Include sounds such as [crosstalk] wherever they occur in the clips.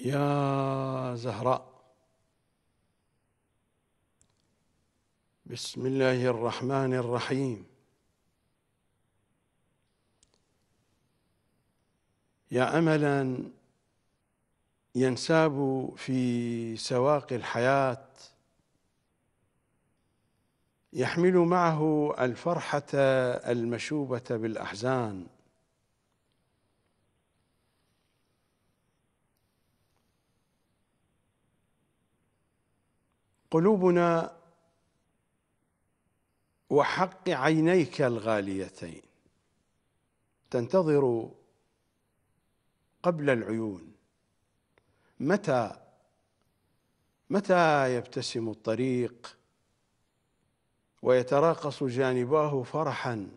يا زهراء بسم الله الرحمن الرحيم يا املا ينساب في سواق الحياه يحمل معه الفرحه المشوبه بالاحزان قلوبنا وحق عينيك الغاليتين تنتظر قبل العيون متى متى يبتسم الطريق ويتراقص جانباه فرحا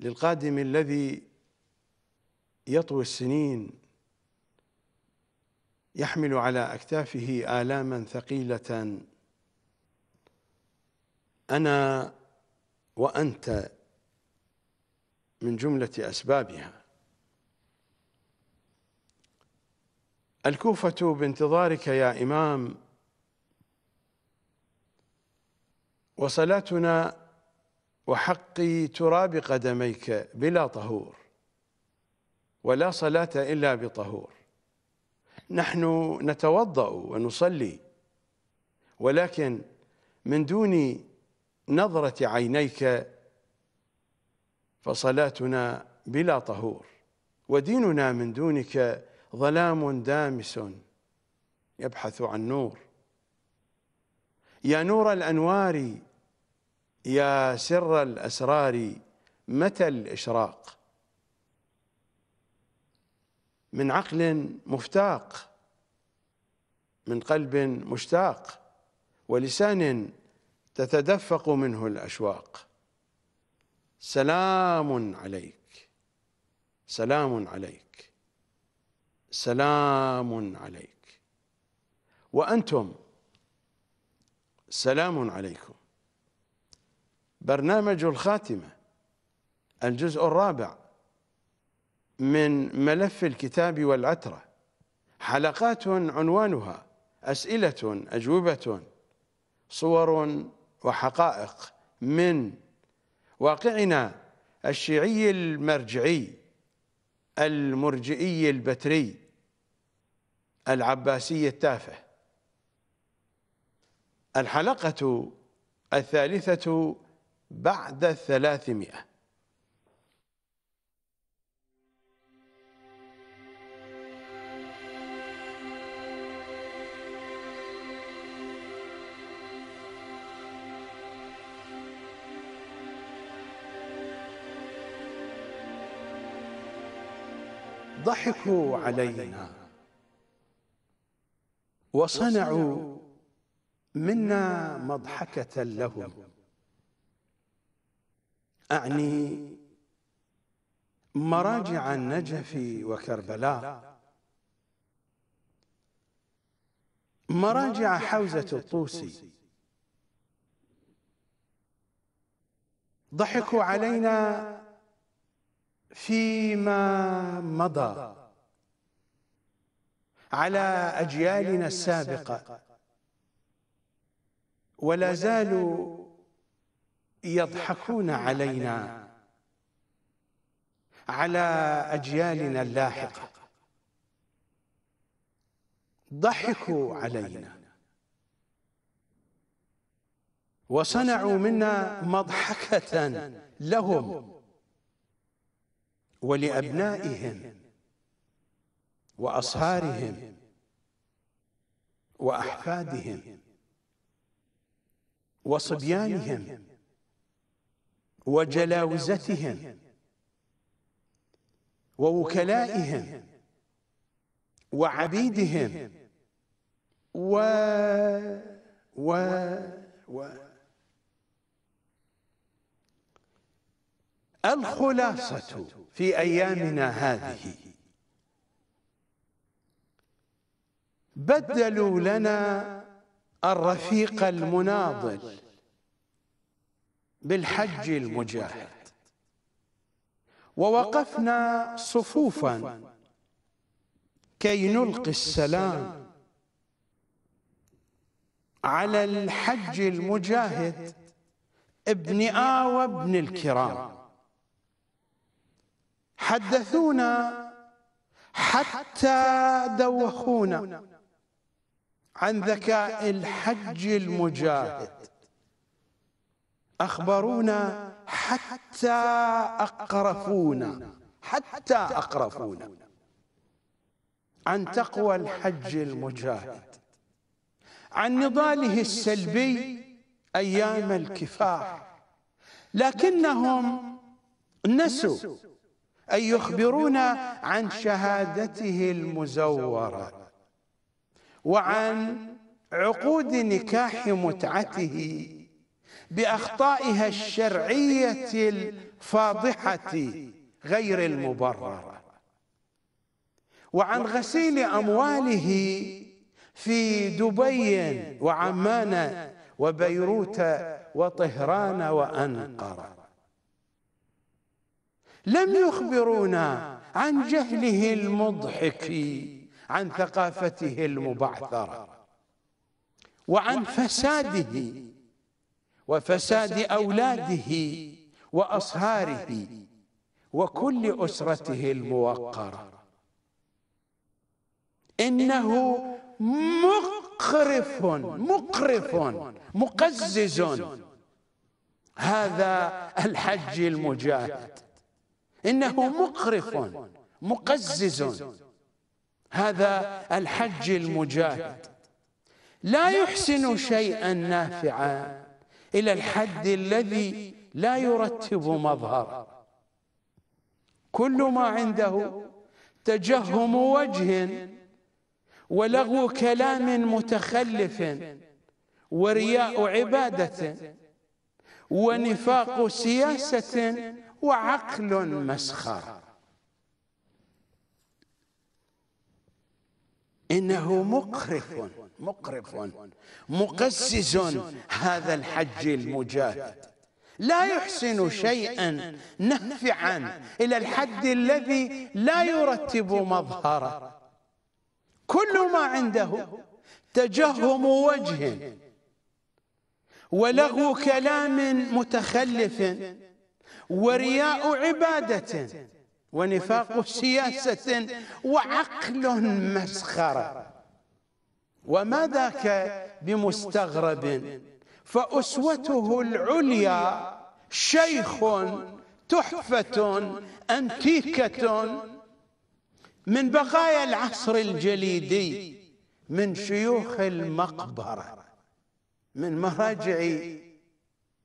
للقادم الذي يطوي السنين يحمل على أكتافه آلاما ثقيلة أنا وأنت من جملة أسبابها الكوفة بانتظارك يا إمام وصلاتنا وحقي تراب قدميك بلا طهور ولا صلاة إلا بطهور نحن نتوضا ونصلي ولكن من دون نظره عينيك فصلاتنا بلا طهور وديننا من دونك ظلام دامس يبحث عن نور يا نور الانوار يا سر الاسرار متى الاشراق من عقل مفتاق من قلب مشتاق ولسان تتدفق منه الأشواق سلام عليك سلام عليك سلام عليك وأنتم سلام عليكم برنامج الخاتمة الجزء الرابع من ملف الكتاب والعترة حلقات عنوانها أسئلة أجوبة صور وحقائق من واقعنا الشيعي المرجعي المرجئي البتري العباسي التافه الحلقة الثالثة بعد الثلاثمائة ضحكوا علينا وصنعوا منا مضحكة لهم أعني مراجع النجف وكربلاء مراجع حوزة الطوسي ضحكوا علينا فيما مضى على أجيالنا السابقة ولا زالوا يضحكون علينا على أجيالنا اللاحقة ضحكوا علينا وصنعوا منا مضحكة لهم ولأبنائهم وأصهارهم وأحفادهم وصبيانهم وجلاوزتهم ووكلائهم وعبيدهم و و و الخلاصة في أيامنا هذه بدلوا لنا الرفيق المناضل بالحج المجاهد ووقفنا صفوفا كي نلقي السلام على الحج المجاهد ابن آوى ابن الكرام حدثونا حتى دوخونا عن ذكاء الحج المجاهد أخبرونا حتى أقرفونا حتى أقرفونا عن تقوى الحج المجاهد عن نضاله السلبي أيام الكفاح لكنهم نسوا أي يخبرونا عن شهادته المزورة وعن عقود نكاح متعته بأخطائها الشرعية الفاضحة غير المبررة وعن غسيل أمواله في دبي وعمان وبيروت وطهران وأنقرة لم يخبرونا عن جهله المضحك عن ثقافته المبعثرة وعن فساده وفساد أولاده وأصهاره وكل أسرته الموقرة إنه مقرف مقرف مقزز هذا الحج المجاهد إنه مقرف مقزز هذا الحج المجاهد لا يحسن شيئا نافعا إلى الحد الذي لا يرتب مظهر كل ما عنده تجهم وجه ولغو كلام متخلف ورياء عبادة ونفاق سياسة وعقل مسخر إنه مقرف مقرف مقسس هذا الحج المجاهد لا يحسن شيئا نافعا إلى الحد الذي لا يرتب مظهره كل ما عنده تجهم وجه ولغو كلام متخلف ورياء عبادة ونفاق سياسة وعقل مسخرة وما ذاك بمستغرب فأسوته العليا شيخ تحفة أنتيكة من بقايا العصر الجليدي من شيوخ المقبرة من مراجع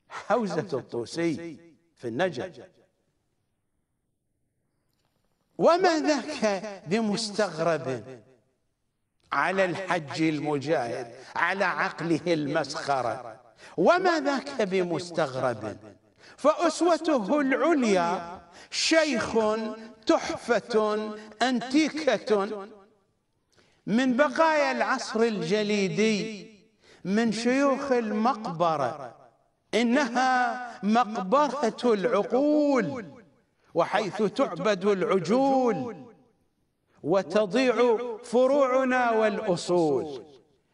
حوزة الطوسي في النجف وما ذاك بمستغرب على الحج المجاهد على عقله المسخرة وما ذاك بمستغرب فأسوته العليا شيخ تحفة أنتيكة من بقايا العصر الجليدي من شيوخ المقبرة إنها مقبرة العقول وحيث تعبد العجول وتضيع فروعنا والأصول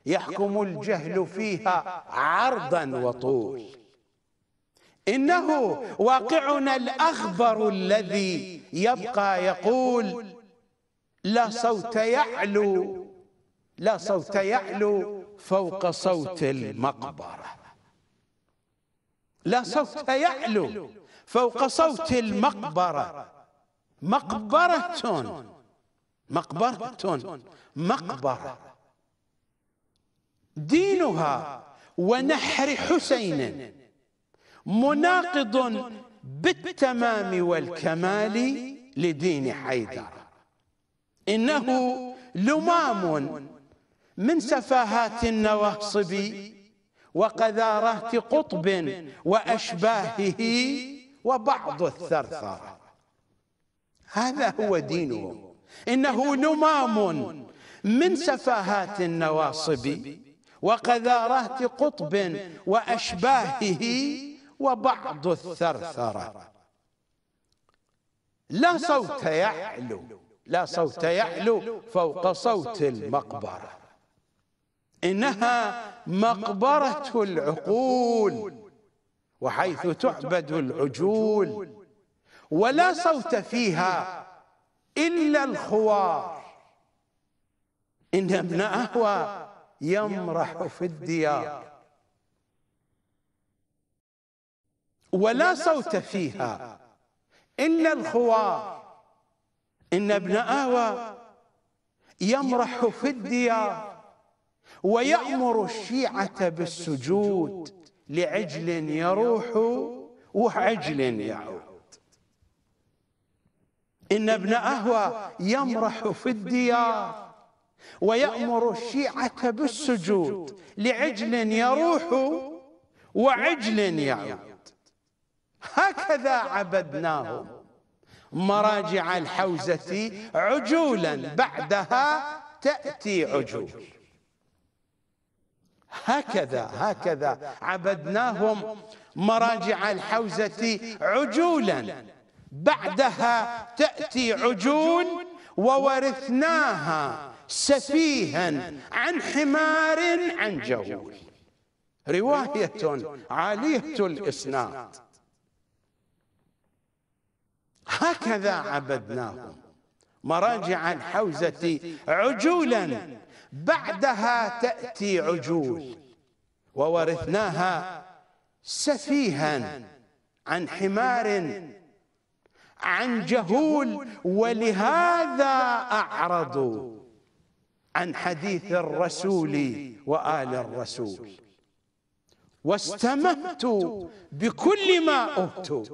يحكم الجهل فيها عرضا وطول إنه واقعنا الأخبر الذي يبقى يقول لا صوت يعلو لا صوت يعلو فوق صوت المقبره لا صوت يعلو فوق صوت المقبرة مقبرة مقبرة مقبرة دينها ونحر حسين مناقض بالتمام والكمال لدين حيدر إنه لمام من سفاهات النواصب وقذارات قطب وأشباهه وبعض الثرثرة هذا هو دينهم إنه نمام من سفاهات النواصب وقذارات قطب وأشباهه وبعض الثرثرة لا صوت يعلو لا صوت يعلو فوق صوت المقبره إنها مقبرة العقول وحيث تعبد العجول ولا صوت فيها إلا الخوار إن ابن أهوى يمرح في الديار ولا صوت فيها إلا الخوار إن ابن أهوى يمرح في الديار ويأمر الشيعة بالسجود لعجل يروح وعجل يعود إن ابن أهوى يمرح في الديار ويأمر الشيعة بالسجود لعجل يروح وعجل يعود هكذا عبدناهم مراجع الحوزة عجولا بعدها تأتي عجول هكذا هكذا عبدناهم مراجع الحوزة عجولا بعدها تأتي عجول وورثناها سفيها عن حمار عن جول رواية عالية الإسناد هكذا عبدناهم مراجع الحوزة عجولا بعدها تأتي عجول وورثناها سفيها عن حمار عن جهول ولهذا أعرضوا عن حديث الرسول وآل الرسول واستمت بكل ما أبت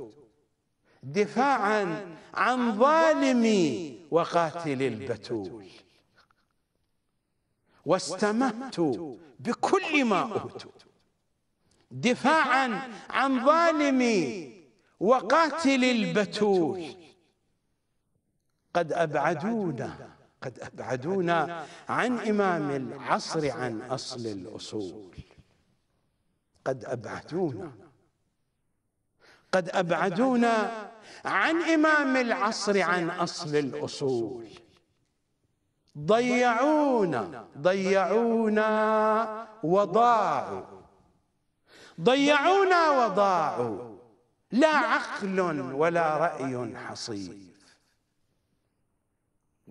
دفاعا عن ظالمي وقاتل البتول واستمت بكل ما أوتوا دفاعا عن ظالمي وقاتل البتول قد أبعدونا قد أبعدونا عن إمام العصر عن أصل الأصول قد أبعدونا قد أبعدونا عن إمام العصر عن أصل الأصول ضيعونا ضيعونا وضاعوا ضيعونا وضاعوا لا عقل ولا رأي حصيف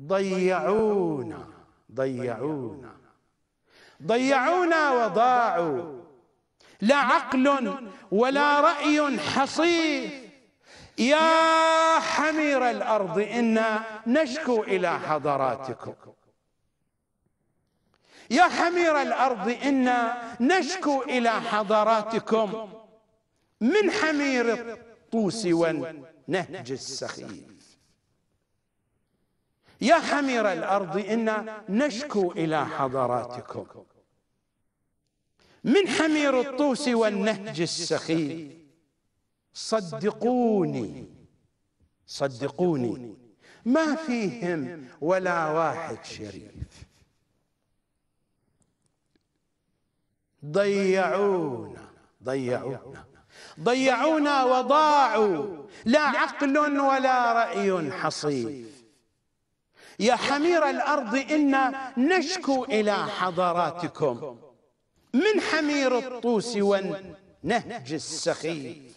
ضيعونا ضيعونا ضيعونا وضاعوا لا عقل ولا رأي حصيف يا حمير الأرض إنا نشكو إلى حضراتكم يا حمير الأرض إنا نشكو إلى حضراتكم من حمير الطوس والنهج السخيف يا حمير الأرض إنا نشكو إلى حضراتكم من حمير الطوس والنهج السخيف صدقوني صدقوني ما فيهم ولا واحد شريف ضيعونا ضيعونا ضيعونا وضاعوا لا عقل ولا رأي حصيف يا حمير الأرض إنا نشكو إلى حضراتكم من حمير الطوس والنهج السخيف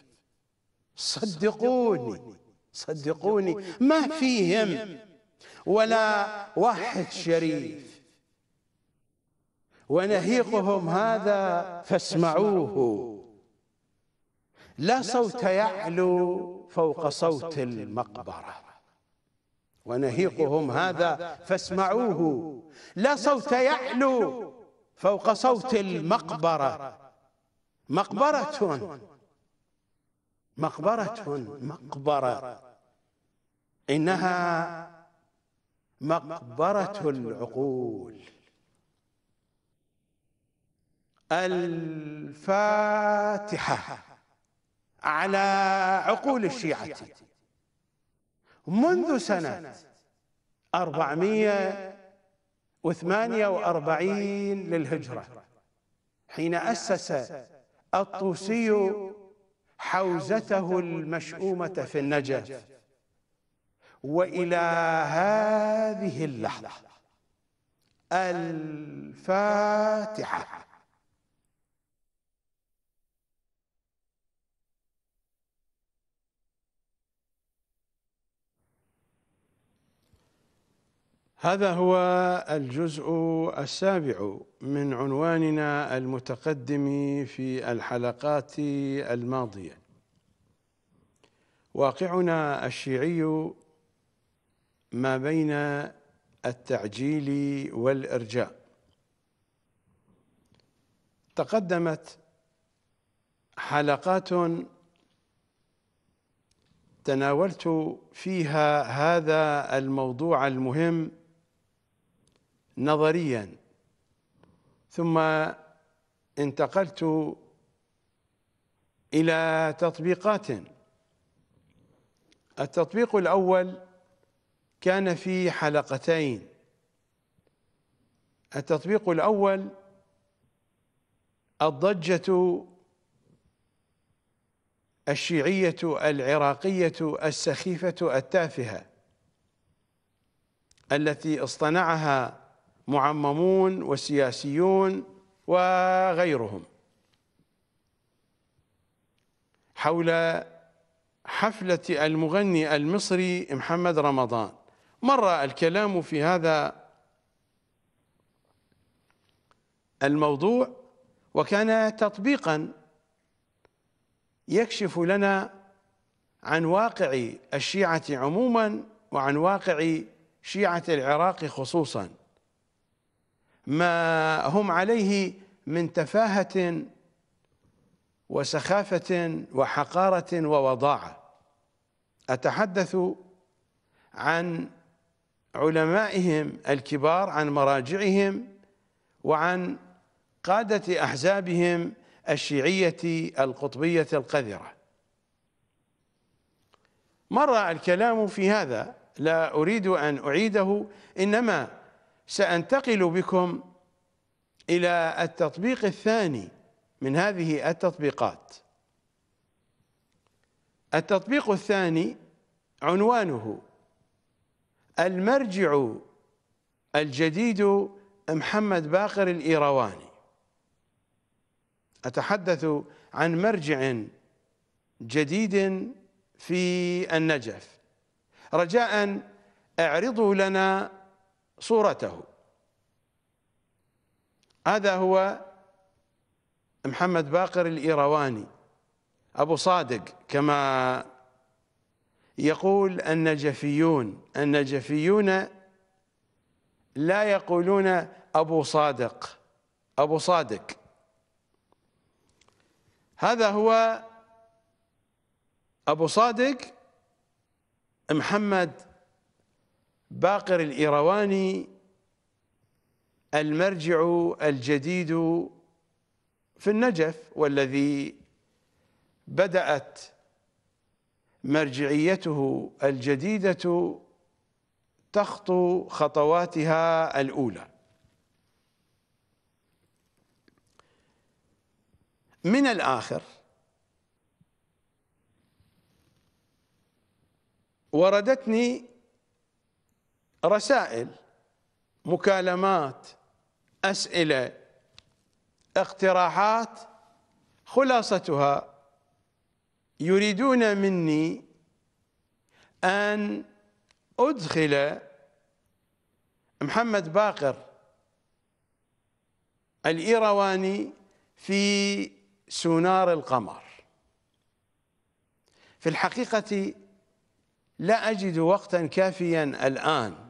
صدقوني صدقوني ما فيهم ولا واحد شريف ونهيقهم هذا فاسمعوه لا صوت يعلو فوق صوت المقبرة ونهيقهم هذا فاسمعوه لا صوت يعلو فوق صوت المقبرة مقبرة مقبرة مقبرة إنها مقبرة العقول الفاتحة على عقول الشيعة منذ سنة 448 للهجرة حين أسس الطوسي حوزته المشؤومة في النجف وإلى هذه اللحظة الفاتحة هذا هو الجزء السابع من عنواننا المتقدم في الحلقات الماضيه واقعنا الشيعي ما بين التعجيل والارجاء تقدمت حلقات تناولت فيها هذا الموضوع المهم نظريا ثم انتقلت إلى تطبيقات التطبيق الأول كان في حلقتين التطبيق الأول الضجة الشيعية العراقية السخيفة التافهة التي اصطنعها معممون وسياسيون وغيرهم حول حفلة المغني المصري محمد رمضان مر الكلام في هذا الموضوع وكان تطبيقا يكشف لنا عن واقع الشيعة عموما وعن واقع شيعة العراق خصوصا ما هم عليه من تفاهة وسخافة وحقارة ووضاعة أتحدث عن علمائهم الكبار عن مراجعهم وعن قادة أحزابهم الشيعية القطبية القذرة مر الكلام في هذا لا أريد أن أعيده إنما سأنتقل بكم إلى التطبيق الثاني من هذه التطبيقات التطبيق الثاني عنوانه المرجع الجديد محمد باقر الإيرواني أتحدث عن مرجع جديد في النجف رجاء اعرضوا لنا صورته هذا هو محمد باقر الإيرواني أبو صادق كما يقول النجفيون النجفيون لا يقولون أبو صادق أبو صادق هذا هو أبو صادق محمد باقر الإيرواني المرجع الجديد في النجف والذي بدأت مرجعيته الجديدة تخطو خطواتها الأولى من الآخر وردتني رسائل مكالمات اسئله اقتراحات خلاصتها يريدون مني ان ادخل محمد باقر الايرواني في سونار القمر في الحقيقه لا اجد وقتا كافيا الان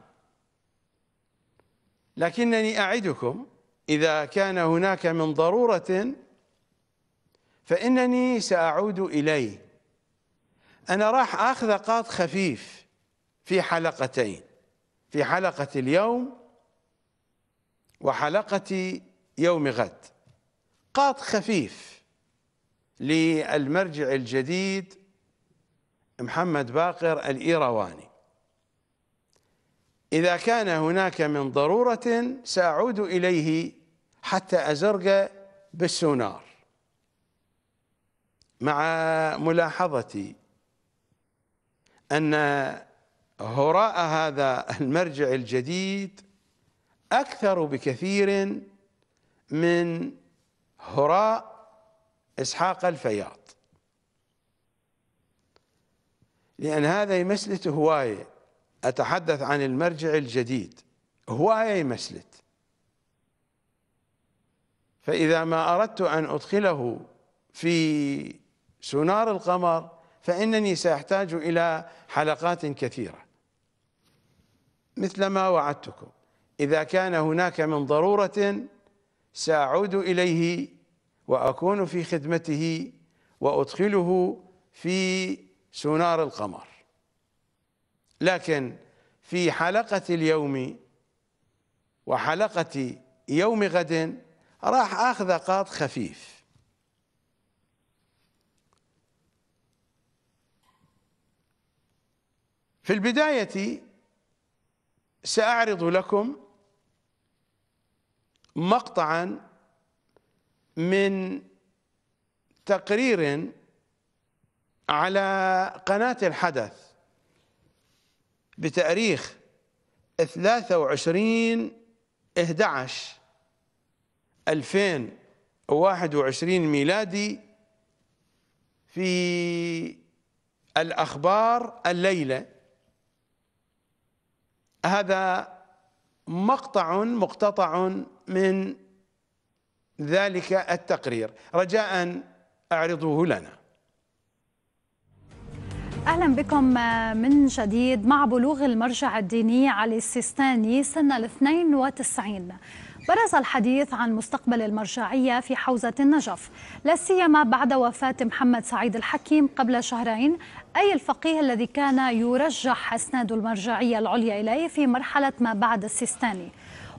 لكنني أعدكم إذا كان هناك من ضرورة فإنني سأعود إليه أنا راح أخذ قاط خفيف في حلقتين في حلقة اليوم وحلقة يوم غد قاط خفيف للمرجع الجديد محمد باقر الإيرواني إذا كان هناك من ضرورة سأعود إليه حتى أزرق بالسونار مع ملاحظتي أن هراء هذا المرجع الجديد أكثر بكثير من هراء إسحاق الفياض لأن هذا يمسلته هواية أتحدث عن المرجع الجديد هواية مسلت فإذا ما أردت أن أدخله في سونار القمر فإنني سأحتاج إلى حلقات كثيرة مثل ما وعدتكم إذا كان هناك من ضرورة سأعود إليه وأكون في خدمته وأدخله في سونار القمر لكن في حلقة اليوم وحلقة يوم غد راح أخذ قاط خفيف في البداية سأعرض لكم مقطعا من تقرير على قناة الحدث بتاريخ 23 11 2021 ميلادي في الأخبار الليلة هذا مقطع مقتطع من ذلك التقرير رجاء أعرضوه لنا اهلا بكم آه، من جديد مع بلوغ المرجع الديني علي السيستاني سن ال 92 برز الحديث عن مستقبل المرجعية في حوزة النجف لا سيما بعد وفاة محمد سعيد الحكيم قبل شهرين أي الفقيه الذي كان يرجح أسناد المرجعية العليا إليه في مرحلة ما بعد السيستاني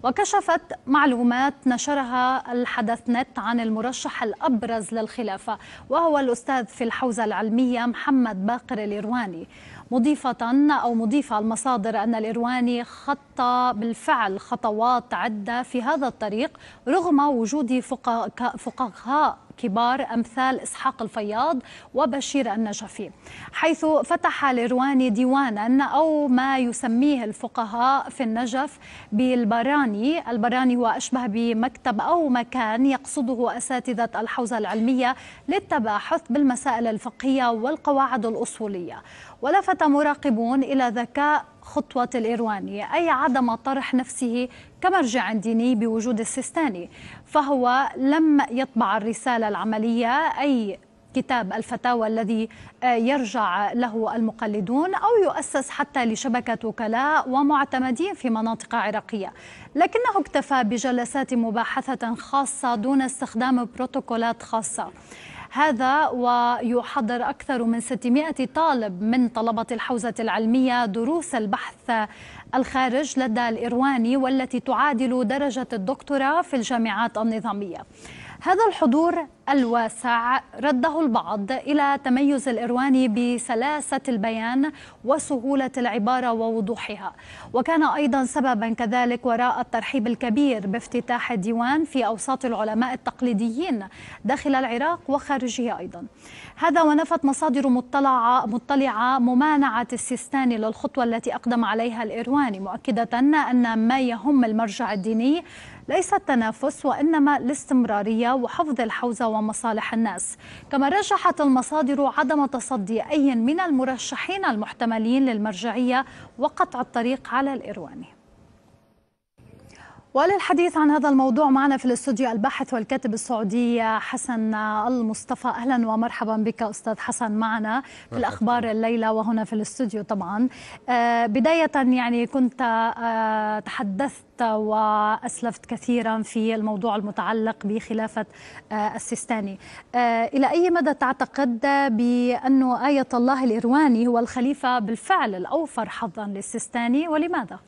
وكشفت معلومات نشرها الحدث نت عن المرشح الأبرز للخلافة وهو الأستاذ في الحوزة العلمية محمد باقر الإرواني مضيفة أو مضيفة المصادر أن الإرواني خط بالفعل خطوات عدة في هذا الطريق رغم وجود فقهاء كبار أمثال إسحاق الفياض وبشير النجفي حيث فتح لرواني ديوانا أو ما يسميه الفقهاء في النجف بالبراني البراني هو أشبه بمكتب أو مكان يقصده أساتذة الحوزة العلمية للتباحث بالمسائل الفقهية والقواعد الأصولية ولفت مراقبون إلى ذكاء خطوة الإيرواني أي عدم طرح نفسه كمرجع ديني بوجود السيستاني فهو لم يطبع الرسالة العملية أي كتاب الفتاوى الذي آه، يرجع له المقلدون او يؤسس حتى لشبكه وكلاء ومعتمدين في مناطق عراقيه، لكنه اكتفى بجلسات مباحثه خاصه دون استخدام بروتوكولات خاصه. هذا ويحضر أكثر من 600 طالب من طلبة الحوزة العلمية دروس البحث الخارج لدى الإيرواني والتي تعادل درجة الدكتوراه في الجامعات النظامية هذا الحضور الواسع رده البعض إلى تميز الإرواني بسلاسة البيان وسهولة العبارة ووضوحها وكان أيضا سببا كذلك وراء الترحيب الكبير بافتتاح الديوان في أوساط العلماء التقليديين داخل العراق وخارجه أيضا هذا ونفت مصادر مطلعة, مطلعة ممانعة السيستاني للخطوة التي أقدم عليها الإرواني مؤكدة أن ما يهم المرجع الديني ليس التنافس وإنما الاستمرارية وحفظ الحوزة ومصالح الناس كما رجحت المصادر عدم تصدي أي من المرشحين المحتملين للمرجعية وقطع الطريق على الإرواني وللحديث عن هذا الموضوع معنا في الاستوديو الباحث والكاتب السعودي حسن المصطفى اهلا ومرحبا بك استاذ حسن معنا في الاخبار الليله وهنا في الاستوديو طبعا آه، بدايه يعني كنت آه، تحدثت واسلفت كثيرا في الموضوع المتعلق بخلافه آه، السيستاني الى اي مدى تعتقد بانه ايه الله الايرواني هو الخليفه بالفعل الاوفر حظا للسيستاني ولماذا؟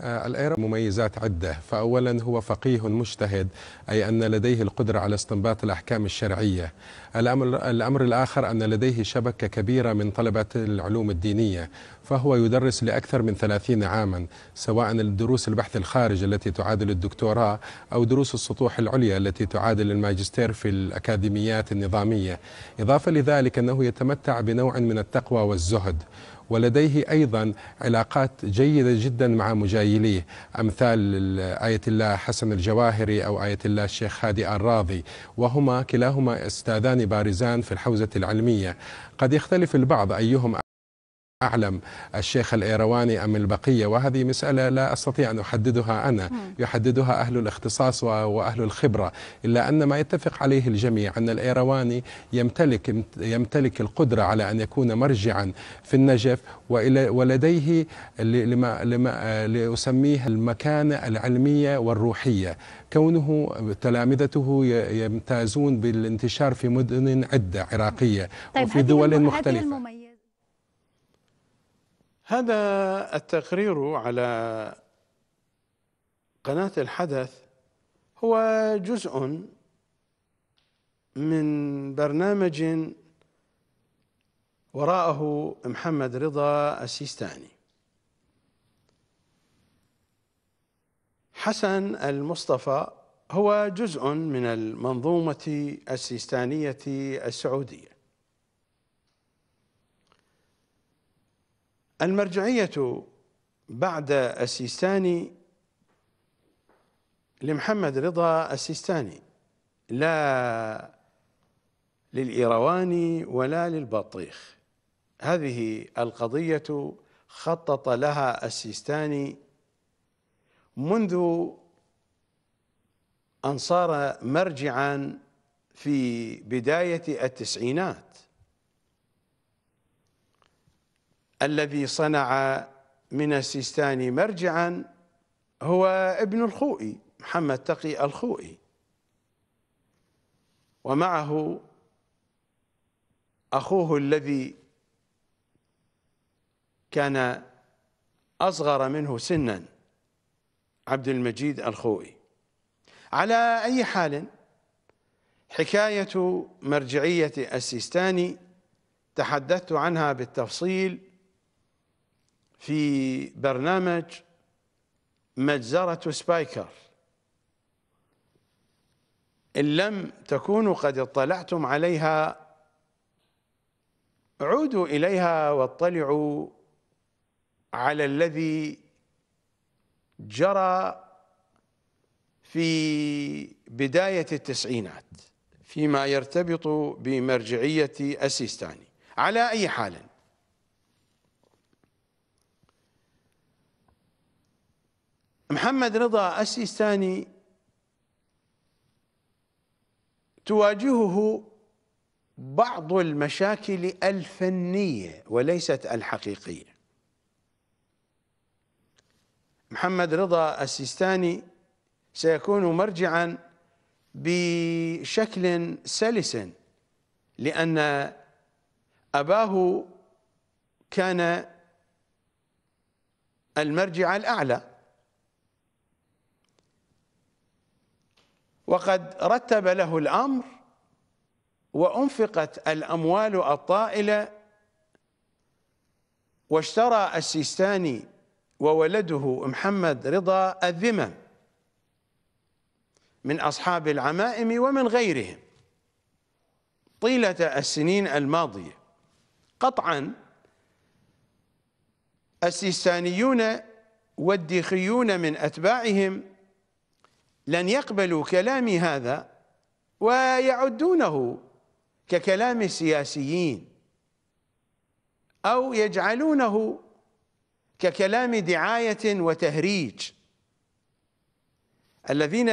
آه، الأيرم مميزات عدة فأولا هو فقيه مجتهد أي أن لديه القدرة على استنباط الأحكام الشرعية الأمر, الأمر الآخر أن لديه شبكة كبيرة من طلبة العلوم الدينية فهو يدرس لأكثر من ثلاثين عاما سواء الدروس البحث الخارج التي تعادل الدكتوراه أو دروس السطوح العليا التي تعادل الماجستير في الأكاديميات النظامية إضافة لذلك أنه يتمتع بنوع من التقوى والزهد ولديه أيضا علاقات جيدة جدا مع مجايليه أمثال آية الله حسن الجواهري أو آية الله الشيخ هادي الراضي وهما كلاهما أستاذان بارزان في الحوزة العلمية قد يختلف البعض أيهم أعلم الشيخ الإيرواني أم البقية وهذه مسألة لا أستطيع أن أحددها أنا يحددها أهل الاختصاص وأهل الخبرة إلا أن ما يتفق عليه الجميع أن الإيرواني يمتلك, يمتلك القدرة على أن يكون مرجعا في النجف ولديه لما, لما لأسميه المكانة العلمية والروحية كونه تلامذته يمتازون بالانتشار في مدن عدة عراقية طيب وفي دول مختلفة هذا التقرير على قناة الحدث هو جزء من برنامج وراءه محمد رضا السيستاني حسن المصطفى هو جزء من المنظومة السيستانية السعودية المرجعية بعد السيستاني لمحمد رضا السيستاني لا للإيرواني ولا للبطيخ هذه القضية خطط لها السيستاني منذ أن صار مرجعا في بداية التسعينات الذي صنع من السيستان مرجعا هو ابن الخوئي محمد تقي الخوئي ومعه أخوه الذي كان أصغر منه سنا عبد المجيد الخوئي على أي حال حكاية مرجعية السيستاني تحدثت عنها بالتفصيل في برنامج مجزرة سبايكر إن لم تكونوا قد اطلعتم عليها عودوا إليها واطلعوا على الذي جرى في بداية التسعينات فيما يرتبط بمرجعية السيستاني على أي حال محمد رضا السيستاني تواجهه بعض المشاكل الفنيه وليست الحقيقيه محمد رضا السيستاني سيكون مرجعا بشكل سلس لان اباه كان المرجع الاعلى وقد رتب له الأمر وأنفقت الأموال الطائلة واشترى السيستاني وولده محمد رضا الذمم من أصحاب العمائم ومن غيرهم طيلة السنين الماضية قطعا السيستانيون والديخيون من أتباعهم لن يقبلوا كلامي هذا ويعدونه ككلام السياسيين أو يجعلونه ككلام دعاية وتهريج الذين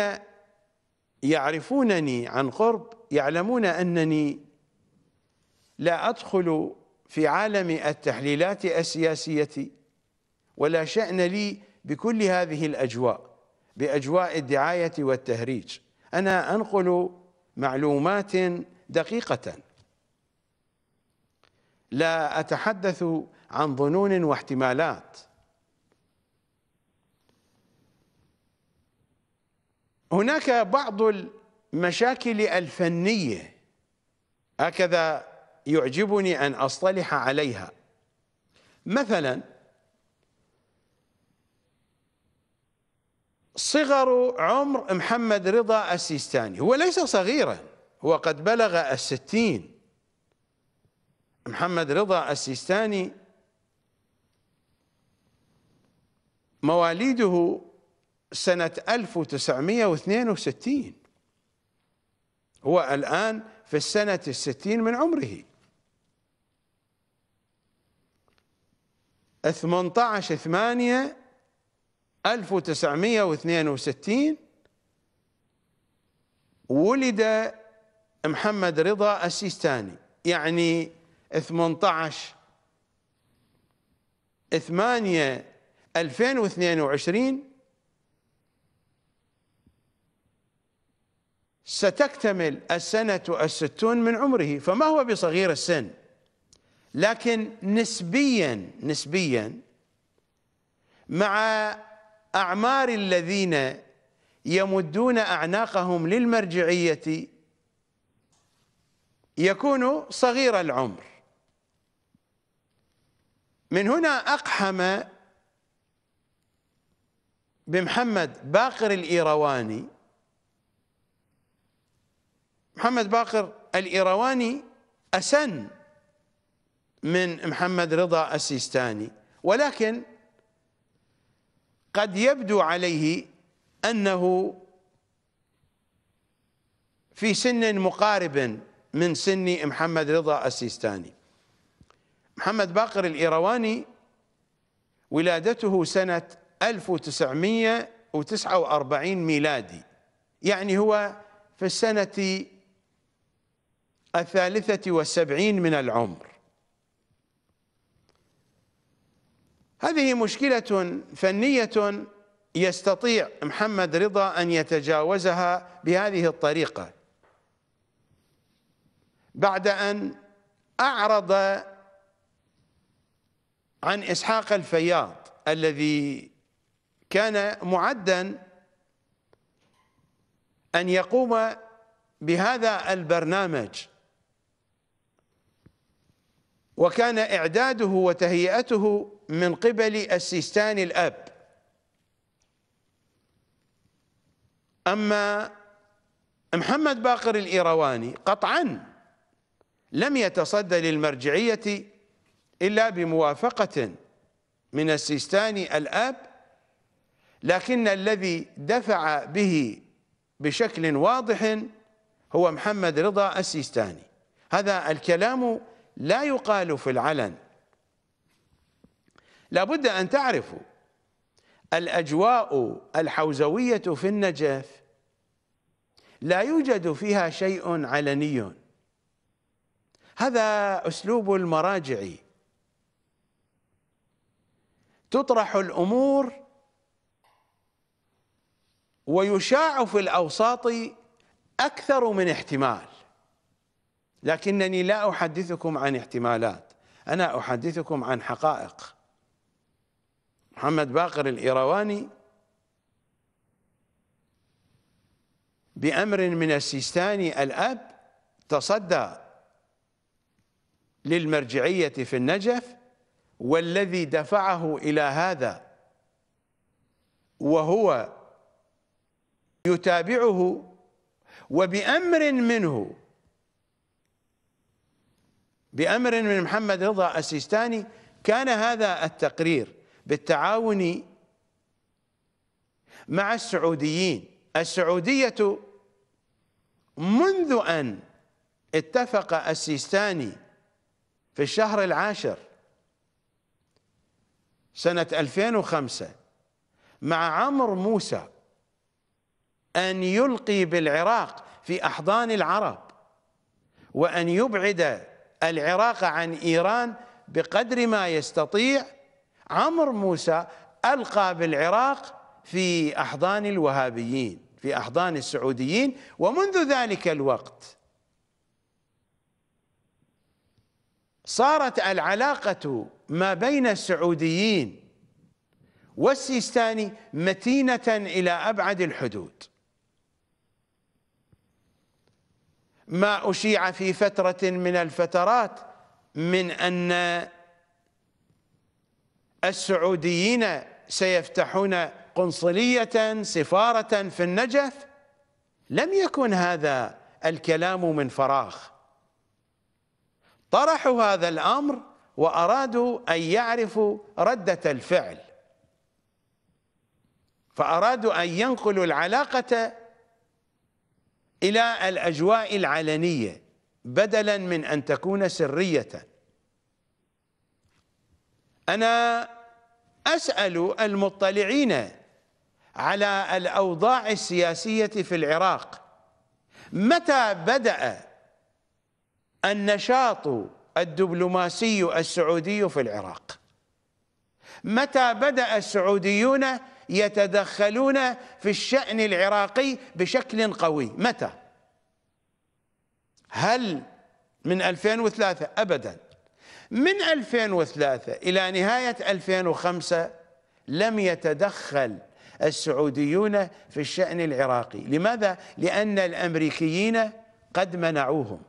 يعرفونني عن قرب يعلمون أنني لا أدخل في عالم التحليلات السياسية ولا شأن لي بكل هذه الأجواء باجواء الدعايه والتهريج انا انقل معلومات دقيقه لا اتحدث عن ظنون واحتمالات هناك بعض المشاكل الفنيه هكذا يعجبني ان اصطلح عليها مثلا صغر عمر محمد رضا السيستاني هو ليس صغيرا هو قد بلغ الستين محمد رضا السيستاني مواليده سنة 1962 هو الآن في السنة الستين من عمره 18 ثمانية 1962 ولد محمد رضا السيستاني يعني 18 8 2022 ستكتمل السنة الستون من عمره فما هو بصغير السن لكن نسبيا نسبيا مع أعمار الذين يمدون أعناقهم للمرجعية يكون صغير العمر من هنا أقحم بمحمد باقر الإيرواني محمد باقر الإيرواني أسن من محمد رضا السيستاني ولكن قد يبدو عليه أنه في سن مقارب من سن محمد رضا السيستاني محمد باقر الإيرواني ولادته سنة 1949 ميلادي يعني هو في السنة الثالثة والسبعين من العمر هذه مشكلة فنية يستطيع محمد رضا أن يتجاوزها بهذه الطريقة بعد أن أعرض عن إسحاق الفياض الذي كان معدا أن يقوم بهذا البرنامج وكان إعداده وتهيئته من قبل السيستاني الأب أما محمد باقر الإيرواني قطعا لم يتصدى للمرجعية إلا بموافقة من السيستاني الأب لكن الذي دفع به بشكل واضح هو محمد رضا السيستاني هذا الكلام لا يقال في العلن لابد أن تعرفوا الأجواء الحوزوية في النجف لا يوجد فيها شيء علني هذا أسلوب المراجع تطرح الأمور ويشاع في الأوساط أكثر من احتمال لكنني لا أحدثكم عن احتمالات أنا أحدثكم عن حقائق محمد باقر الإيرواني بأمر من السيستاني الأب تصدى للمرجعية في النجف والذي دفعه إلى هذا وهو يتابعه وبأمر منه بأمر من محمد رضا السيستاني كان هذا التقرير بالتعاون مع السعوديين السعودية منذ أن اتفق السيستاني في الشهر العاشر سنة 2005 مع عمرو موسى أن يلقي بالعراق في أحضان العرب وأن يبعد العراق عن إيران بقدر ما يستطيع عمر موسى ألقى بالعراق في أحضان الوهابيين في أحضان السعوديين ومنذ ذلك الوقت صارت العلاقة ما بين السعوديين والسيستاني متينة إلى أبعد الحدود ما أشيع في فترة من الفترات من أن السعوديين سيفتحون قنصلية سفارة في النجف لم يكن هذا الكلام من فراغ طرحوا هذا الأمر وأرادوا أن يعرفوا ردة الفعل فأرادوا أن ينقلوا العلاقة إلى الأجواء العلنية بدلا من أن تكون سرية أنا أسأل المطلعين على الأوضاع السياسية في العراق متى بدأ النشاط الدبلوماسي السعودي في العراق متى بدأ السعوديون يتدخلون في الشأن العراقي بشكل قوي متى هل من 2003 أبداً من 2003 إلى نهاية 2005 لم يتدخل السعوديون في الشأن العراقي لماذا؟ لأن الأمريكيين قد منعوهم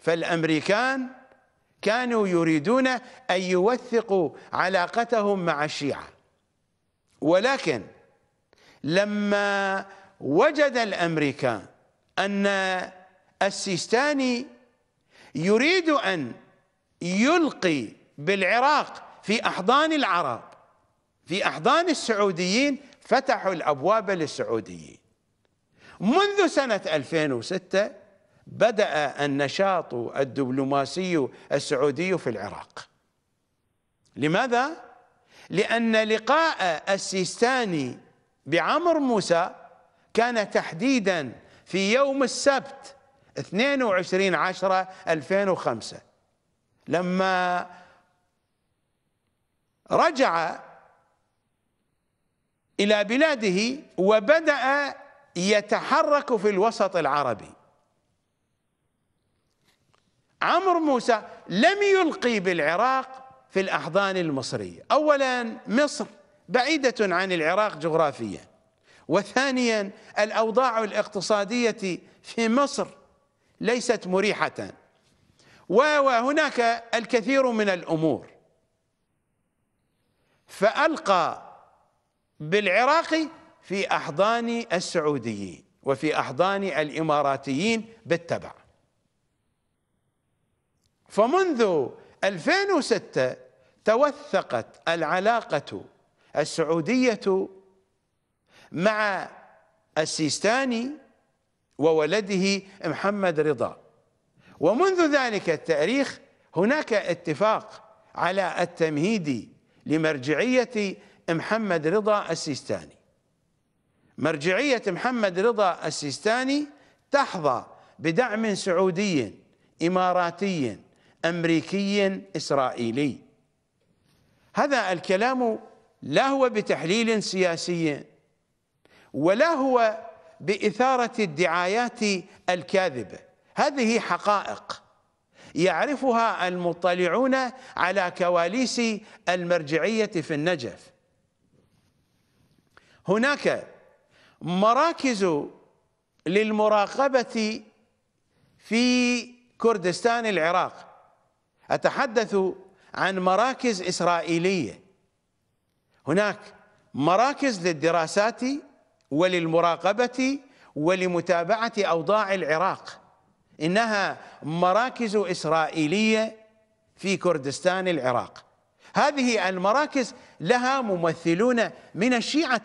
فالأمريكان كانوا يريدون أن يوثقوا علاقتهم مع الشيعة ولكن لما وجد الأمريكان أن السيستاني يريد أن يلقي بالعراق في أحضان العرب في أحضان السعوديين فتحوا الأبواب للسعوديين منذ سنة 2006 بدأ النشاط الدبلوماسي السعودي في العراق لماذا؟ لأن لقاء السيستاني بعمر موسى كان تحديدا في يوم السبت 22 10 2005 لما رجع الى بلاده وبدا يتحرك في الوسط العربي عمرو موسى لم يلقي بالعراق في الاحضان المصريه اولا مصر بعيده عن العراق جغرافيا وثانيا الاوضاع الاقتصاديه في مصر ليست مريحه وهناك الكثير من الأمور فألقى بالعراق في أحضان السعوديين وفي أحضان الإماراتيين بالتبع فمنذ 2006 توثقت العلاقة السعودية مع السيستاني وولده محمد رضا ومنذ ذلك التاريخ هناك اتفاق على التمهيد لمرجعية محمد رضا السيستاني مرجعية محمد رضا السيستاني تحظى بدعم سعودي إماراتي أمريكي إسرائيلي هذا الكلام لا هو بتحليل سياسي ولا هو بإثارة الدعايات الكاذبة هذه حقائق يعرفها المطلعون على كواليس المرجعية في النجف هناك مراكز للمراقبة في كردستان العراق أتحدث عن مراكز إسرائيلية هناك مراكز للدراسات وللمراقبة ولمتابعة أوضاع العراق إنها مراكز إسرائيلية في كردستان العراق هذه المراكز لها ممثلون من الشيعة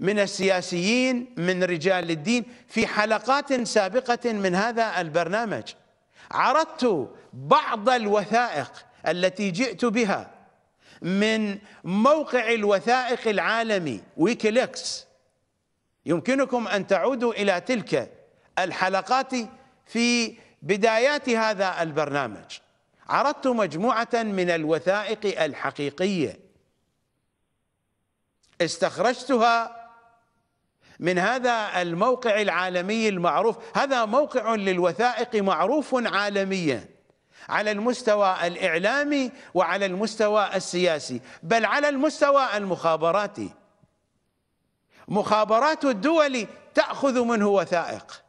من السياسيين من رجال الدين في حلقات سابقة من هذا البرنامج عرضت بعض الوثائق التي جئت بها من موقع الوثائق العالمي ويكيليكس يمكنكم أن تعودوا إلى تلك الحلقات في بدايات هذا البرنامج عرضت مجموعة من الوثائق الحقيقية استخرجتها من هذا الموقع العالمي المعروف هذا موقع للوثائق معروف عالميا على المستوى الإعلامي وعلى المستوى السياسي بل على المستوى المخابراتي مخابرات الدول تأخذ منه وثائق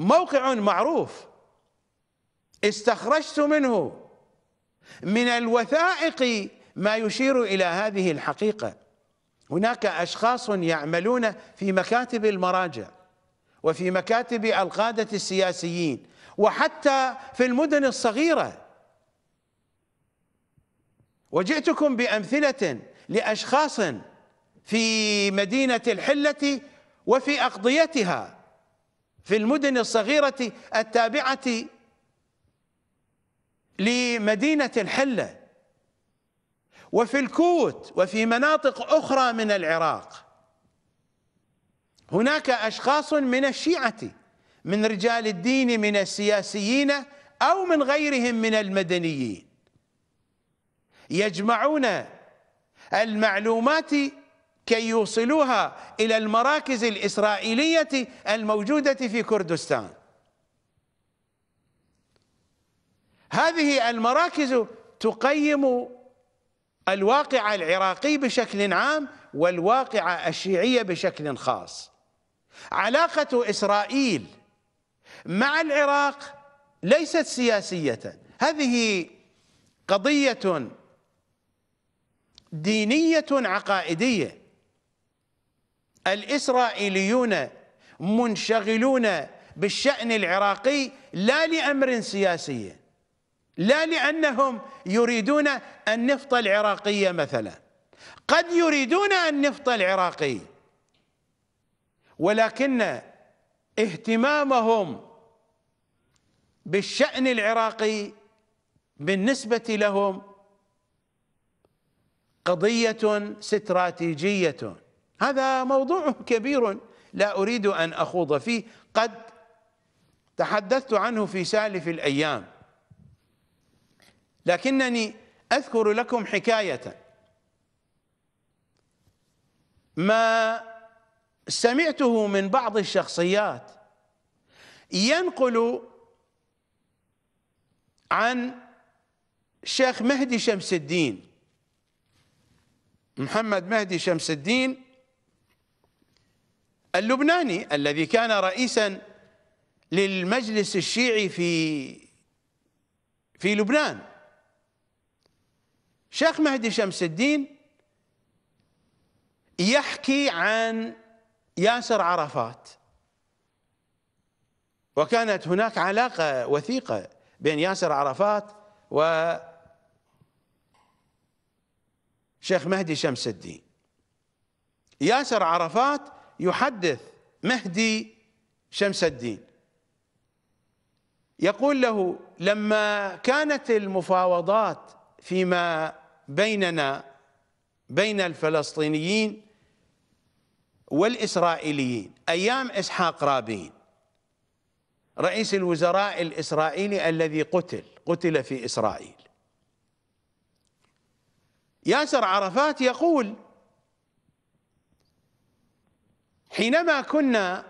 موقع معروف استخرجت منه من الوثائق ما يشير الى هذه الحقيقه هناك اشخاص يعملون في مكاتب المراجع وفي مكاتب القاده السياسيين وحتى في المدن الصغيره وجئتكم بامثله لاشخاص في مدينه الحله وفي اقضيتها في المدن الصغيرة التابعة لمدينة الحلة وفي الكوت وفي مناطق أخرى من العراق هناك أشخاص من الشيعة من رجال الدين من السياسيين أو من غيرهم من المدنيين يجمعون المعلومات كي يوصلوها إلى المراكز الإسرائيلية الموجودة في كردستان هذه المراكز تقيم الواقع العراقي بشكل عام والواقع الشيعي بشكل خاص علاقة إسرائيل مع العراق ليست سياسية هذه قضية دينية عقائدية الإسرائيليون منشغلون بالشأن العراقي لا لأمر سياسي لا لأنهم يريدون النفط العراقي مثلا قد يريدون النفط العراقي ولكن اهتمامهم بالشأن العراقي بالنسبة لهم قضية استراتيجية هذا موضوع كبير لا أريد أن أخوض فيه قد تحدثت عنه في سالف الأيام لكنني أذكر لكم حكاية ما سمعته من بعض الشخصيات ينقل عن شيخ مهدي شمس الدين محمد مهدي شمس الدين اللبناني الذي كان رئيسا للمجلس الشيعي في في لبنان شيخ مهدي شمس الدين يحكي عن ياسر عرفات وكانت هناك علاقة وثيقة بين ياسر عرفات و شيخ مهدي شمس الدين ياسر عرفات يحدث مهدي شمس الدين يقول له لما كانت المفاوضات فيما بيننا بين الفلسطينيين والإسرائيليين أيام إسحاق رابين رئيس الوزراء الإسرائيلي الذي قتل قتل في إسرائيل ياسر عرفات يقول حينما كنا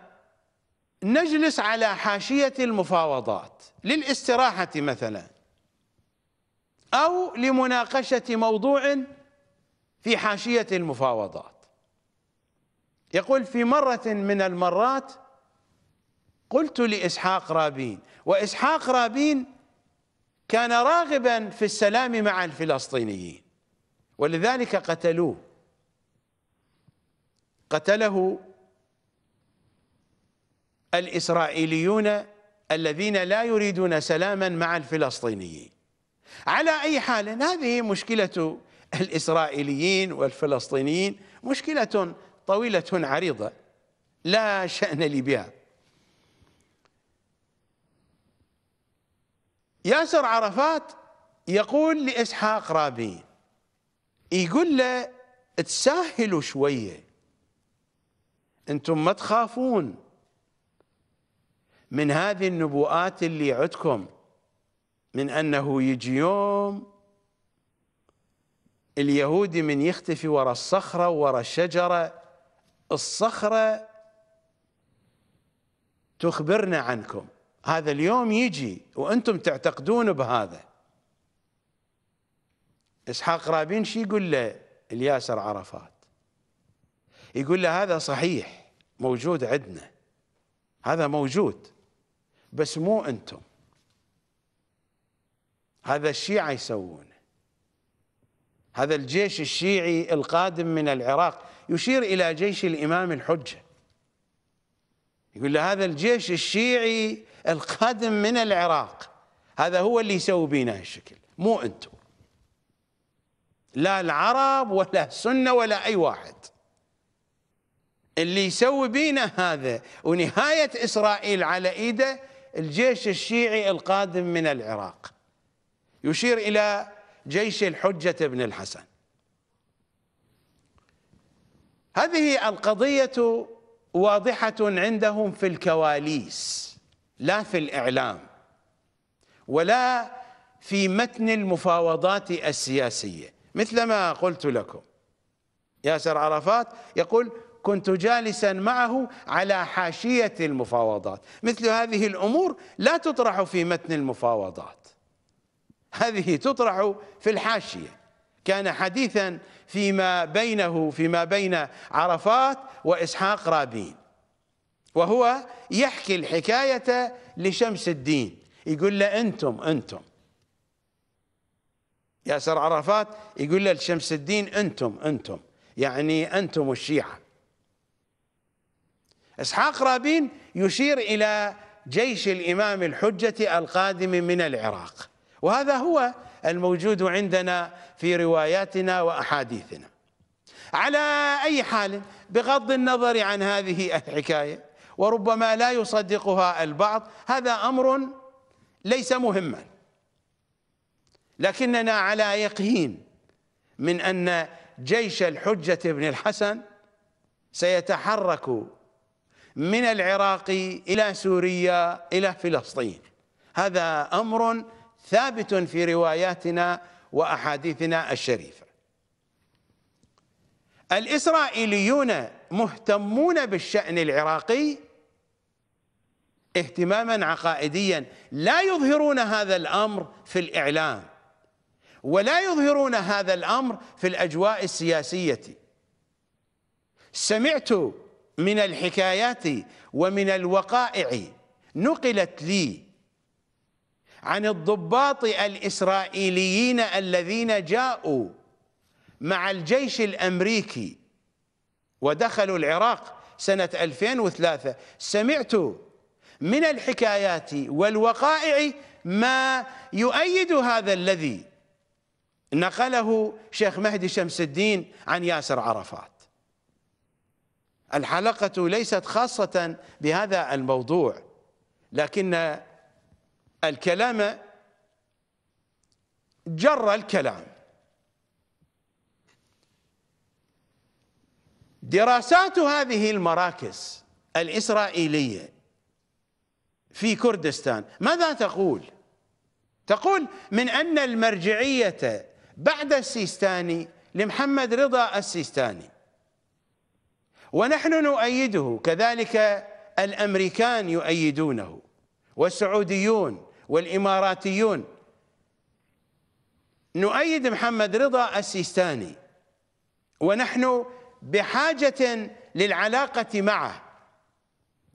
نجلس على حاشية المفاوضات للاستراحة مثلا أو لمناقشة موضوع في حاشية المفاوضات يقول في مرة من المرات قلت لإسحاق رابين وإسحاق رابين كان راغبا في السلام مع الفلسطينيين ولذلك قتلوه قتله الإسرائيليون الذين لا يريدون سلاما مع الفلسطينيين على أي حال هذه مشكلة الإسرائيليين والفلسطينيين مشكلة طويلة عريضة لا شأن لي بها ياسر عرفات يقول لإسحاق رابين يقول له تسهلوا شوية انتم ما تخافون من هذه النبوءات اللي عندكم من أنه يجي يوم اليهودي من يختفي وراء الصخرة وراء الشجرة الصخرة تخبرنا عنكم هذا اليوم يجي وأنتم تعتقدون بهذا إسحاق رابين شي يقول له الياسر عرفات يقول له هذا صحيح موجود عندنا هذا موجود بس مو انتم هذا الشيعة يسوونه هذا الجيش الشيعي القادم من العراق يشير إلى جيش الإمام الحجة يقول له هذا الجيش الشيعي القادم من العراق هذا هو اللي يسوي بينا هالشكل مو أنتم لا العرب ولا السنة ولا أي واحد اللي يسوي بينا هذا ونهاية إسرائيل على إيده الجيش الشيعي القادم من العراق يشير إلى جيش الحجة بن الحسن هذه القضية واضحة عندهم في الكواليس لا في الإعلام ولا في متن المفاوضات السياسية مثل ما قلت لكم ياسر عرفات يقول كنت جالسا معه على حاشية المفاوضات مثل هذه الأمور لا تطرح في متن المفاوضات هذه تطرح في الحاشية كان حديثا فيما بينه فيما بين عرفات وإسحاق رابين وهو يحكي الحكاية لشمس الدين يقول له أنتم أنتم ياسر عرفات يقول له لشمس الدين أنتم أنتم يعني أنتم الشيعة إسحاق رابين يشير إلى جيش الإمام الحجة القادم من العراق وهذا هو الموجود عندنا في رواياتنا وأحاديثنا على أي حال بغض النظر عن هذه الحكاية وربما لا يصدقها البعض هذا أمر ليس مهما لكننا على يقين من أن جيش الحجة بن الحسن سيتحرك من العراق إلى سوريا إلى فلسطين هذا أمر ثابت في رواياتنا وأحاديثنا الشريفة الإسرائيليون مهتمون بالشأن العراقي اهتماما عقائديا لا يظهرون هذا الأمر في الإعلام ولا يظهرون هذا الأمر في الأجواء السياسية سمعت من الحكايات ومن الوقائع نقلت لي عن الضباط الإسرائيليين الذين جاءوا مع الجيش الأمريكي ودخلوا العراق سنة 2003 سمعت من الحكايات والوقائع ما يؤيد هذا الذي نقله شيخ مهدي شمس الدين عن ياسر عرفات الحلقة ليست خاصة بهذا الموضوع لكن الكلام جر الكلام دراسات هذه المراكز الإسرائيلية في كردستان ماذا تقول؟ تقول من أن المرجعية بعد السيستاني لمحمد رضا السيستاني ونحن نؤيده كذلك الامريكان يؤيدونه والسعوديون والاماراتيون نؤيد محمد رضا السيستاني ونحن بحاجه للعلاقه معه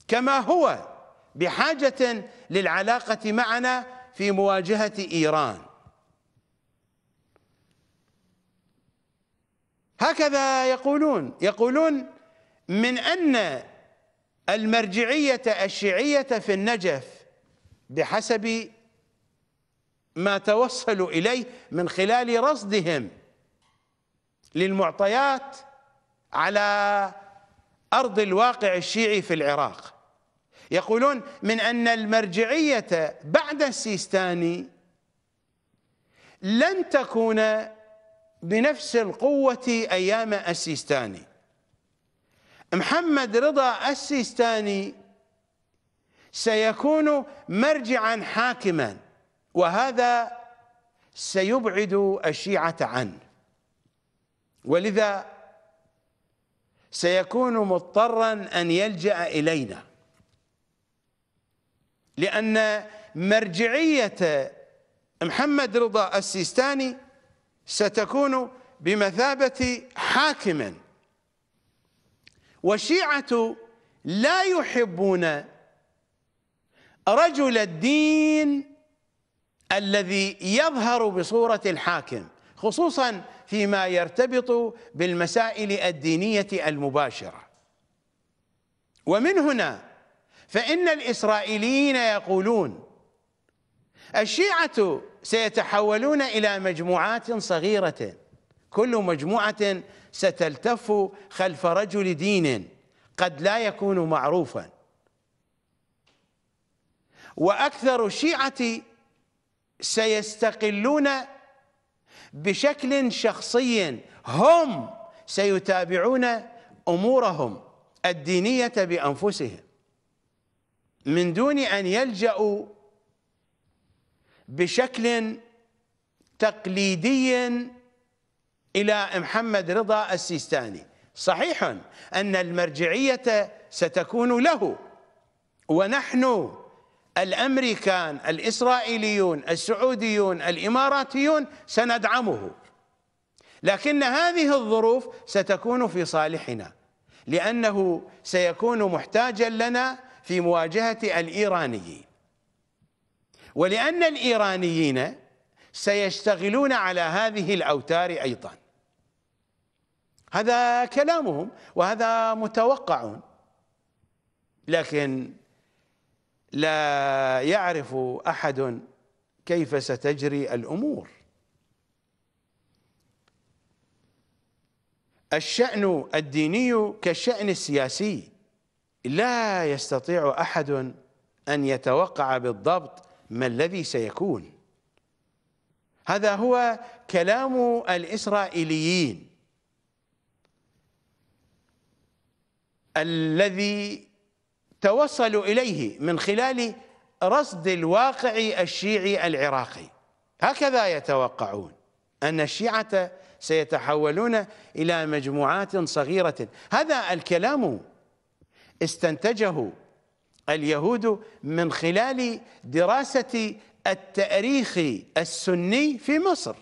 كما هو بحاجه للعلاقه معنا في مواجهه ايران هكذا يقولون يقولون من أن المرجعية الشيعية في النجف بحسب ما توصلوا إليه من خلال رصدهم للمعطيات على أرض الواقع الشيعي في العراق يقولون من أن المرجعية بعد السيستاني لن تكون بنفس القوة أيام السيستاني محمد رضا السيستاني سيكون مرجعا حاكما وهذا سيبعد الشيعة عنه ولذا سيكون مضطرا أن يلجأ إلينا لأن مرجعية محمد رضا السيستاني ستكون بمثابة حاكم والشيعة لا يحبون رجل الدين الذي يظهر بصورة الحاكم خصوصا فيما يرتبط بالمسائل الدينية المباشرة ومن هنا فإن الإسرائيليين يقولون الشيعة سيتحولون إلى مجموعات صغيرة كل مجموعة ستلتف خلف رجل دين قد لا يكون معروفا وأكثر الشيعة سيستقلون بشكل شخصي هم سيتابعون أمورهم الدينية بأنفسهم من دون أن يلجأوا بشكل تقليدي إلى محمد رضا السيستاني صحيح أن المرجعية ستكون له ونحن الأمريكان الإسرائيليون السعوديون الإماراتيون سندعمه لكن هذه الظروف ستكون في صالحنا لأنه سيكون محتاجا لنا في مواجهة الإيرانيين ولأن الإيرانيين سيشتغلون على هذه الأوتار أيضاً هذا كلامهم وهذا متوقع لكن لا يعرف احد كيف ستجري الامور الشان الديني كالشان السياسي لا يستطيع احد ان يتوقع بالضبط ما الذي سيكون هذا هو كلام الاسرائيليين الذي توصلوا إليه من خلال رصد الواقع الشيعي العراقي هكذا يتوقعون أن الشيعة سيتحولون إلى مجموعات صغيرة هذا الكلام استنتجه اليهود من خلال دراسة التاريخ السني في مصر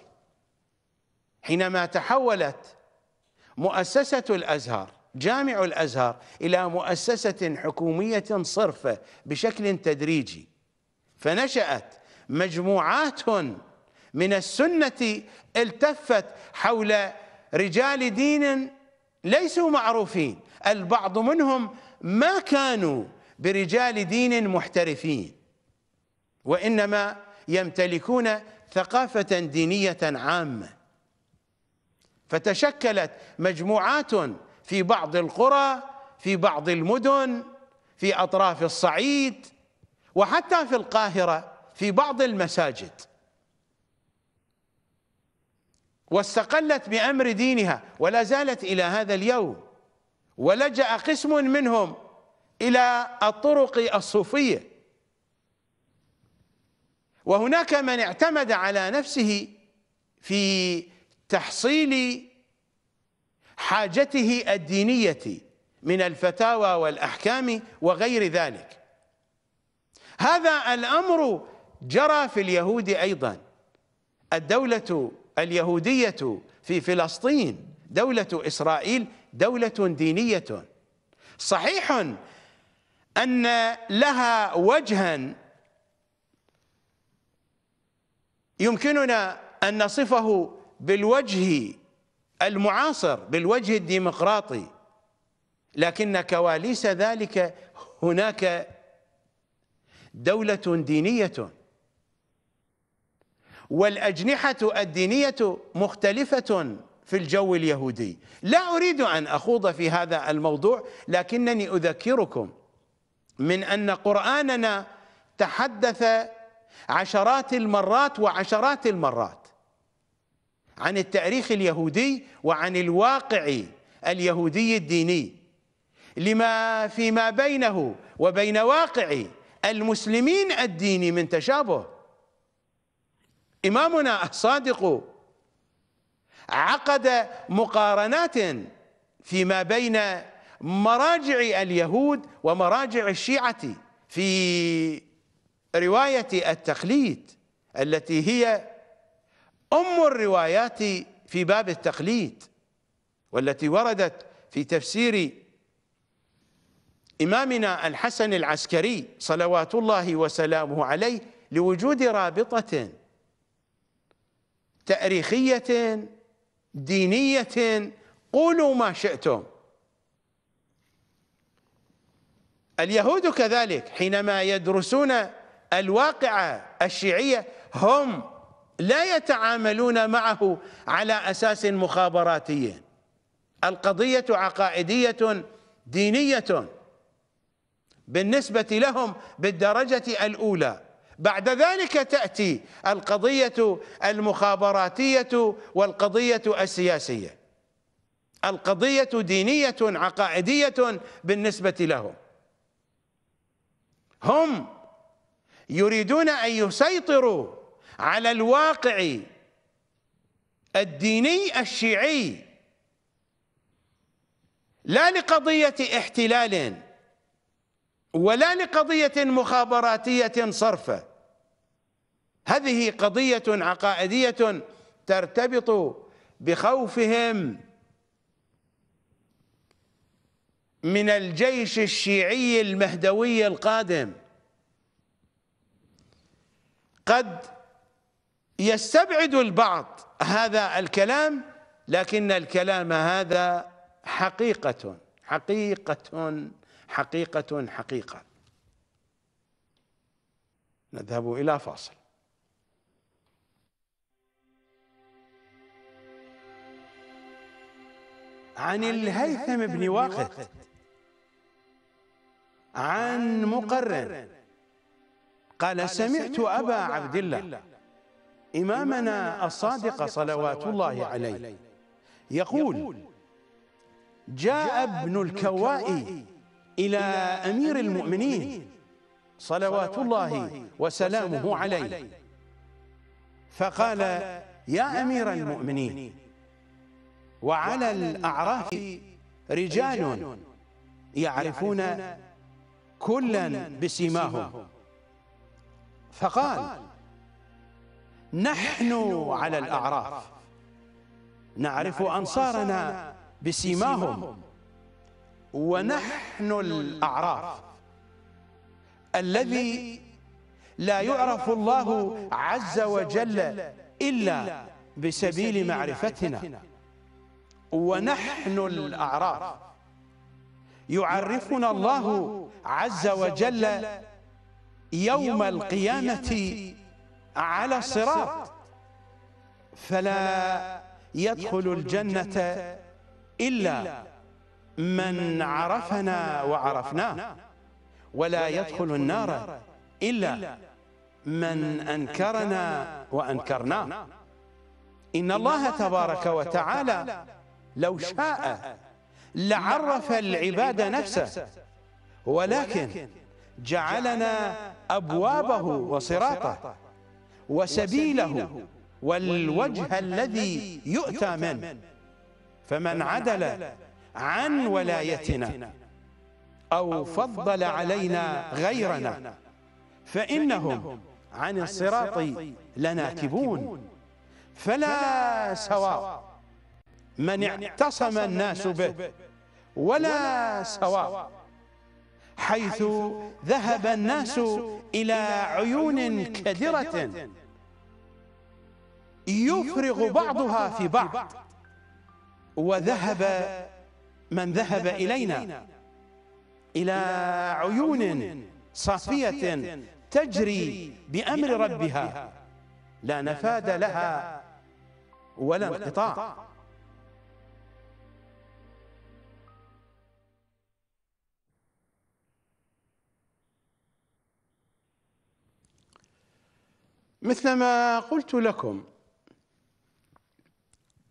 حينما تحولت مؤسسة الأزهار جامع الازهر الى مؤسسه حكوميه صرفه بشكل تدريجي فنشات مجموعات من السنه التفت حول رجال دين ليسوا معروفين البعض منهم ما كانوا برجال دين محترفين وانما يمتلكون ثقافه دينيه عامه فتشكلت مجموعات في بعض القرى في بعض المدن في أطراف الصعيد وحتى في القاهرة في بعض المساجد واستقلت بأمر دينها ولا زالت إلى هذا اليوم ولجأ قسم منهم إلى الطرق الصوفية وهناك من اعتمد على نفسه في تحصيل حاجته الدينية من الفتاوى والأحكام وغير ذلك هذا الأمر جرى في اليهود أيضا الدولة اليهودية في فلسطين دولة إسرائيل دولة دينية صحيح أن لها وجها يمكننا أن نصفه بالوجه المعاصر بالوجه الديمقراطي لكن كواليس ذلك هناك دولة دينية والأجنحة الدينية مختلفة في الجو اليهودي لا أريد أن أخوض في هذا الموضوع لكنني أذكركم من أن قرآننا تحدث عشرات المرات وعشرات المرات عن التاريخ اليهودي وعن الواقع اليهودي الديني لما فيما بينه وبين واقع المسلمين الديني من تشابه إمامنا الصادق عقد مقارنات فيما بين مراجع اليهود ومراجع الشيعة في رواية التقليد التي هي أم الروايات في باب التقليد والتي وردت في تفسير إمامنا الحسن العسكري صلوات الله وسلامه عليه لوجود رابطة تاريخية دينية قولوا ما شئتم اليهود كذلك حينما يدرسون الواقعة الشيعية هم لا يتعاملون معه على أساس مخابراتي القضية عقائدية دينية بالنسبة لهم بالدرجة الأولى بعد ذلك تأتي القضية المخابراتية والقضية السياسية القضية دينية عقائدية بالنسبة لهم هم يريدون أن يسيطروا على الواقع الديني الشيعي لا لقضية احتلال ولا لقضية مخابراتية صرفة هذه قضية عقائدية ترتبط بخوفهم من الجيش الشيعي المهدوي القادم قد يستبعد البعض هذا الكلام لكن الكلام هذا حقيقة حقيقة حقيقة حقيقة نذهب إلى فاصل عن الهيثم بن واقد عن مقرن قال سمعت أبا عبد الله إمامنا الصادق صلوات الله عليه يقول جاء ابن الكوائي إلى أمير المؤمنين صلوات الله وسلامه عليه فقال يا أمير المؤمنين وعلى الأعراف رجال يعرفون كلا بسيماهم فقال نحن على الأعراف نعرف أنصارنا بسيماهم ونحن الأعراف الذي لا يعرف الله عز وجل إلا بسبيل معرفتنا ونحن الأعراف يعرفنا الله عز وجل يوم القيامة على الصراط فلا يدخل الجنة إلا من عرفنا وعرفناه ولا يدخل النار إلا من أنكرنا وأنكرناه إن الله تبارك وتعالى لو شاء لعرف العباد نفسه ولكن جعلنا أبوابه وصراطه وسبيله والوجه الذي يؤتى منه فمن عدل عن ولايتنا أو فضل علينا غيرنا فإنهم عن الصراط لناكبون فلا سواء من اعتصم الناس به ولا سواء حيث ذهب الناس إلى عيون كدرة يفرغ بعضها في بعض وذهب من ذهب إلينا إلى عيون صافية تجري بأمر ربها لا نفاد لها ولا انقطاع مثلما قلت لكم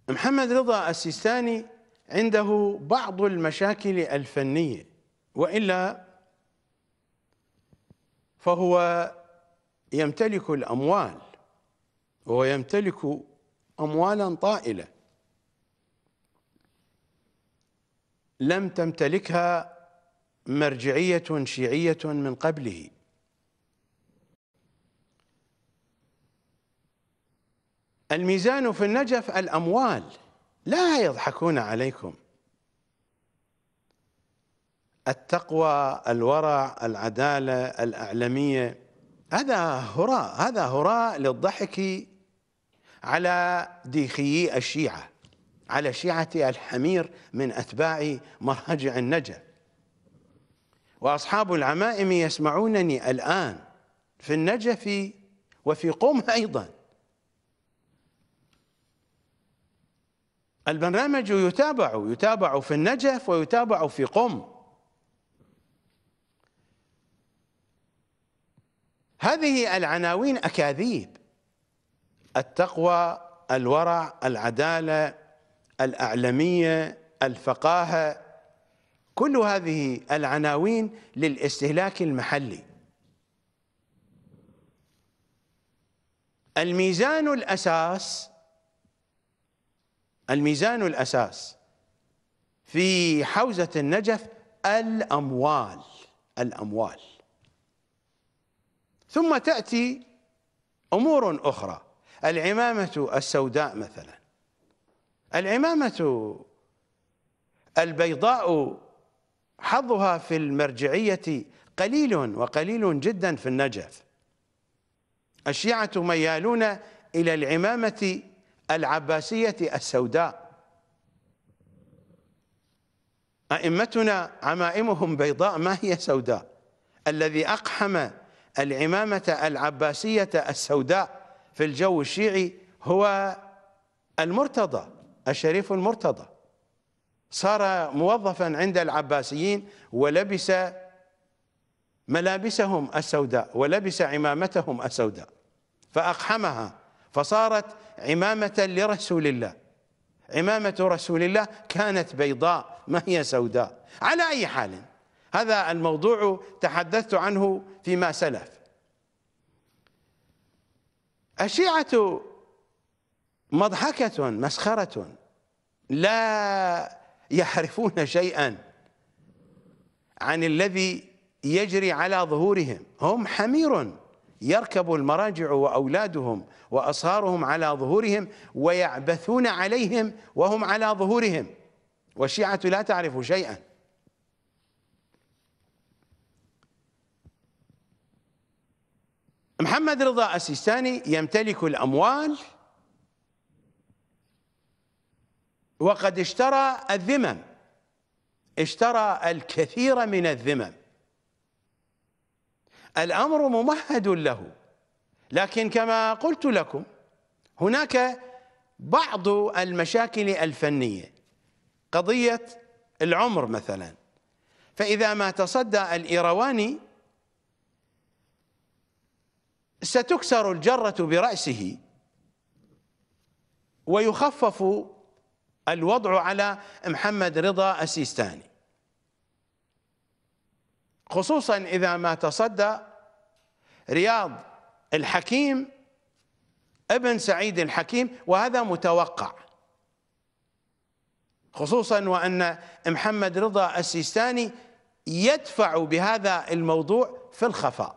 محمد رضا السيستاني عنده بعض المشاكل الفنية وإلا فهو يمتلك الأموال يمتلك أموالا طائلة لم تمتلكها مرجعية شيعية من قبله الميزان في النجف الأموال لا يضحكون عليكم التقوى الورع العدالة الأعلمية هذا هراء هذا هراء للضحك على ديخيي الشيعة على شيعة الحمير من أتباع مراجع النجف وأصحاب العمائم يسمعونني الآن في النجف وفي قوم أيضا البرنامج يتابع يتابع في النجف ويتابع في قم هذه العناوين أكاذيب التقوى الورع العدالة الأعلمية الفقاهة كل هذه العناوين للاستهلاك المحلي الميزان الأساس الميزان الأساس في حوزة النجف الأموال الأموال ثم تأتي أمور أخرى العمامة السوداء مثلا العمامة البيضاء حظها في المرجعية قليل وقليل جدا في النجف الشيعة ميالون إلى العمامة العباسية السوداء أئمتنا عمائمهم بيضاء ما هي سوداء الذي أقحم العمامة العباسية السوداء في الجو الشيعي هو المرتضى الشريف المرتضى صار موظفا عند العباسيين ولبس ملابسهم السوداء ولبس عمامتهم السوداء فأقحمها فصارت عمامة لرسول الله عمامة رسول الله كانت بيضاء ما هي سوداء على أي حال هذا الموضوع تحدثت عنه فيما سلف الشيعة مضحكة مسخرة لا يحرفون شيئا عن الذي يجري على ظهورهم هم حمير يركب المراجع وأولادهم وأصهارهم على ظهورهم ويعبثون عليهم وهم على ظهورهم والشيعة لا تعرف شيئا محمد رضا السيستاني يمتلك الأموال وقد اشترى الذمم اشترى الكثير من الذمم الأمر ممهد له لكن كما قلت لكم هناك بعض المشاكل الفنية قضية العمر مثلا فإذا ما تصدى الإيرواني ستكسر الجرة برأسه ويخفف الوضع على محمد رضا السيستاني خصوصا إذا ما تصدى رياض الحكيم ابن سعيد الحكيم وهذا متوقع خصوصا وأن محمد رضا السيستاني يدفع بهذا الموضوع في الخفاء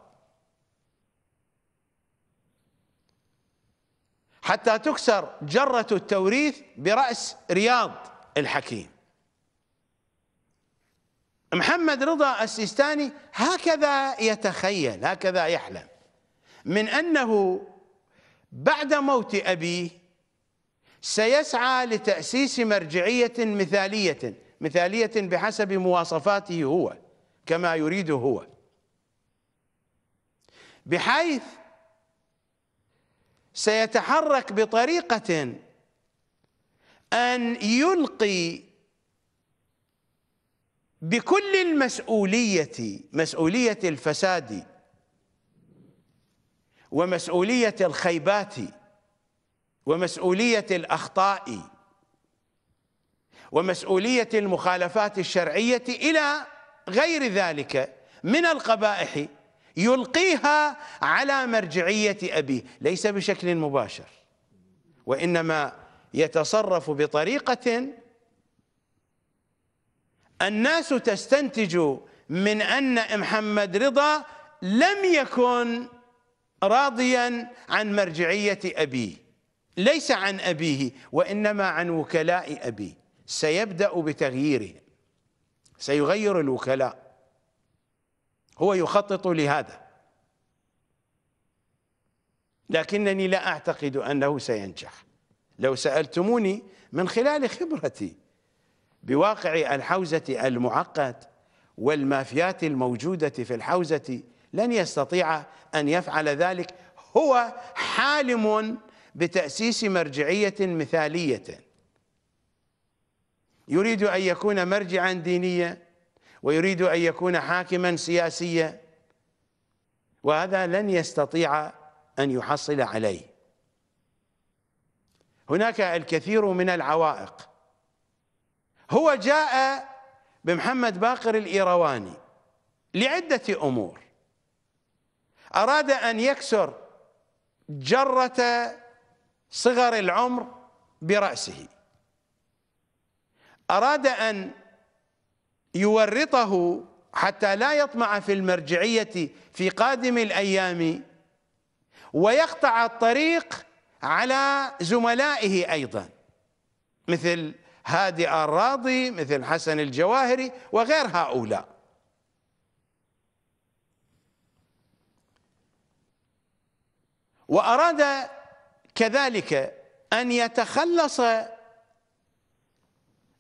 حتى تكسر جرة التوريث برأس رياض الحكيم محمد رضا السيستاني هكذا يتخيل هكذا يحلم من أنه بعد موت أبيه سيسعى لتأسيس مرجعية مثالية مثالية بحسب مواصفاته هو كما يريده هو بحيث سيتحرك بطريقة أن يلقي بكل المسؤولية مسؤولية الفساد ومسؤولية الخيبات ومسؤولية الأخطاء ومسؤولية المخالفات الشرعية إلى غير ذلك من القبائح يلقيها على مرجعية أبيه ليس بشكل مباشر وإنما يتصرف بطريقة الناس تستنتج من أن محمد رضا لم يكن راضيا عن مرجعية أبيه ليس عن أبيه وإنما عن وكلاء أبيه سيبدأ بتغييره سيغير الوكلاء هو يخطط لهذا لكنني لا أعتقد أنه سينجح لو سألتموني من خلال خبرتي بواقع الحوزة المعقد والمافيات الموجودة في الحوزة لن يستطيع أن يفعل ذلك هو حالم بتأسيس مرجعية مثالية يريد أن يكون مرجعا دينيا ويريد أن يكون حاكما سياسيا وهذا لن يستطيع أن يحصل عليه هناك الكثير من العوائق هو جاء بمحمد باقر الايرواني لعده امور اراد ان يكسر جره صغر العمر براسه اراد ان يورطه حتى لا يطمع في المرجعيه في قادم الايام ويقطع الطريق على زملائه ايضا مثل هادي الراضي مثل حسن الجواهري وغير هؤلاء وأراد كذلك أن يتخلص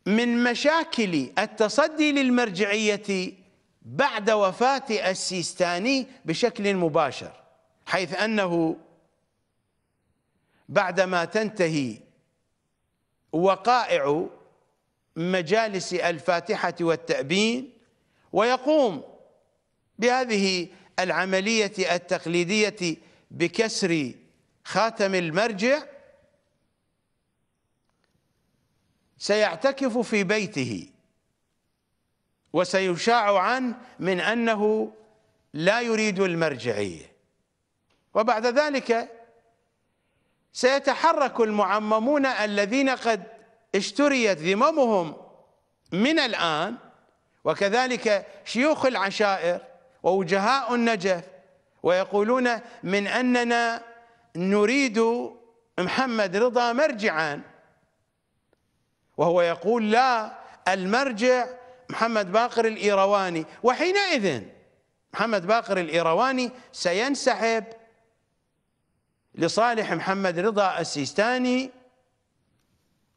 من مشاكل التصدي للمرجعية بعد وفاة السيستاني بشكل مباشر حيث أنه بعدما تنتهي وقائع مجالس الفاتحة والتأبين ويقوم بهذه العملية التقليدية بكسر خاتم المرجع سيعتكف في بيته وسيشاع عنه من أنه لا يريد المرجعية وبعد ذلك سيتحرك المعممون الذين قد اشتريت ذممهم من الآن وكذلك شيوخ العشائر ووجهاء النجف ويقولون من أننا نريد محمد رضا مرجعا وهو يقول لا المرجع محمد باقر الإيرواني وحينئذ محمد باقر الإيرواني سينسحب لصالح محمد رضا السيستاني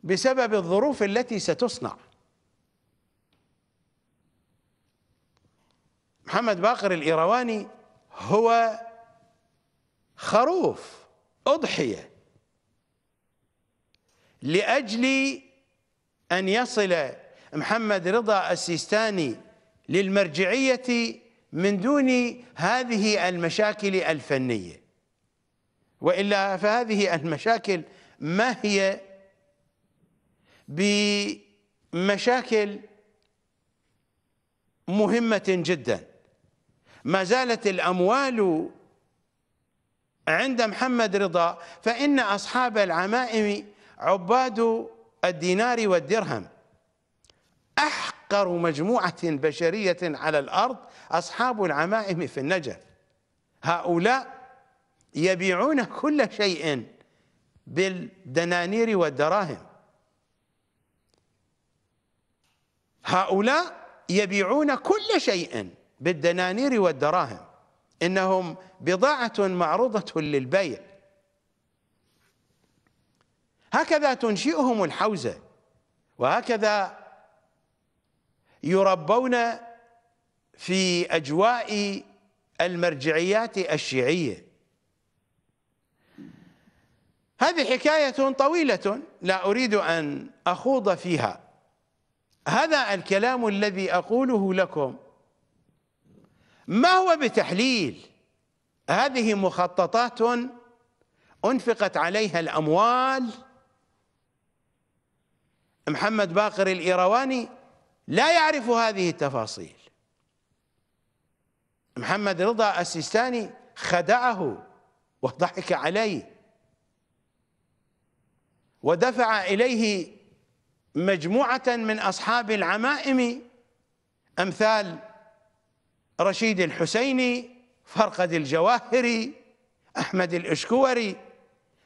بسبب الظروف التي ستصنع محمد باقر الإيرواني هو خروف أضحية لأجل أن يصل محمد رضا السيستاني للمرجعية من دون هذه المشاكل الفنيه والا فهذه المشاكل ما هي بمشاكل مهمه جدا ما زالت الاموال عند محمد رضا فان اصحاب العمائم عباد الدينار والدرهم احقر مجموعه بشريه على الارض اصحاب العمائم في النجف هؤلاء يبيعون كل شيء بالدنانير والدراهم هؤلاء يبيعون كل شيء بالدنانير والدراهم انهم بضاعه معروضه للبيع هكذا تنشئهم الحوزه وهكذا يربون في اجواء المرجعيات الشيعيه هذه حكاية طويلة لا أريد أن أخوض فيها هذا الكلام الذي أقوله لكم ما هو بتحليل هذه مخططات أنفقت عليها الأموال محمد باقر الإيرواني لا يعرف هذه التفاصيل محمد رضا السيستاني خدعه وضحك عليه ودفع إليه مجموعة من أصحاب العمائم أمثال رشيد الحسيني فرقد الجواهري أحمد الإشكوري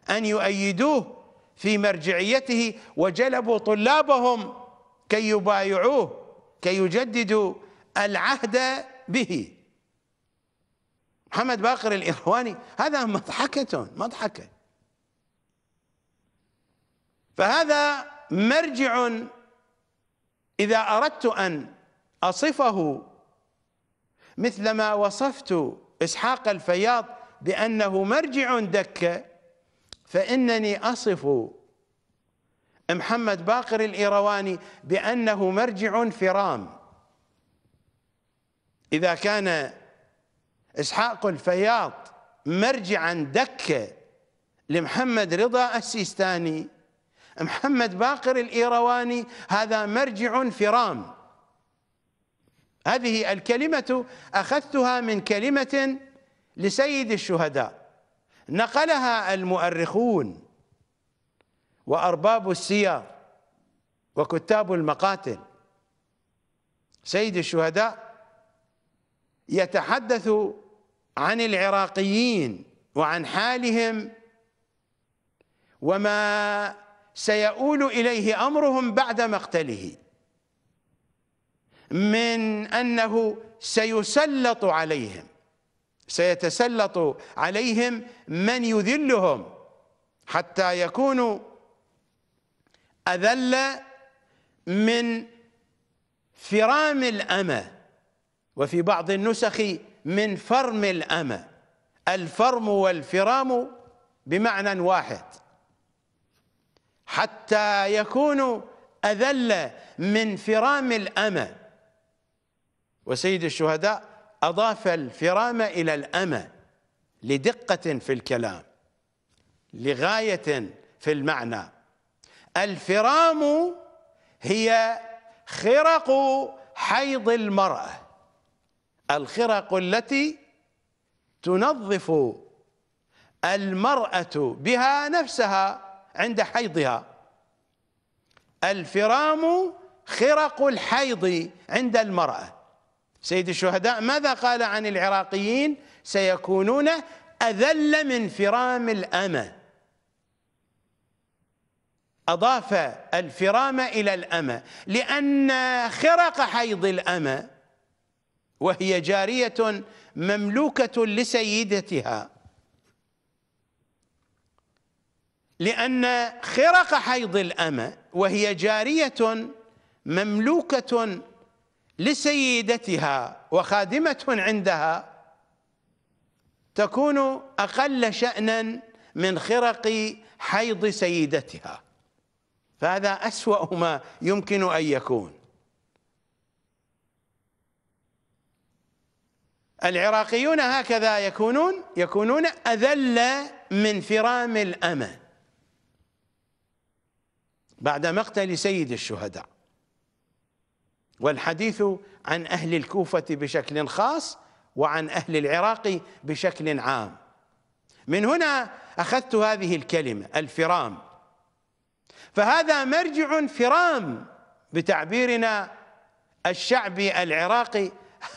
أن يؤيدوه في مرجعيته وجلبوا طلابهم كي يبايعوه كي يجددوا العهد به محمد باقر الإخواني هذا مضحكة مضحكة فهذا مرجع إذا أردت أن أصفه مثلما وصفت إسحاق الفياض بأنه مرجع دكة فإنني أصف محمد باقر الإيرواني بأنه مرجع فرام إذا كان إسحاق الفياض مرجعا دكة لمحمد رضا السيستاني محمد باقر الإيرواني هذا مرجع فرام هذه الكلمة أخذتها من كلمة لسيد الشهداء نقلها المؤرخون وأرباب السير وكتاب المقاتل سيد الشهداء يتحدث عن العراقيين وعن حالهم وما سيؤول إليه أمرهم بعد مقتله من أنه سيسلط عليهم سيتسلط عليهم من يذلهم حتى يكونوا أذل من فرام الأمة وفي بعض النسخ من فرم الأمة الفرم والفرام بمعنى واحد حتى يكونوا أذل من فرام الأمى وسيد الشهداء أضاف الفرام إلى الأمى لدقة في الكلام لغاية في المعنى الفرام هي خرق حيض المرأة الخرق التي تنظف المرأة بها نفسها عند حيضها الفرام خرق الحيض عند المرأة سيد الشهداء ماذا قال عن العراقيين سيكونون أذل من فرام الأمة أضاف الفرام إلى الأمة لأن خرق حيض الأمة وهي جارية مملوكة لسيدتها لأن خرق حيض الأمة وهي جارية مملوكة لسيدتها وخادمة عندها تكون أقل شأنا من خرق حيض سيدتها فهذا أسوأ ما يمكن أن يكون العراقيون هكذا يكونون يكونون أذل من فرام الأمل بعد مقتل سيد الشهداء والحديث عن أهل الكوفة بشكل خاص وعن أهل العراق بشكل عام من هنا أخذت هذه الكلمة الفرام فهذا مرجع فرام بتعبيرنا الشعبي العراقي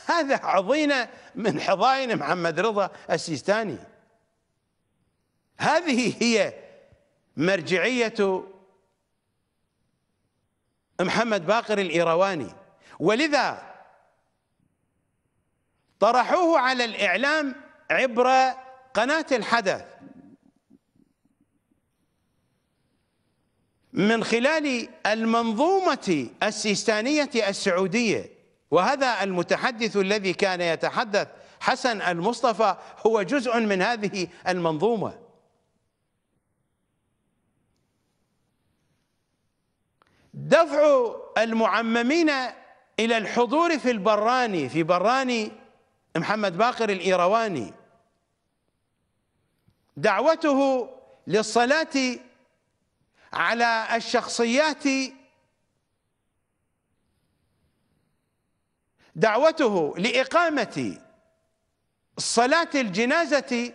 هذا عضينا من حضاين محمد رضا السيستاني هذه هي مرجعية محمد باقر الإيرواني ولذا طرحوه على الإعلام عبر قناة الحدث من خلال المنظومة السيستانية السعودية وهذا المتحدث الذي كان يتحدث حسن المصطفى هو جزء من هذه المنظومه دفع المعممين إلى الحضور في البراني في براني محمد باقر الإيرواني دعوته للصلاة على الشخصيات دعوته لإقامة صلاة الجنازة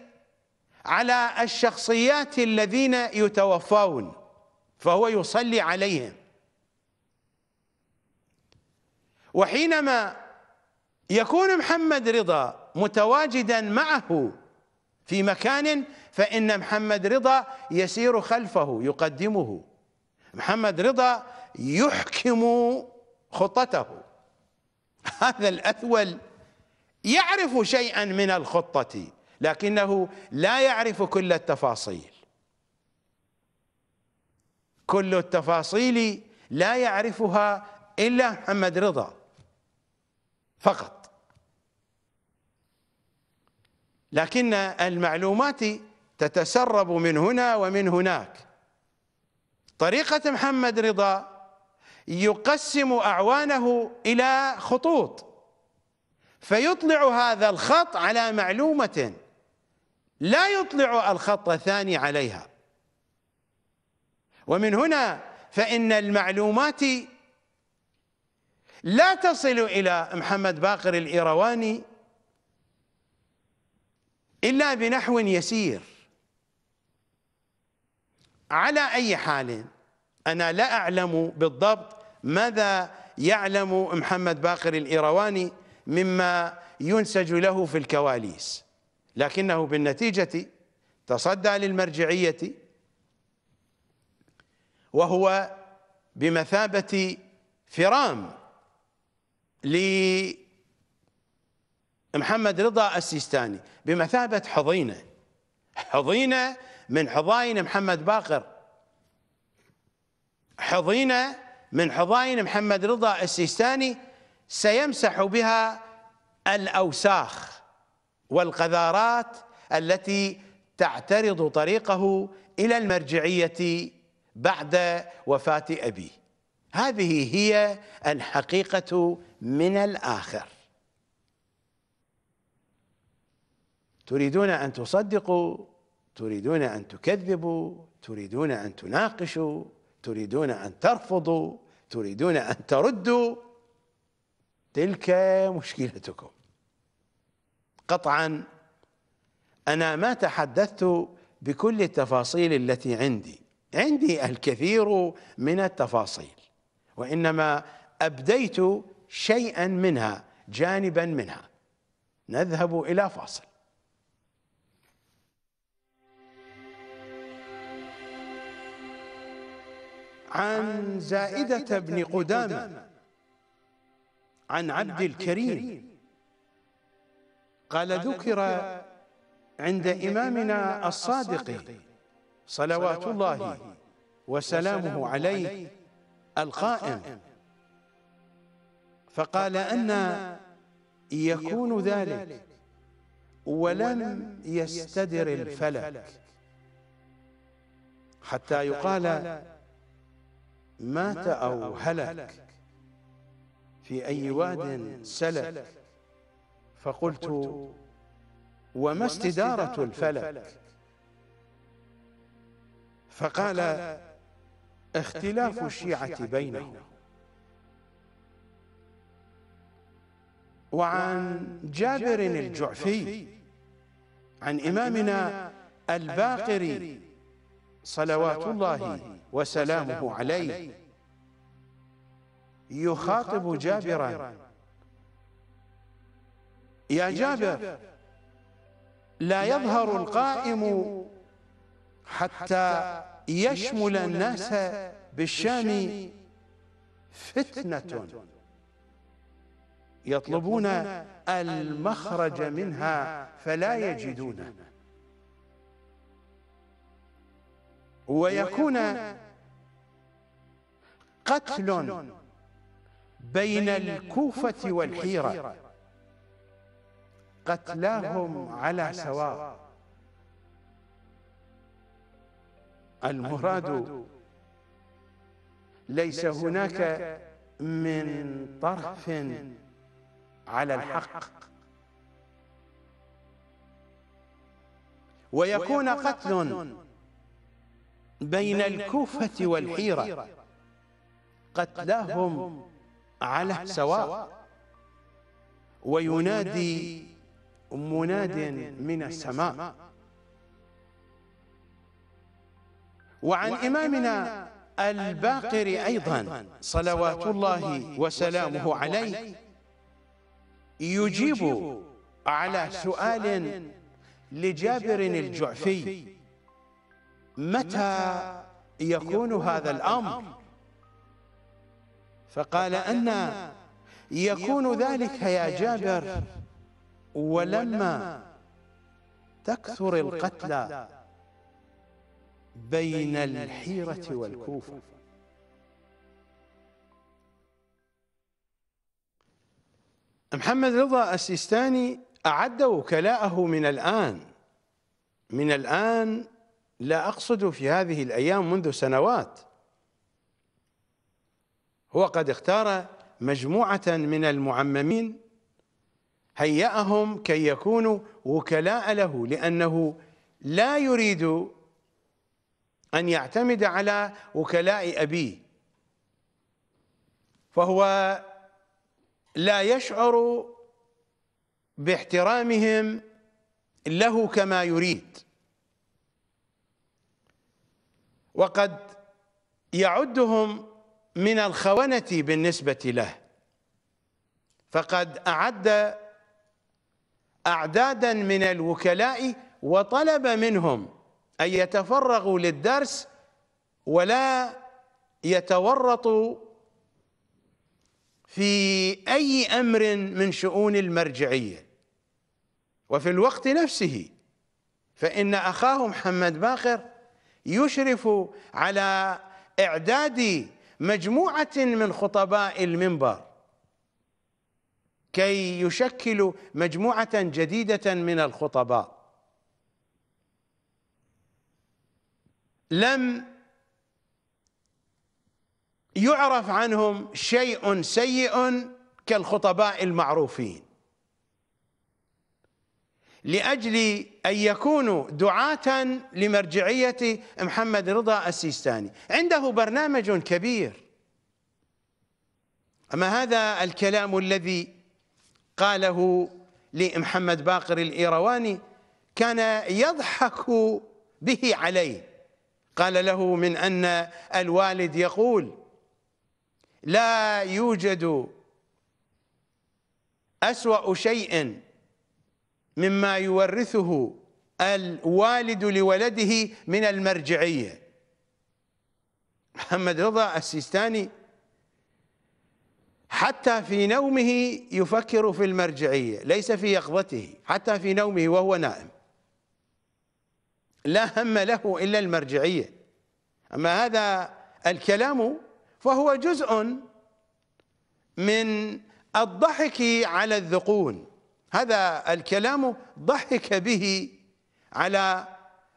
على الشخصيات الذين يتوفون فهو يصلي عليهم وحينما يكون محمد رضا متواجدا معه في مكان فإن محمد رضا يسير خلفه يقدمه محمد رضا يحكم خطته [laughs] هذا الأثول يعرف شيئا من الخطة لكنه لا يعرف كل التفاصيل كل التفاصيل لا يعرفها إلا محمد رضا فقط لكن المعلومات تتسرب من هنا ومن هناك طريقة محمد رضا يقسم أعوانه إلى خطوط فيطلع هذا الخط على معلومة لا يطلع الخط الثاني عليها ومن هنا فإن المعلومات لا تصل إلى محمد باقر الإيرواني إلا بنحو يسير على أي حال أنا لا أعلم بالضبط ماذا يعلم محمد باقر الإيرواني مما ينسج له في الكواليس لكنه بالنتيجة تصدى للمرجعية وهو بمثابة فرام لمحمد رضا السيستاني بمثابة حضينة حضينة من حضاين محمد باقر حضينة من حضاين محمد رضا السيستاني سيمسح بها الأوساخ والقذارات التي تعترض طريقه إلى المرجعية بعد وفاة أبيه هذه هي الحقيقة من الآخر تريدون أن تصدقوا تريدون أن تكذبوا تريدون أن تناقشوا تريدون أن ترفضوا تريدون أن تردوا تلك مشكلتكم قطعا أنا ما تحدثت بكل التفاصيل التي عندي عندي الكثير من التفاصيل وإنما أبديت شيئا منها جانبا منها نذهب الى فاصل عن زائده بن قدامه عن عبد الكريم قال ذكر عند امامنا الصادق صلوات الله وسلامه عليه القائم فقال أن يكون ذلك ولم يستدر الفلك حتى يقال مات أو هلك في أي واد سلك فقلت وما استدارة الفلك فقال اختلاف الشيعة بينهم وعن جابر الجعفي عن إمامنا الباقر صلوات الله وسلامه عليه يخاطب جابرا يا جابر لا يظهر القائم حتى يشمل الناس بالشام فتنة يطلبون المخرج منها فلا يجدونه ويكون قتل بين الكوفة والحيرة قتلاهم على سواء المراد ليس هناك من طرف على الحق ويكون قتل بين الكوفة والحيرة قتلاهم على سواء وينادي مناد من السماء وعن إمامنا الباقر أيضا صلوات الله وسلامه عليه يجيب على سؤال لجابر الجعفي متى يكون هذا الأمر فقال أن يكون ذلك يا جابر ولما تكثر القتلى بين الحيرة والكوفة محمد رضا السيستاني أعد وكلاءه من الآن من الآن لا أقصد في هذه الأيام منذ سنوات هو قد اختار مجموعة من المعممين هيأهم كي يكونوا وكلاء له لأنه لا يريد أن يعتمد على وكلاء أبيه فهو لا يشعر باحترامهم له كما يريد وقد يعدهم من الخونة بالنسبة له فقد أعد أعدادا من الوكلاء وطلب منهم أن يتفرغوا للدرس ولا يتورطوا في أي أمر من شؤون المرجعية وفي الوقت نفسه فإن أخاه محمد باقر يشرف على إعداد مجموعة من خطباء المنبر كي يشكل مجموعة جديدة من الخطباء لم يعرف عنهم شيء سيء كالخطباء المعروفين لاجل ان يكونوا دعاة لمرجعيه محمد رضا السيستاني، عنده برنامج كبير. اما هذا الكلام الذي قاله لمحمد باقر الايرواني كان يضحك به عليه. قال له من ان الوالد يقول لا يوجد أسوأ شيء مما يورثه الوالد لولده من المرجعية محمد رضا السيستاني حتى في نومه يفكر في المرجعية ليس في يقظته حتى في نومه وهو نائم لا هم له إلا المرجعية أما هذا الكلام فهو جزء من الضحك على الذقون هذا الكلام ضحك به على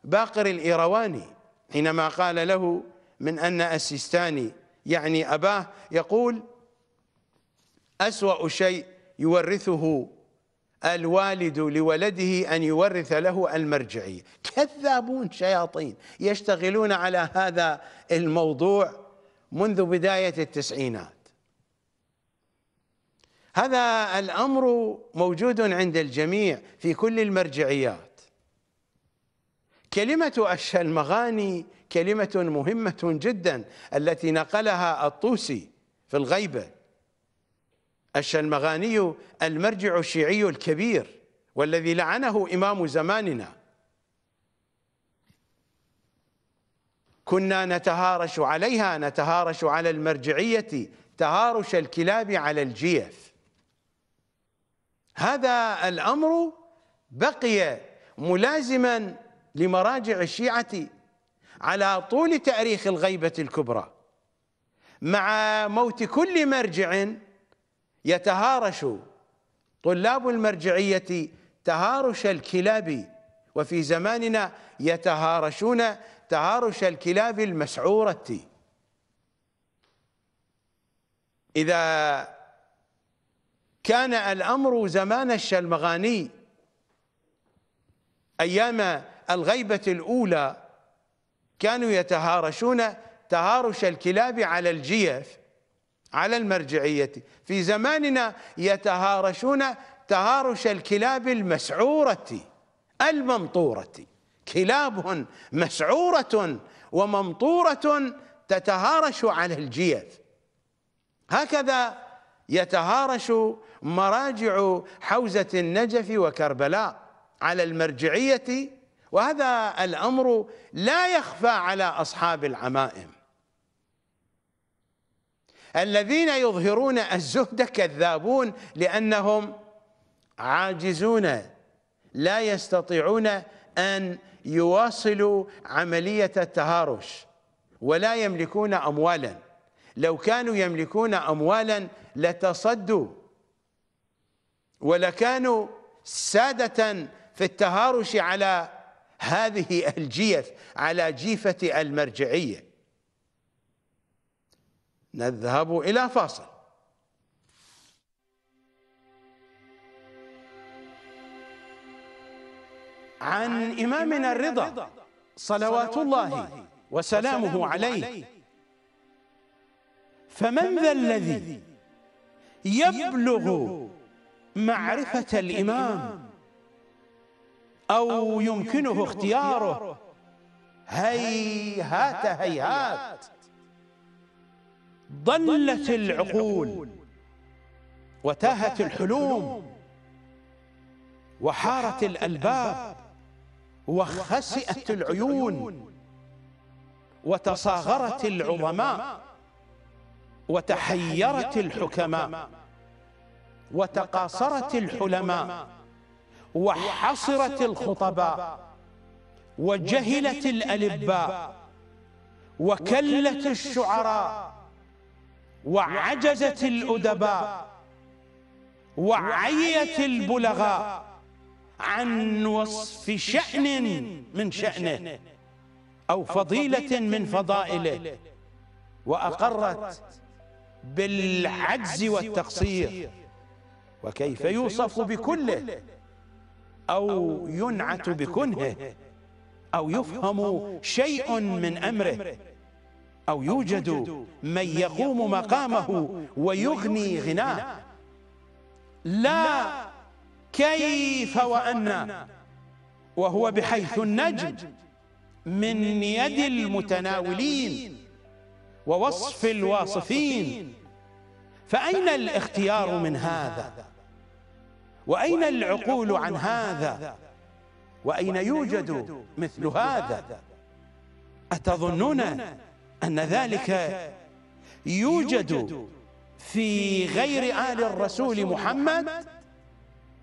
باقر الإيرواني حينما قال له من أن السيستاني يعني أباه يقول أسوأ شيء يورثه الوالد لولده أن يورث له المرجعية كذابون شياطين يشتغلون على هذا الموضوع منذ بداية التسعينات هذا الأمر موجود عند الجميع في كل المرجعيات كلمة الشلمغاني كلمة مهمة جدا التي نقلها الطوسي في الغيبة الشلمغاني المرجع الشيعي الكبير والذي لعنه إمام زماننا كنا نتهارش عليها نتهارش على المرجعية تهارش الكلاب على الجيف هذا الأمر بقي ملازما لمراجع الشيعة على طول تاريخ الغيبة الكبرى مع موت كل مرجع يتهارش طلاب المرجعية تهارش الكلاب وفي زماننا يتهارشون تعارش الكلاب المسعورة إذا كان الأمر زمان الشلمغاني أيام الغيبة الأولى كانوا يتهارشون تهارش الكلاب على الجيف على المرجعية في زماننا يتهارشون تهارش الكلاب المسعورة الممطورة كلاب مسعورة وممطورة تتهارش على الجيف هكذا يتهارش مراجع حوزة النجف وكربلاء على المرجعية وهذا الأمر لا يخفى على أصحاب العمائم الذين يظهرون الزهد كذابون لأنهم عاجزون لا يستطيعون أن يواصلوا عملية التهارش ولا يملكون أموالا لو كانوا يملكون أموالا لتصدوا ولكانوا سادة في التهارش على هذه الجيف على جيفة المرجعية نذهب إلى فاصل عن إمامنا الرضا صلوات الله وسلامه عليه فمن ذا الذي يبلغ معرفة الإمام أو يمكنه اختياره هيهات هيهات ضلت العقول وتاهت الحلوم وحارت الألباب وخسئت العيون وتصاغرت العظماء وتحيرت الحكماء وتقاصرت الحلماء وحصرت الخطباء وجهلت الألباء وكلت الشعراء وعجزت الأدباء وعيت البلغاء عن وصف شأن من شأنه أو فضيلة من فضائله وأقرت بالعجز والتقصير وكيف يوصف بكله أو ينعت بكنهه أو يفهم شيء من أمره أو يوجد من يقوم مقامه ويغني غناه لا كيف وأن وهو بحيث النجم من يد المتناولين ووصف الواصفين فأين الاختيار من هذا وأين العقول عن هذا وأين يوجد مثل هذا أتظنون أن ذلك يوجد في غير آل الرسول محمد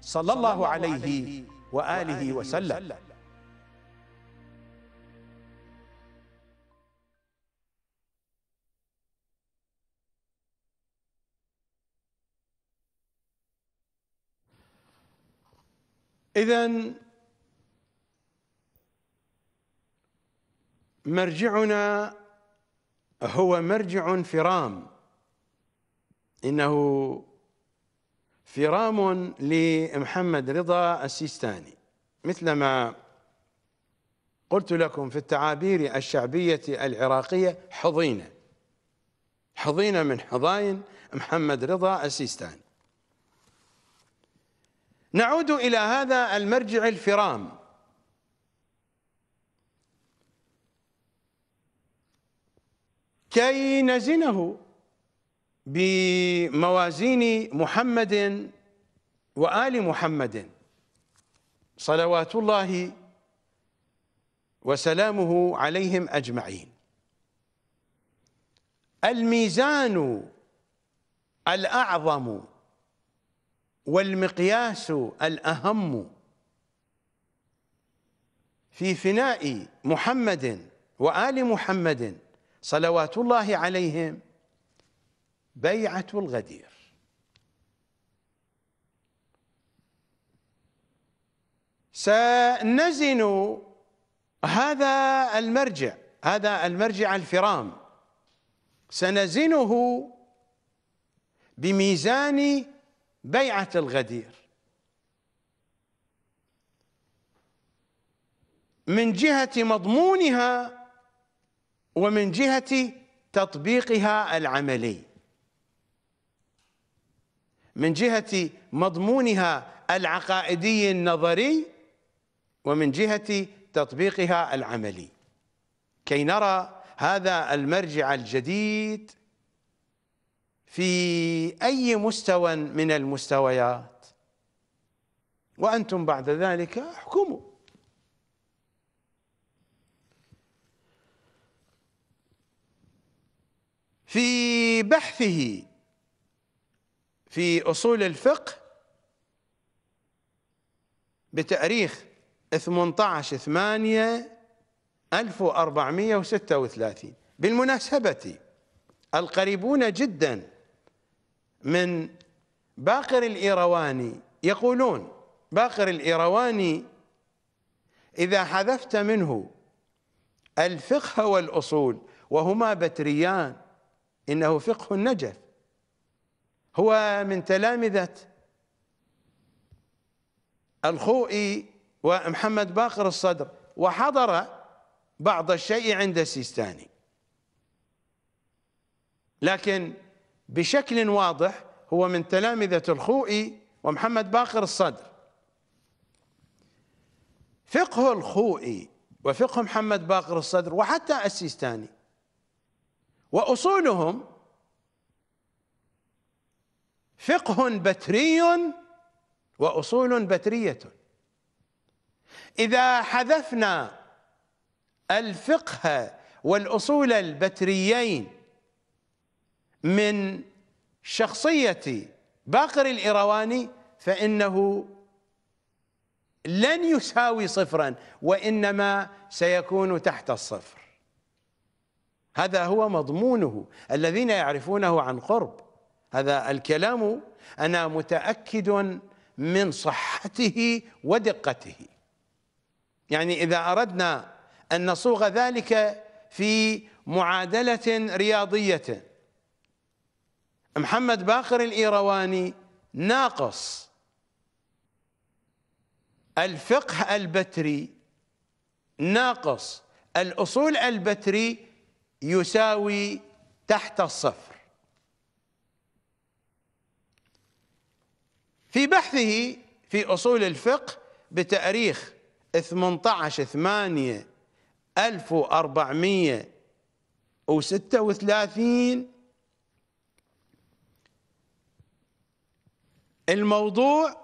صلى الله عليه وآله وسلم إذا مرجعنا هو مرجع فرام إنه فرام لمحمد رضا السيستاني مثلما قلت لكم في التعابير الشعبية العراقية حضينة حضينة من حضاين محمد رضا السيستاني نعود إلى هذا المرجع الفرام كي نزنه بموازين محمد وآل محمد صلوات الله وسلامه عليهم أجمعين الميزان الأعظم والمقياس الأهم في فناء محمد وآل محمد صلوات الله عليهم بيعة الغدير سنزن هذا المرجع هذا المرجع الفرام سنزنه بميزان بيعة الغدير من جهة مضمونها ومن جهة تطبيقها العملي من جهة مضمونها العقائدي النظري ومن جهة تطبيقها العملي كي نرى هذا المرجع الجديد في أي مستوى من المستويات وأنتم بعد ذلك احكموا في بحثه في أصول الفقه بتاريخ 18 8 1436 بالمناسبة القريبون جدا من باقر الإيرواني يقولون باقر الإيرواني إذا حذفت منه الفقه والأصول وهما بتريان إنه فقه النجف هو من تلامذة الخوئي ومحمد باقر الصدر وحضر بعض الشيء عند السيستاني لكن بشكل واضح هو من تلامذة الخوئي ومحمد باقر الصدر فقه الخوئي وفقه محمد باقر الصدر وحتى السيستاني وأصولهم فقه بتري واصول بتريه اذا حذفنا الفقه والاصول البتريين من شخصيه باقر الايرواني فانه لن يساوي صفرا وانما سيكون تحت الصفر هذا هو مضمونه الذين يعرفونه عن قرب هذا الكلام انا متاكد من صحته ودقته يعني اذا اردنا ان نصوغ ذلك في معادله رياضيه محمد باقر الايرواني ناقص الفقه البتري ناقص الاصول البتري يساوي تحت الصفر في بحثه في أصول الفقه بتاريخ 18 8 1436 الموضوع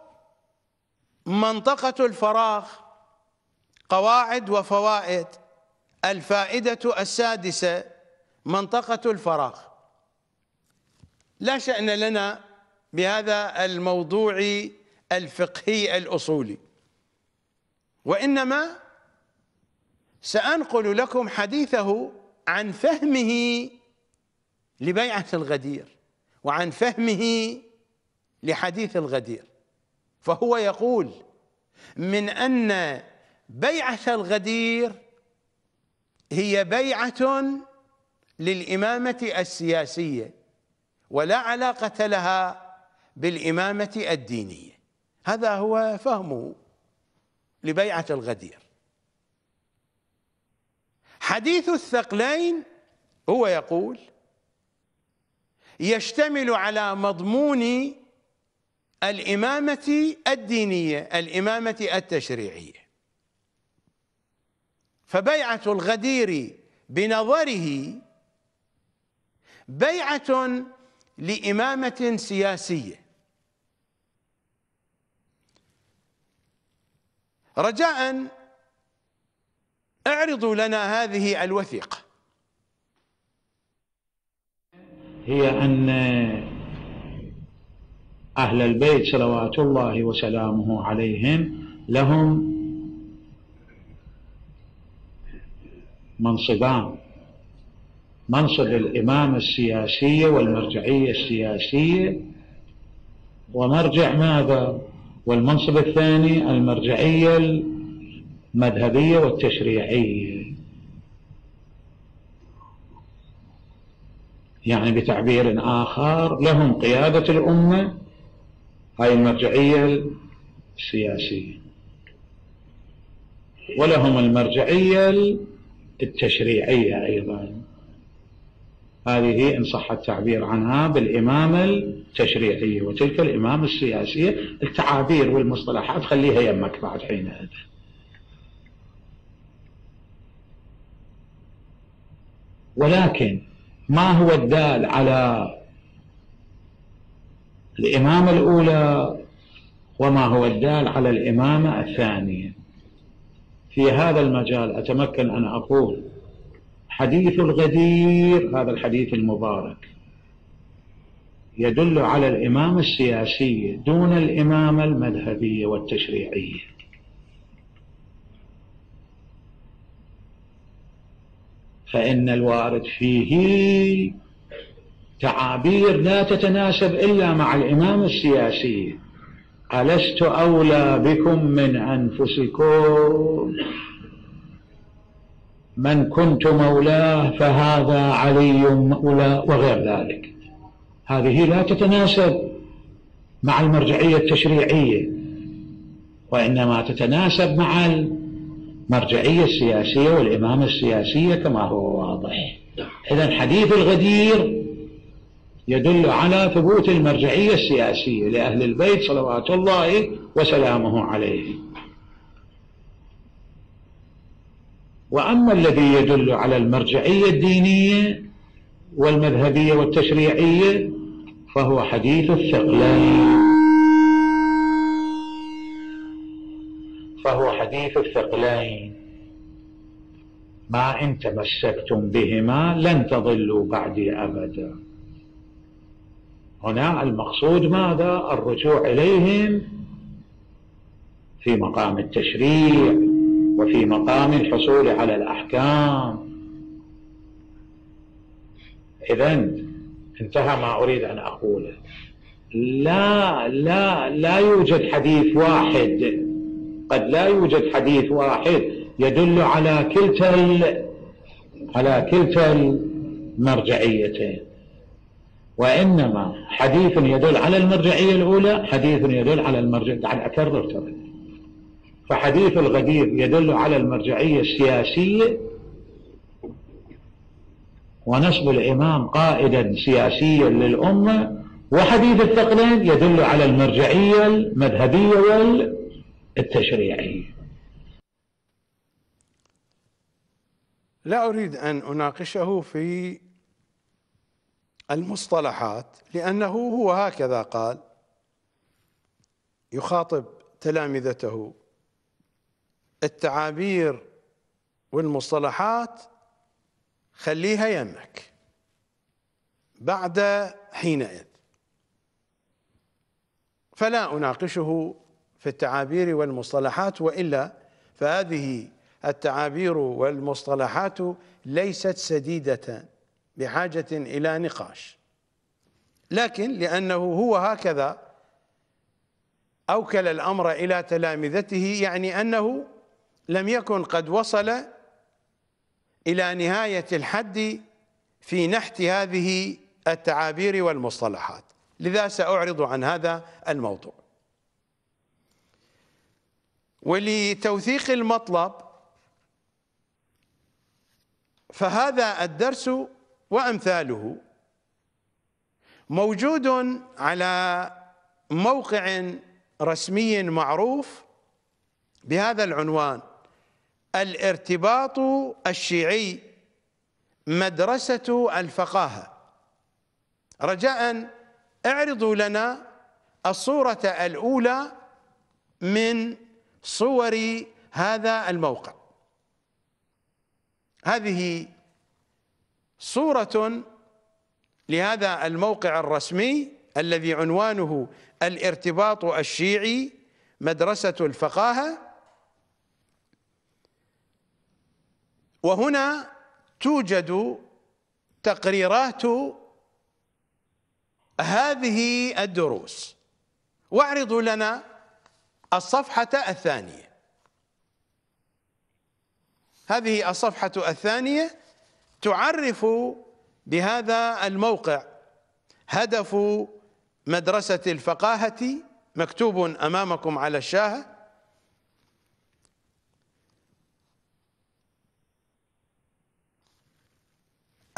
منطقة الفراغ قواعد وفوائد الفائدة السادسة منطقة الفراغ لا شأن لنا بهذا الموضوع الفقهي الأصولي وإنما سأنقل لكم حديثه عن فهمه لبيعة الغدير وعن فهمه لحديث الغدير فهو يقول من أن بيعة الغدير هي بيعة للإمامة السياسية ولا علاقة لها بالإمامة الدينية هذا هو فهمه لبيعة الغدير حديث الثقلين هو يقول يشتمل على مضمون الإمامة الدينية الإمامة التشريعية فبيعة الغدير بنظره بيعة لإمامة سياسية رجاء اعرضوا لنا هذه الوثيقة هي أن أهل البيت صلوات الله وسلامه عليهم لهم منصبان منصب الإمام السياسية والمرجعية السياسية ومرجع ماذا؟ والمنصب الثاني المرجعية المذهبية والتشريعية يعني بتعبير آخر لهم قيادة الأمة هاي المرجعية السياسية ولهم المرجعية التشريعية أيضا هذه إن صح التعبير عنها بالإمامة التشريعية وتلك الإمام السياسية التعابير والمصطلحات خليها يمك بعد حينئذ ولكن ما هو الدال على الإمامة الأولى وما هو الدال على الإمامة الثانية في هذا المجال أتمكن أن أقول حديث الغدير هذا الحديث المبارك يدل على الإمامة السياسية دون الإمامة المذهبية والتشريعية فإن الوارد فيه تعابير لا تتناسب إلا مع الإمامة السياسية ألست أولى بكم من أنفسكم من كنت مولاه فهذا علي مولاه وغير ذلك هذه لا تتناسب مع المرجعية التشريعية وإنما تتناسب مع المرجعية السياسية والإمامة السياسية كما هو واضح إذا حديث الغدير يدل على ثبوت المرجعية السياسية لأهل البيت صلوات الله وسلامه عليه وأما الذي يدل على المرجعية الدينية والمذهبية والتشريعية وهو حديث الثقلين فهو حديث الثقلين ما إن تمسكتم بهما لن تضلوا بعدي أبدا هنا المقصود ماذا الرجوع إليهم في مقام التشريع وفي مقام الحصول على الأحكام إذن انتهى ما أريد أن أقوله لا لا لا يوجد حديث واحد قد لا يوجد حديث واحد يدل على كلتا على كلتا المرجعيتين وانما حديث يدل على المرجعيه الاولى حديث يدل على المرجع قاعد اكرر ترى فحديث الغدير يدل على المرجعيه السياسيه ونصب الإمام قائدا سياسيا للأمة وحديث الثقلين يدل على المرجعية المذهبية والتشريعية لا أريد أن أناقشه في المصطلحات لأنه هو هكذا قال يخاطب تلامذته التعابير والمصطلحات خليها يمك بعد حينئذ فلا اناقشه في التعابير والمصطلحات والا فهذه التعابير والمصطلحات ليست سديده بحاجه الى نقاش لكن لانه هو هكذا اوكل الامر الى تلامذته يعني انه لم يكن قد وصل إلى نهاية الحد في نحت هذه التعابير والمصطلحات لذا سأعرض عن هذا الموضوع ولتوثيق المطلب فهذا الدرس وأمثاله موجود على موقع رسمي معروف بهذا العنوان الارتباط الشيعي مدرسة الفقاهة رجاء اعرضوا لنا الصورة الأولى من صور هذا الموقع هذه صورة لهذا الموقع الرسمي الذي عنوانه الارتباط الشيعي مدرسة الفقاهة وهنا توجد تقريرات هذه الدروس واعرضوا لنا الصفحة الثانية هذه الصفحة الثانية تعرف بهذا الموقع هدف مدرسة الفقاهة مكتوب أمامكم على الشاهة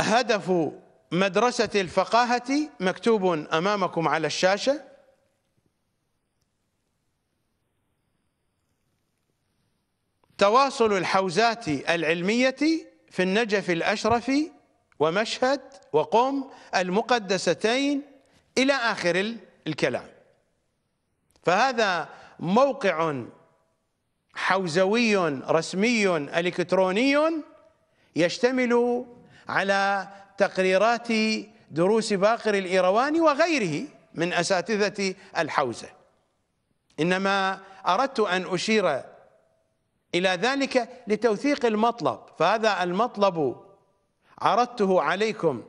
هدف مدرسة الفقاهة مكتوب أمامكم على الشاشة تواصل الحوزات العلمية في النجف الأشرف ومشهد وقوم المقدستين إلى آخر الكلام فهذا موقع حوزوي رسمي إلكتروني يشتمل على تقريرات دروس باقر الإيرواني وغيره من أساتذة الحوزة إنما أردت أن أشير إلى ذلك لتوثيق المطلب فهذا المطلب عرضته عليكم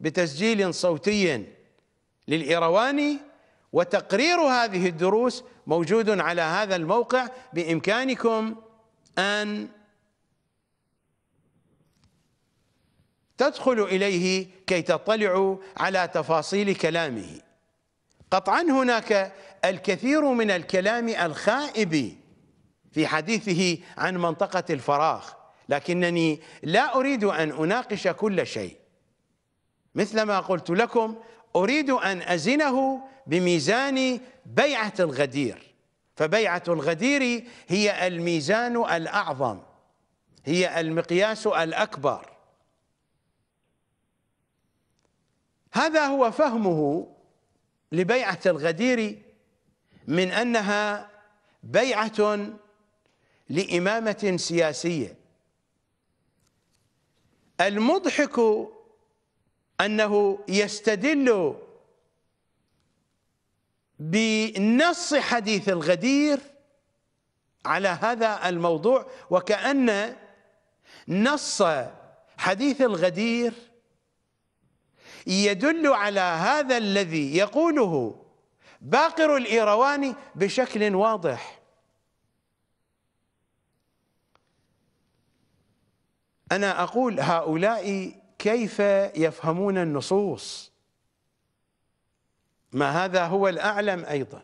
بتسجيل صوتي للإيرواني وتقرير هذه الدروس موجود على هذا الموقع بإمكانكم أن تدخل إليه كي تطلع على تفاصيل كلامه قطعا هناك الكثير من الكلام الخائب في حديثه عن منطقة الفراغ لكنني لا أريد أن أناقش كل شيء مثل ما قلت لكم أريد أن أزنه بميزان بيعة الغدير فبيعة الغدير هي الميزان الأعظم هي المقياس الأكبر هذا هو فهمه لبيعة الغدير من أنها بيعة لإمامة سياسية المضحك أنه يستدل بنص حديث الغدير على هذا الموضوع وكأن نص حديث الغدير يدل على هذا الذي يقوله باقر الإيرواني بشكل واضح أنا أقول هؤلاء كيف يفهمون النصوص ما هذا هو الأعلم أيضا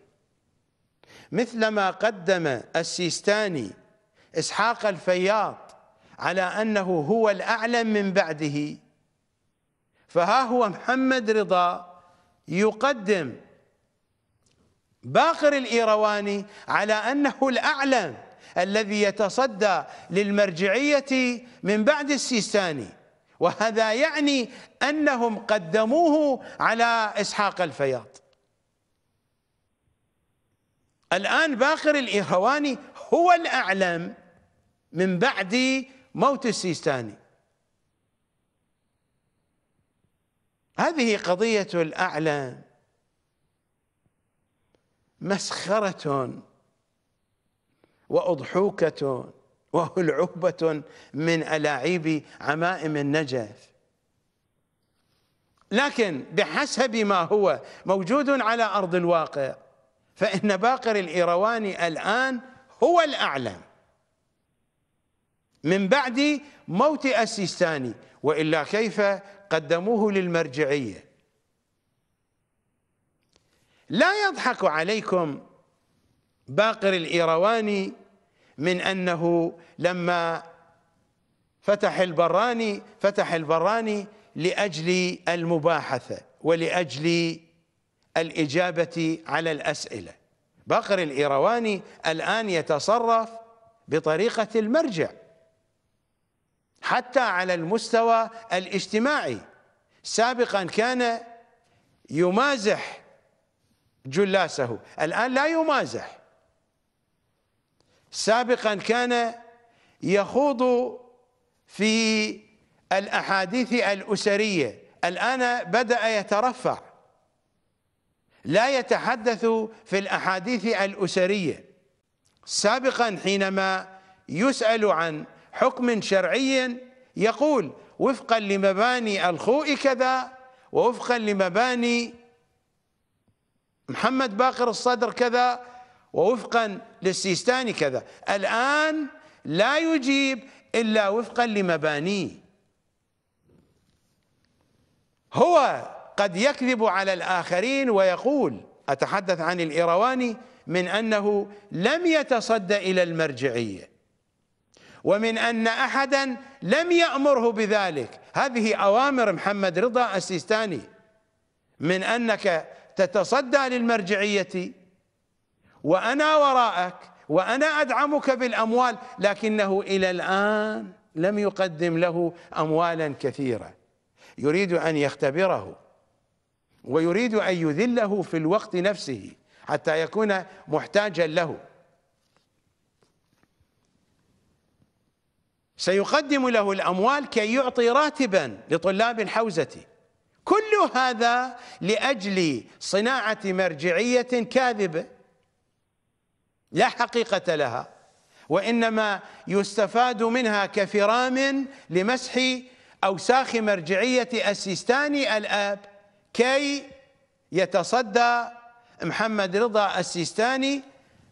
مثلما قدم السيستاني إسحاق الفياض على أنه هو الأعلم من بعده فها هو محمد رضا يقدم باقر الإيرواني على أنه الأعلم الذي يتصدى للمرجعية من بعد السيستاني وهذا يعني أنهم قدموه على إسحاق الفياض الآن باقر الإيرواني هو الأعلم من بعد موت السيستاني هذه قضية الأعلى مسخرة وأضحوكة وهلعوبة من ألاعيب عمائم النجف لكن بحسب ما هو موجود على أرض الواقع فإن باقر الإيرواني الآن هو الأعلم من بعد موت السيستاني وإلا كيف قدموه للمرجعية لا يضحك عليكم باقر الإيرواني من أنه لما فتح البراني فتح البراني لأجل المباحثة ولأجل الإجابة على الأسئلة باقر الإيرواني الآن يتصرف بطريقة المرجع حتى على المستوى الاجتماعي سابقا كان يمازح جلاسه الآن لا يمازح سابقا كان يخوض في الأحاديث الأسرية الآن بدأ يترفع لا يتحدث في الأحاديث الأسرية سابقا حينما يسأل عن حكم شرعي يقول وفقا لمباني الخوء كذا ووفقا لمباني محمد باقر الصدر كذا ووفقا للسيستاني كذا الآن لا يجيب إلا وفقا لمبانيه هو قد يكذب على الآخرين ويقول أتحدث عن الإيرواني من أنه لم يتصدى إلى المرجعية ومن أن أحدا لم يأمره بذلك هذه أوامر محمد رضا السيستاني من أنك تتصدى للمرجعية وأنا وراءك وأنا أدعمك بالأموال لكنه إلى الآن لم يقدم له أموالا كثيرة يريد أن يختبره ويريد أن يذله في الوقت نفسه حتى يكون محتاجا له سيقدم له الأموال كي يعطي راتبا لطلاب الحوزة كل هذا لأجل صناعة مرجعية كاذبة لا حقيقة لها وإنما يستفاد منها كفرام لمسح أوساخ مرجعية السيستاني الآب كي يتصدى محمد رضا السيستاني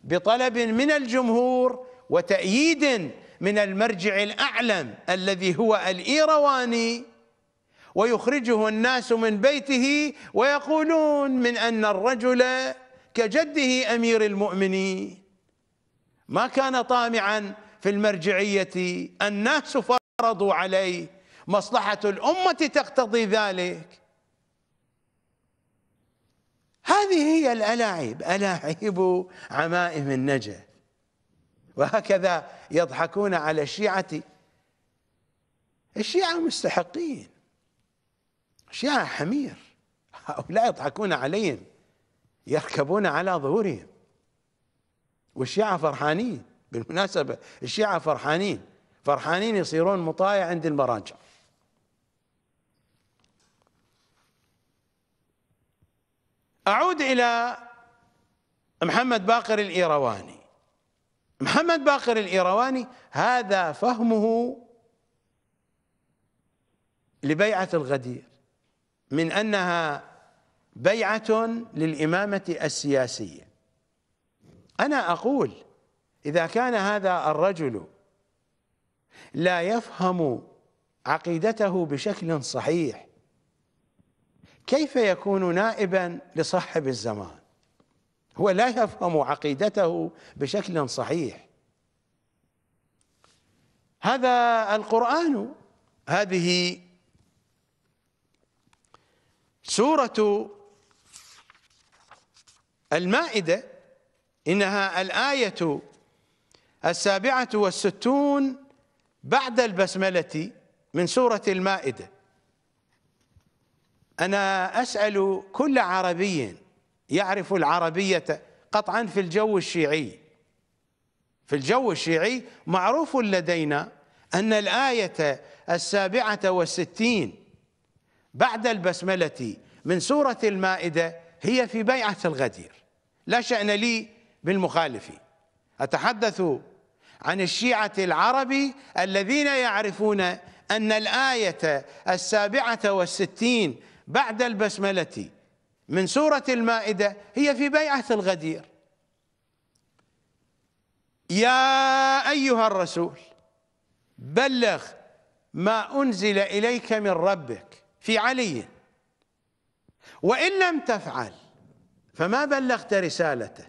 بطلب من الجمهور وتأييد من المرجع الأعلم الذي هو الإيرواني ويخرجه الناس من بيته ويقولون من أن الرجل كجده أمير المؤمنين ما كان طامعا في المرجعية الناس فرضوا عليه مصلحة الأمة تقتضي ذلك هذه هي الألاعب ألاعب عمائم النجا وهكذا يضحكون على الشيعة الشيعة مستحقين الشيعة حمير هؤلاء يضحكون عليهم يركبون على ظهورهم والشيعة فرحانين بالمناسبة الشيعة فرحانين فرحانين يصيرون مطايع عند المراجع أعود إلى محمد باقر الإيرواني محمد باقر الإيرواني هذا فهمه لبيعة الغدير من أنها بيعة للإمامة السياسية أنا أقول إذا كان هذا الرجل لا يفهم عقيدته بشكل صحيح كيف يكون نائبا لصاحب الزمان هو لا يفهم عقيدته بشكل صحيح هذا القرآن هذه سورة المائدة إنها الآية السابعة والستون بعد البسملة من سورة المائدة أنا أسأل كل عربي يعرف العربية قطعا في الجو الشيعي في الجو الشيعي معروف لدينا أن الآية السابعة والستين بعد البسملة من سورة المائدة هي في بيعة الغدير لا شأن لي بالمخالف أتحدث عن الشيعة العربي الذين يعرفون أن الآية السابعة والستين بعد البسملة من سورة المائدة هي في بيعة الغدير يا أيها الرسول بلغ ما أنزل إليك من ربك في علي وإن لم تفعل فما بلغت رسالته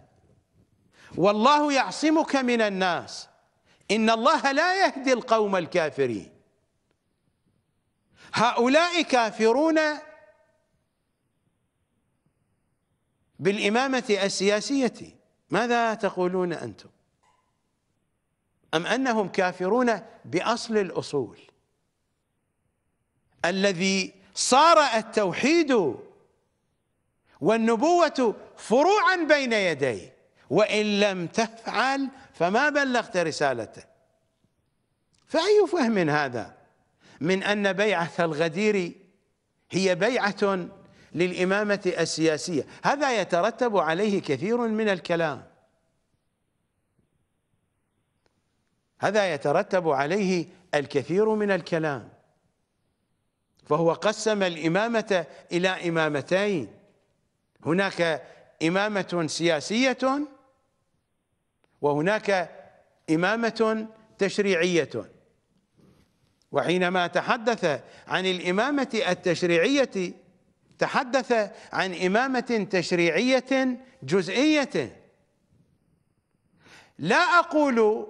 والله يعصمك من الناس إن الله لا يهدي القوم الكافرين هؤلاء كافرون بالإمامة السياسية ماذا تقولون أنتم أم أنهم كافرون بأصل الأصول الذي صار التوحيد والنبوة فروعا بين يديه وإن لم تفعل فما بلغت رسالته فأي فهم هذا من أن بيعة الغدير هي بيعة للإمامة السياسية هذا يترتب عليه كثير من الكلام هذا يترتب عليه الكثير من الكلام فهو قسم الإمامة إلى إمامتين هناك إمامة سياسية وهناك إمامة تشريعية وحينما تحدث عن الإمامة التشريعية تحدث عن إمامة تشريعية جزئية لا أقول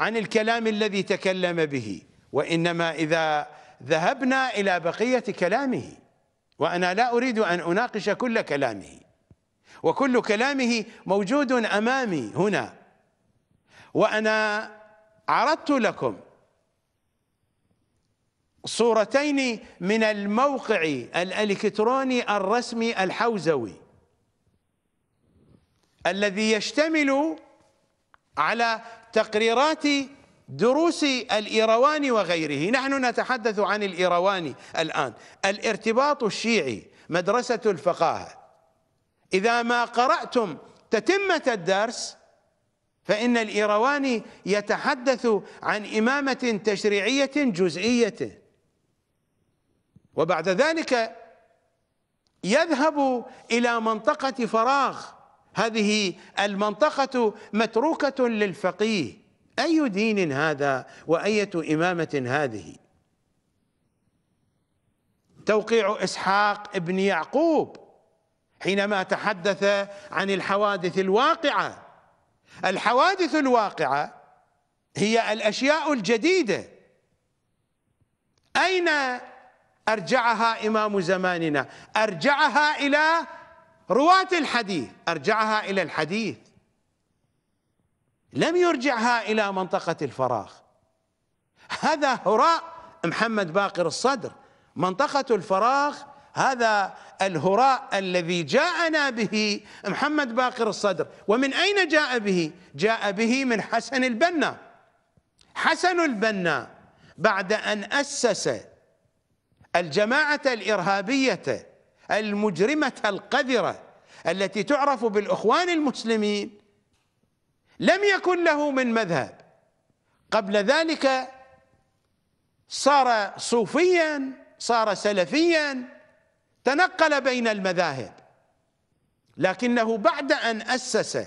عن الكلام الذي تكلم به وإنما إذا ذهبنا إلى بقية كلامه وأنا لا أريد أن أناقش كل كلامه وكل كلامه موجود أمامي هنا وأنا عرضت لكم صورتين من الموقع الالكتروني الرسمي الحوزوي الذي يشتمل على تقريرات دروس الايرواني وغيره نحن نتحدث عن الايرواني الان الارتباط الشيعي مدرسه الفقاهه اذا ما قراتم تتمه الدرس فان الايرواني يتحدث عن امامه تشريعيه جزئيه وبعد ذلك يذهب إلى منطقة فراغ هذه المنطقة متروكة للفقيه أي دين هذا وأية إمامة هذه توقيع إسحاق ابن يعقوب حينما تحدث عن الحوادث الواقعة الحوادث الواقعة هي الأشياء الجديدة أين أرجعها إمام زماننا أرجعها إلى رواة الحديث أرجعها إلى الحديث لم يرجعها إلى منطقة الفراغ هذا هراء محمد باقر الصدر منطقة الفراغ هذا الهراء الذي جاءنا به محمد باقر الصدر ومن أين جاء به؟ جاء به من حسن البنا حسن البنا بعد أن أسس الجماعة الإرهابية المجرمة القذرة التي تعرف بالإخوان المسلمين لم يكن له من مذهب قبل ذلك صار صوفيا صار سلفيا تنقل بين المذاهب لكنه بعد أن أسس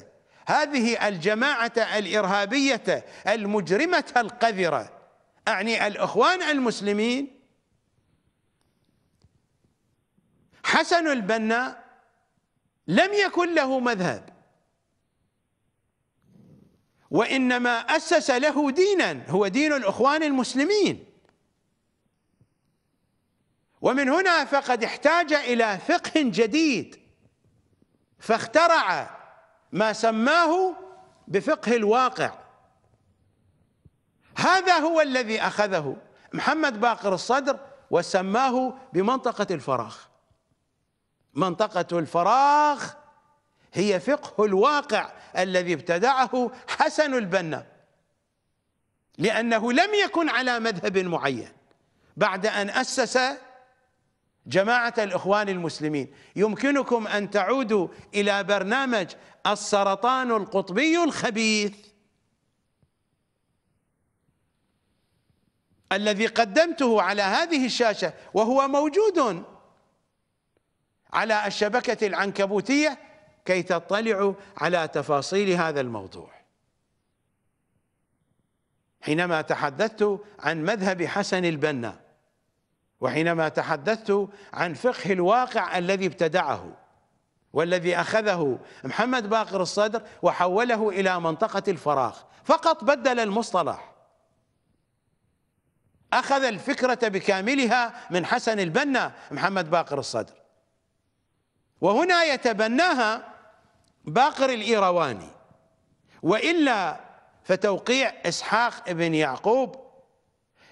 هذه الجماعة الإرهابية المجرمة القذرة أعني الإخوان المسلمين حسن البنا لم يكن له مذهب وإنما أسس له دينا هو دين الأخوان المسلمين ومن هنا فقد احتاج إلى فقه جديد فاخترع ما سماه بفقه الواقع هذا هو الذي أخذه محمد باقر الصدر وسماه بمنطقة الفراخ منطقة الفراغ هي فقه الواقع الذي ابتدعه حسن البنا لأنه لم يكن على مذهب معين بعد أن أسس جماعة الإخوان المسلمين يمكنكم أن تعودوا إلى برنامج السرطان القطبي الخبيث الذي قدمته على هذه الشاشة وهو موجود على الشبكة العنكبوتية كي تطلعوا على تفاصيل هذا الموضوع حينما تحدثت عن مذهب حسن البنا وحينما تحدثت عن فقه الواقع الذي ابتدعه والذي أخذه محمد باقر الصدر وحوله إلى منطقة الفراغ فقط بدل المصطلح أخذ الفكرة بكاملها من حسن البنا محمد باقر الصدر وهنا يتبناها باقر الإيرواني وإلا فتوقيع إسحاق بن يعقوب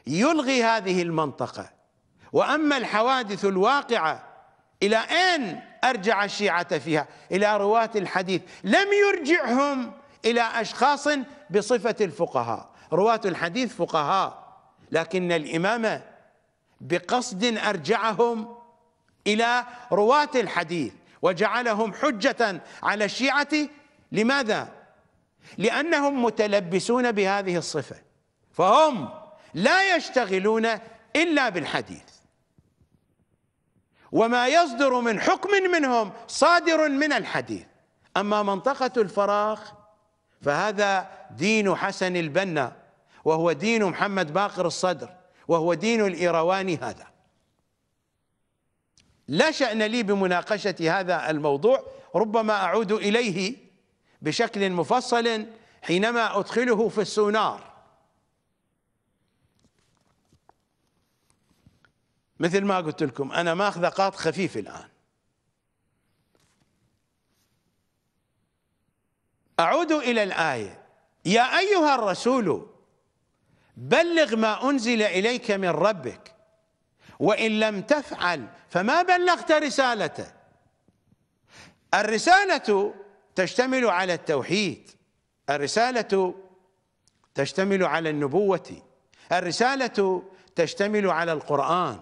يلغي هذه المنطقة وأما الحوادث الواقعة إلى أين أرجع الشيعة فيها إلى رواة الحديث لم يرجعهم إلى أشخاص بصفة الفقهاء رواة الحديث فقهاء لكن الامام بقصد أرجعهم إلى رواة الحديث وجعلهم حجة على الشيعة لماذا؟ لأنهم متلبسون بهذه الصفة فهم لا يشتغلون إلا بالحديث وما يصدر من حكم منهم صادر من الحديث أما منطقة الفراغ فهذا دين حسن البنا وهو دين محمد باقر الصدر وهو دين الإيرواني هذا لا شأن لي بمناقشة هذا الموضوع ربما أعود إليه بشكل مفصل حينما أدخله في السونار مثل ما قلت لكم أنا أخذ قاط خفيف الآن أعود إلى الآية يا أيها الرسول بلغ ما أنزل إليك من ربك وإن لم تفعل فما بلغت رسالته الرسالة تشتمل على التوحيد الرسالة تشتمل على النبوة الرسالة تشتمل على القرآن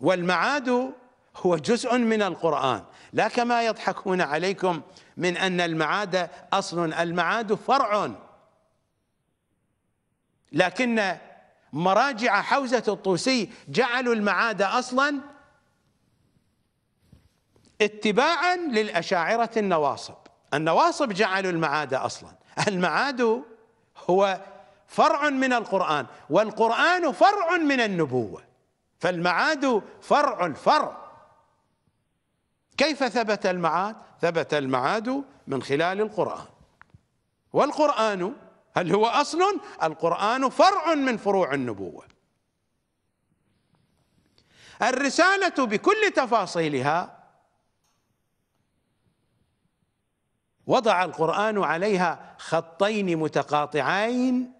والمعاد هو جزء من القرآن لا كما يضحكون عليكم من أن المعاد أصل المعاد فرع لكن مراجع حوزة الطوسي جعلوا المعاد أصلا اتباعا للأشاعرة النواصب النواصب جعلوا المعاد أصلا المعاد هو فرع من القرآن والقرآن فرع من النبوة فالمعاد فرع الفرع كيف ثبت المعاد ثبت المعاد من خلال القرآن والقرآن هل هو أصل القرآن فرع من فروع النبوة الرسالة بكل تفاصيلها وضع القرآن عليها خطين متقاطعين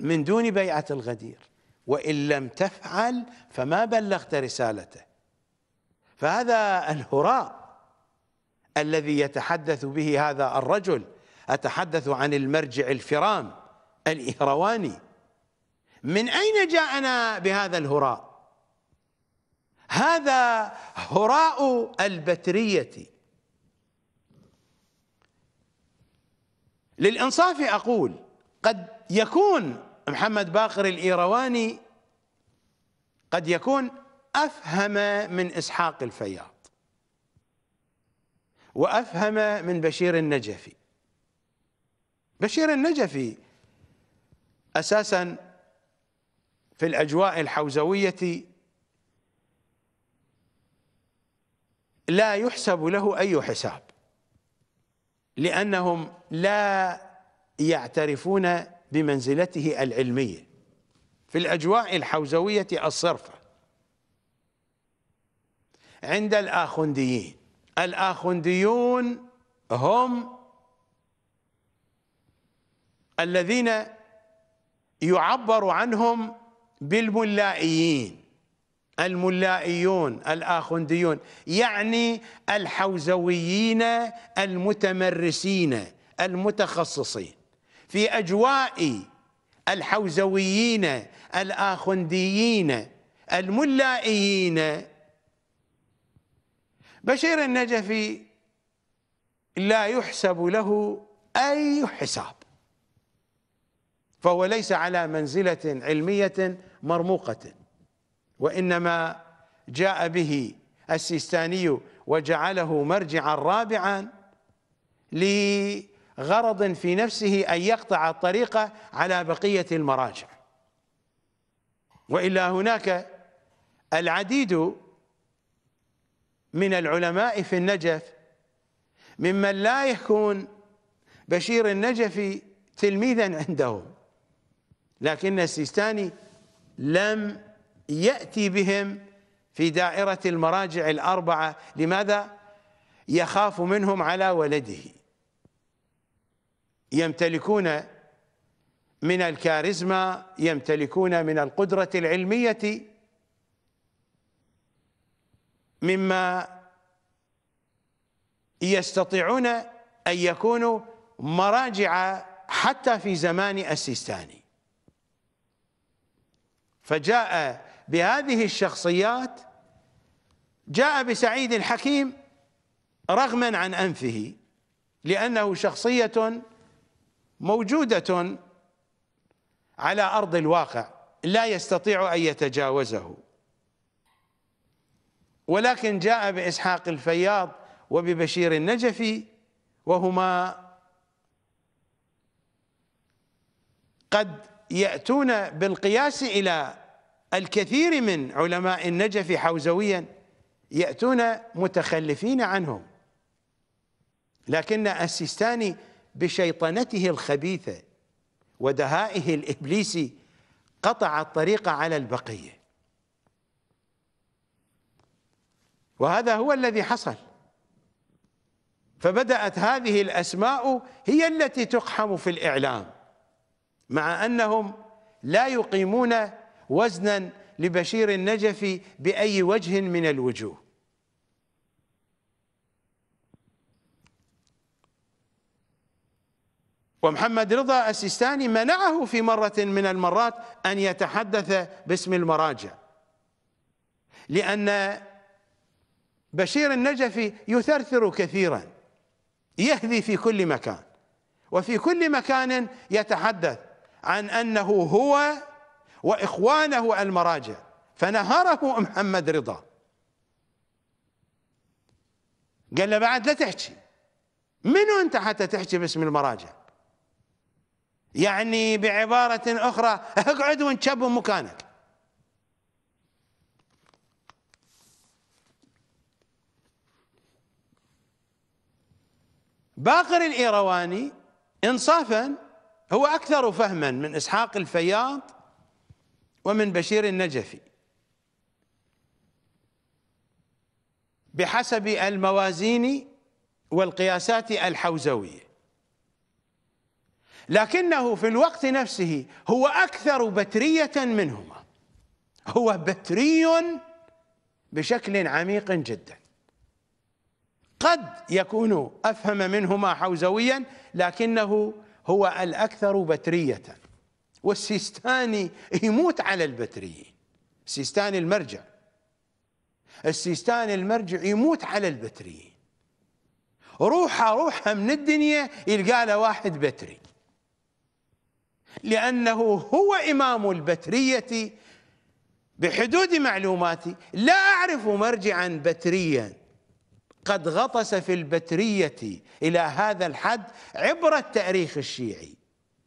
من دون بيعة الغدير وإن لم تفعل فما بلغت رسالته فهذا الهراء الذي يتحدث به هذا الرجل أتحدث عن المرجع الفرام الإهرواني من أين جاءنا بهذا الهراء هذا هراء البترية للإنصاف أقول قد يكون محمد باقر الإيرواني قد يكون أفهم من إسحاق الفياض وأفهم من بشير النجفي بشير النجفي اساسا في الاجواء الحوزويه لا يحسب له اي حساب لانهم لا يعترفون بمنزلته العلميه في الاجواء الحوزويه الصرفه عند الاخونديين الاخونديون هم الذين يعبر عنهم بالملائيين الملائيون الآخنديون يعني الحوزويين المتمرسين المتخصصين في أجواء الحوزويين الآخنديين الملائيين بشير النجفي لا يحسب له أي حساب فهو ليس على منزلة علمية مرموقة وإنما جاء به السيستاني وجعله مرجعا رابعا لغرض في نفسه أن يقطع الطريقة على بقية المراجع وإلا هناك العديد من العلماء في النجف ممن لا يكون بشير النجفي تلميذا عندهم لكن السيستاني لم يأتي بهم في دائرة المراجع الأربعة لماذا؟ يخاف منهم على ولده يمتلكون من الكاريزما يمتلكون من القدرة العلمية مما يستطيعون أن يكونوا مراجع حتى في زمان السيستاني فجاء بهذه الشخصيات جاء بسعيد الحكيم رغما عن أنفه لأنه شخصية موجودة على أرض الواقع لا يستطيع أن يتجاوزه ولكن جاء بإسحاق الفياض وببشير النجفي وهما قد يأتون بالقياس إلى الكثير من علماء النجف حوزويا يأتون متخلفين عنهم لكن السيستاني بشيطنته الخبيثة ودهائه الإبليسي قطع الطريق على البقية وهذا هو الذي حصل فبدأت هذه الأسماء هي التي تقحم في الإعلام مع أنهم لا يقيمون وزنا لبشير النجفي بأي وجه من الوجوه ومحمد رضا السيستاني منعه في مرة من المرات أن يتحدث باسم المراجع لأن بشير النجفي يثرثر كثيرا يهذي في كل مكان وفي كل مكان يتحدث عن انه هو واخوانه المراجع فنهره محمد رضا قال له بعد لا تحكي منو انت حتى تحكي باسم المراجع يعني بعبارة اخرى اقعد وانشب مكانك باقر الايرواني انصافا هو أكثر فهما من إسحاق الفياض ومن بشير النجفي بحسب الموازين والقياسات الحوزوية لكنه في الوقت نفسه هو أكثر بترية منهما هو بتري بشكل عميق جدا قد يكون أفهم منهما حوزويا لكنه هو الأكثر بترية والسيستاني يموت على البتريين السيستاني المرجع السيستاني المرجع يموت على البتريين روحه روحه من الدنيا يلقى له واحد بتري لأنه هو إمام البترية بحدود معلوماتي لا أعرف مرجعا بتريا قد غطس في البترية إلى هذا الحد عبر التاريخ الشيعي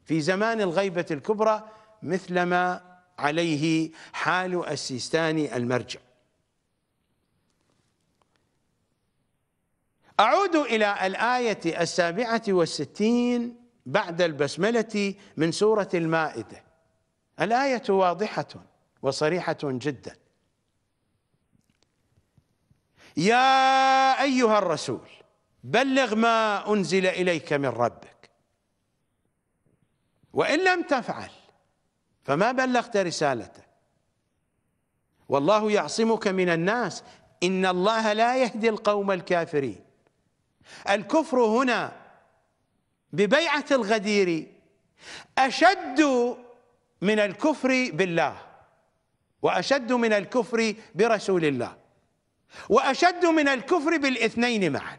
في زمان الغيبة الكبرى مثلما عليه حال السيستاني المرجع أعود إلى الآية السابعة والستين بعد البسملة من سورة المائدة الآية واضحة وصريحة جدا يا ايها الرسول بلغ ما انزل اليك من ربك وان لم تفعل فما بلغت رسالته والله يعصمك من الناس ان الله لا يهدي القوم الكافرين الكفر هنا ببيعه الغدير اشد من الكفر بالله واشد من الكفر برسول الله وأشد من الكفر بالاثنين معا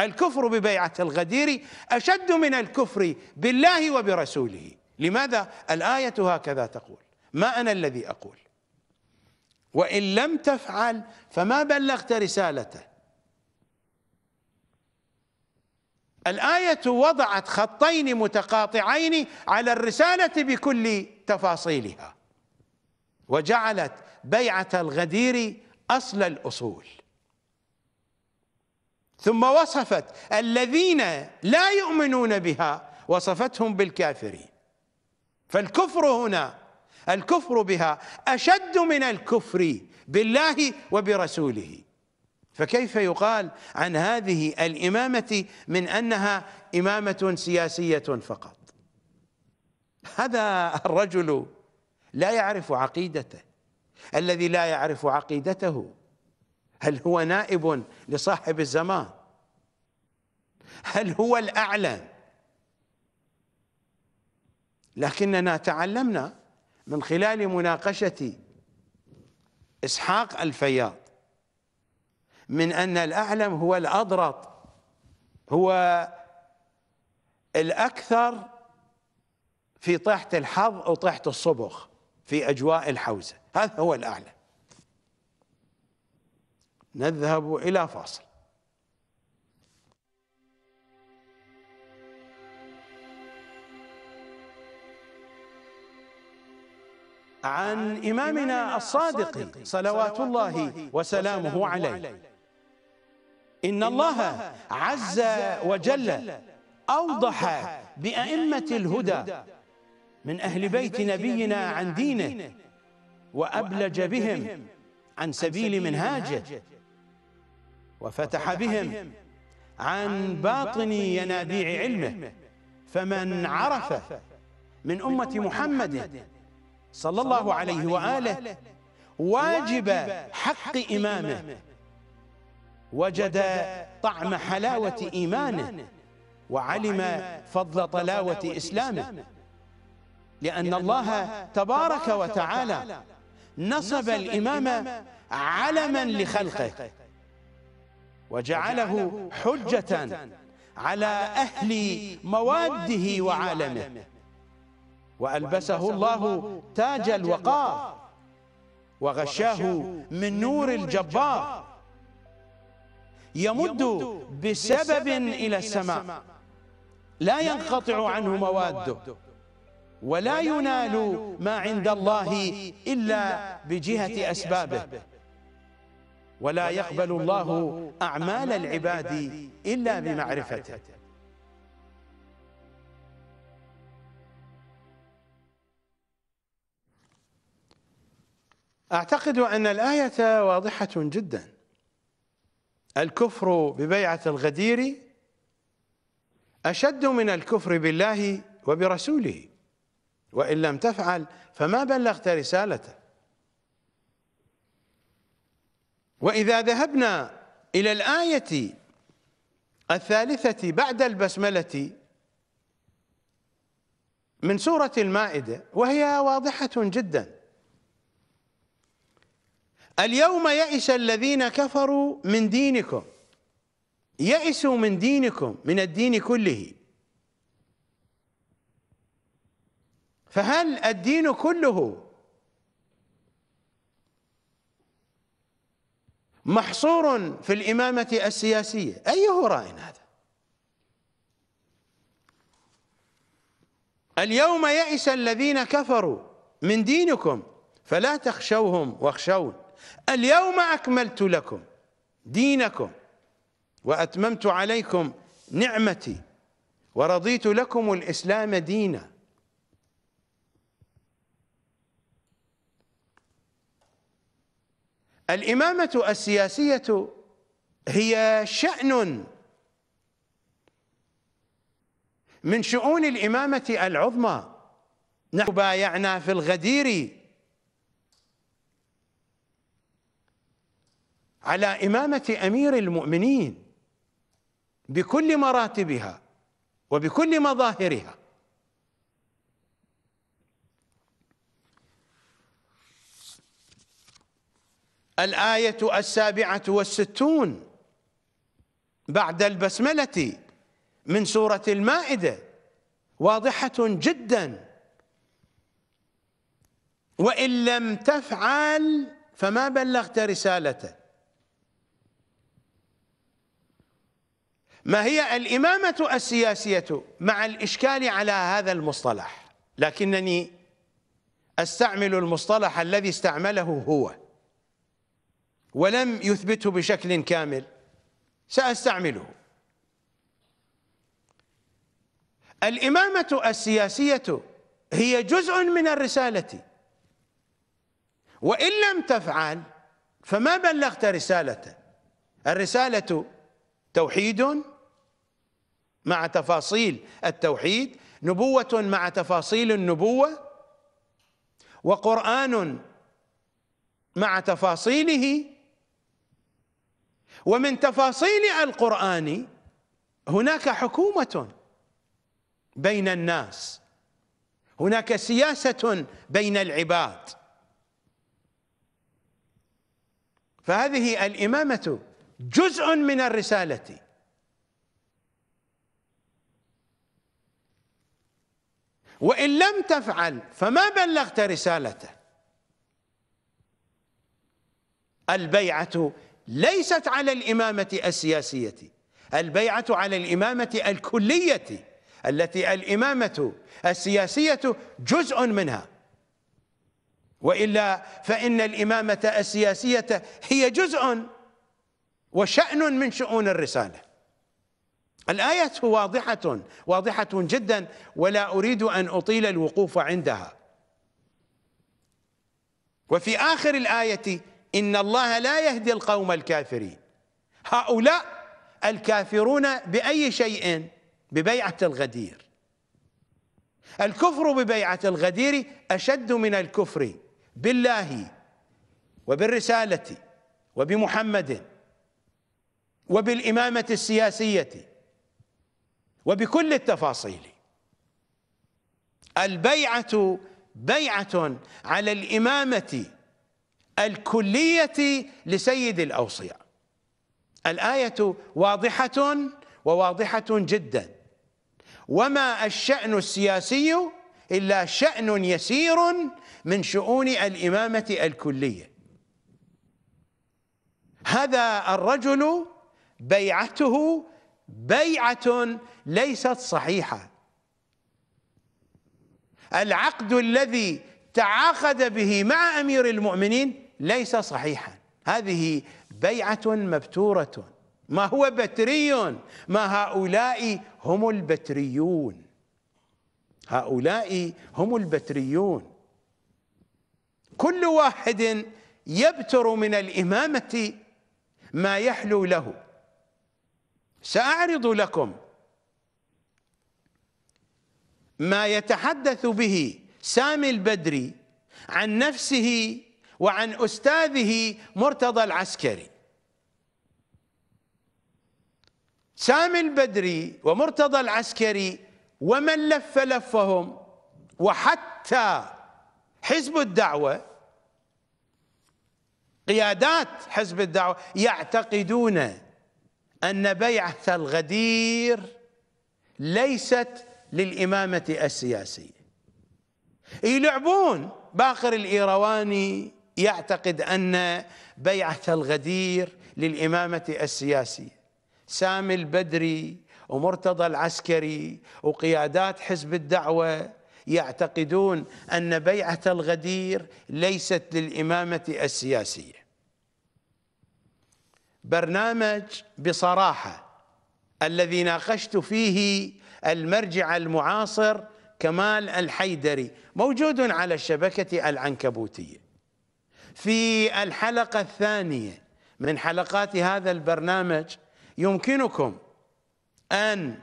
الكفر ببيعة الغدير أشد من الكفر بالله وبرسوله لماذا الآية هكذا تقول ما أنا الذي أقول وإن لم تفعل فما بلغت رسالته الآية وضعت خطين متقاطعين على الرسالة بكل تفاصيلها وجعلت بيعة الغدير اصل الاصول ثم وصفت الذين لا يؤمنون بها وصفتهم بالكافرين فالكفر هنا الكفر بها اشد من الكفر بالله وبرسوله فكيف يقال عن هذه الامامه من انها امامه سياسيه فقط هذا الرجل لا يعرف عقيدته الذي لا يعرف عقيدته هل هو نائب لصاحب الزمان هل هو الأعلم لكننا تعلمنا من خلال مناقشة إسحاق الفياض من أن الأعلم هو الأضرط هو الأكثر في طيحة الحظ أو الصبخ الصبغ في أجواء الحوزة هذا هو الأعلى نذهب إلى فاصل عن إمامنا الصادق صلوات الله وسلامه عليه إن الله عز وجل أوضح بأئمة الهدى من أهل بيت نبينا عن دينه وأبلج بهم عن سبيل منهاجه وفتح بهم عن باطن ينابيع علمه فمن عرف من أمة محمد صلى الله عليه وآله واجب حق إمامه وجد طعم حلاوة إيمانه وعلم فضل طلاوة إسلامه لأن الله تبارك وتعالى نصب الإمام علما لخلقه وجعله حجة على أهل مواده وعالمه وألبسه الله تاج الوقار وغشاه من نور الجبار يمد بسبب إلى السماء لا ينقطع عنه مواده ولا ينال ما عند الله إلا بجهة أسبابه ولا يقبل الله أعمال العباد إلا بمعرفته أعتقد أن الآية واضحة جدا الكفر ببيعة الغدير أشد من الكفر بالله وبرسوله وإن لم تفعل فما بلغت رسالته وإذا ذهبنا إلى الآية الثالثة بعد البسملة من سورة المائدة وهي واضحة جدا اليوم يئس الذين كفروا من دينكم يئسوا من دينكم من الدين كله فهل الدين كله محصور في الإمامة السياسية أيه هراء هذا اليوم يئس الذين كفروا من دينكم فلا تخشوهم واخشون اليوم أكملت لكم دينكم وأتممت عليكم نعمتي ورضيت لكم الإسلام دينا الإمامة السياسية هي شأن من شؤون الإمامة العظمى نحن بايعنا في الغدير على إمامة أمير المؤمنين بكل مراتبها وبكل مظاهرها الآية السابعة والستون بعد البسملة من سورة المائدة واضحة جدا وإن لم تفعل فما بلغت رسالته ما هي الإمامة السياسية مع الإشكال على هذا المصطلح لكنني أستعمل المصطلح الذي استعمله هو ولم يثبته بشكل كامل سأستعمله الإمامة السياسية هي جزء من الرسالة وإن لم تفعل فما بلغت رسالته الرسالة توحيد مع تفاصيل التوحيد نبوة مع تفاصيل النبوة وقرآن مع تفاصيله ومن تفاصيل القرآن هناك حكومة بين الناس هناك سياسة بين العباد فهذه الإمامة جزء من الرسالة وإن لم تفعل فما بلغت رسالته البيعة ليست على الإمامة السياسية البيعة على الإمامة الكلية التي الإمامة السياسية جزء منها وإلا فإن الإمامة السياسية هي جزء وشأن من شؤون الرسالة الآية واضحة واضحة جدا ولا أريد أن أطيل الوقوف عندها وفي آخر الآية إن الله لا يهدي القوم الكافرين هؤلاء الكافرون بأي شيء ببيعة الغدير الكفر ببيعة الغدير أشد من الكفر بالله وبالرسالة وبمحمد وبالإمامة السياسية وبكل التفاصيل البيعة بيعة على الإمامة الكلية لسيد الأوصياء الآية واضحة وواضحة جدا وما الشأن السياسي إلا شأن يسير من شؤون الإمامة الكلية هذا الرجل بيعته بيعة ليست صحيحة العقد الذي تعاقد به مع أمير المؤمنين ليس صحيحا هذه بيعة مبتورة ما هو بتري ما هؤلاء هم البتريون هؤلاء هم البتريون كل واحد يبتر من الإمامة ما يحلو له سأعرض لكم ما يتحدث به سامي البدري عن نفسه وعن أستاذه مرتضى العسكري سامي البدري ومرتضى العسكري ومن لف لفهم وحتى حزب الدعوة قيادات حزب الدعوة يعتقدون أن بيعة الغدير ليست للإمامة السياسية يلعبون باقر الإيرواني يعتقد أن بيعة الغدير للإمامة السياسية سامي البدري ومرتضى العسكري وقيادات حزب الدعوة يعتقدون أن بيعة الغدير ليست للإمامة السياسية برنامج بصراحة الذي ناقشت فيه المرجع المعاصر كمال الحيدري موجود على الشبكة العنكبوتية في الحلقة الثانية من حلقات هذا البرنامج يمكنكم أن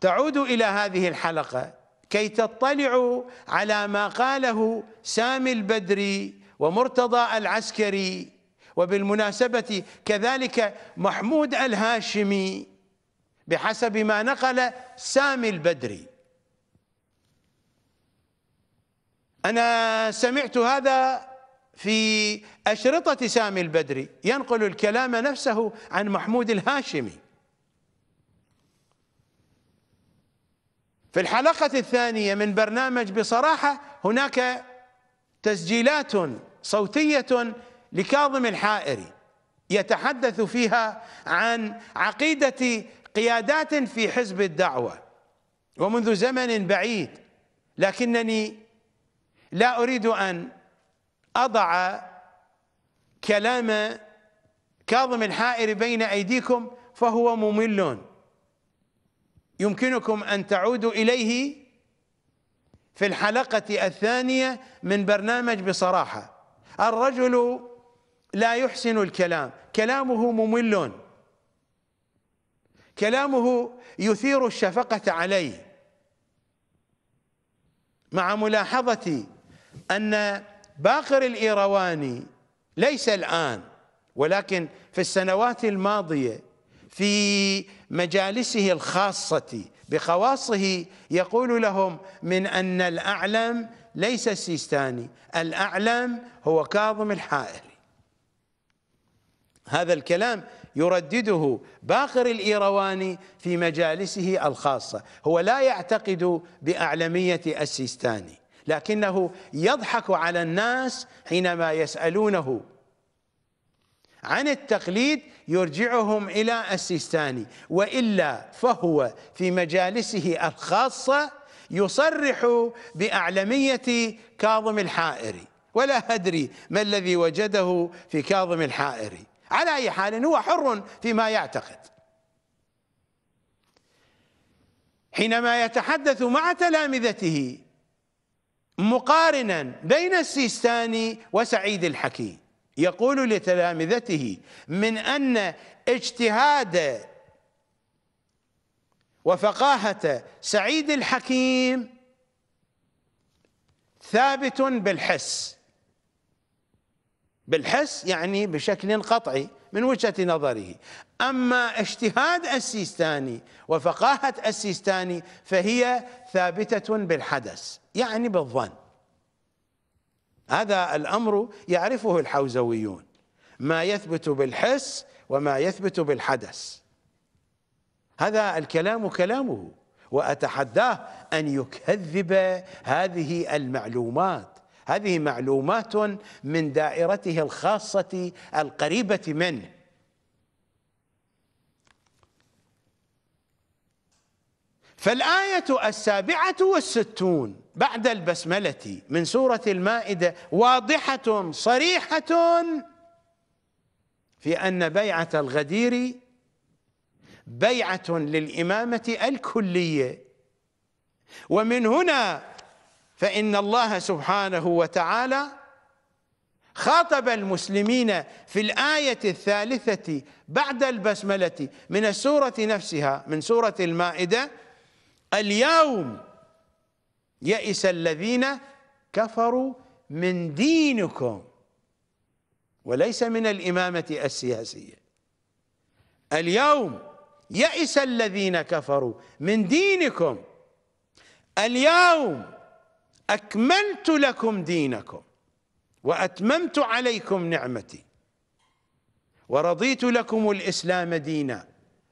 تعودوا إلى هذه الحلقة كي تطلعوا على ما قاله سامي البدري ومرتضى العسكري وبالمناسبة كذلك محمود الهاشمي بحسب ما نقل سامي البدري أنا سمعت هذا في أشرطة سامي البدري ينقل الكلام نفسه عن محمود الهاشمي في الحلقة الثانية من برنامج بصراحة هناك تسجيلات صوتية لكاظم الحائري يتحدث فيها عن عقيدة قيادات في حزب الدعوة ومنذ زمن بعيد لكنني لا اريد ان اضع كلام كاظم الحائر بين ايديكم فهو ممل يمكنكم ان تعودوا اليه في الحلقه الثانيه من برنامج بصراحه الرجل لا يحسن الكلام كلامه ممل كلامه يثير الشفقه عليه مع ملاحظتي أن باقر الإيرواني ليس الآن ولكن في السنوات الماضية في مجالسه الخاصة بخواصه يقول لهم من أن الأعلم ليس السيستاني الأعلم هو كاظم الحائري هذا الكلام يردده باقر الإيرواني في مجالسه الخاصة هو لا يعتقد بأعلمية السيستاني لكنه يضحك على الناس حينما يسألونه عن التقليد يرجعهم إلى السيستاني وإلا فهو في مجالسه الخاصة يصرح بأعلمية كاظم الحائري ولا أدري ما الذي وجده في كاظم الحائري على أي حال هو حر فيما يعتقد حينما يتحدث مع تلامذته مقارنا بين السيستاني وسعيد الحكي يقول لتلامذته من أن اجتهاد وفقاهة سعيد الحكيم ثابت بالحس بالحس يعني بشكل قطعي من وجهة نظره أما اجتهاد السيستاني وفقاهة السيستاني فهي ثابتة بالحدث يعني بالظن هذا الأمر يعرفه الحوزويون ما يثبت بالحس وما يثبت بالحدث هذا الكلام كلامه وأتحداه أن يكذب هذه المعلومات هذه معلومات من دائرته الخاصة القريبة منه فالآية السابعة والستون بعد البسملة من سورة المائدة واضحة صريحة في أن بيعة الغدير بيعة للإمامة الكلية ومن هنا فإن الله سبحانه وتعالى خاطب المسلمين في الآية الثالثة بعد البسملة من السورة نفسها من سورة المائدة اليوم يئس الذين كفروا من دينكم وليس من الإمامة السياسية اليوم يئس الذين كفروا من دينكم اليوم أكملت لكم دينكم وأتممت عليكم نعمتي ورضيت لكم الإسلام دينا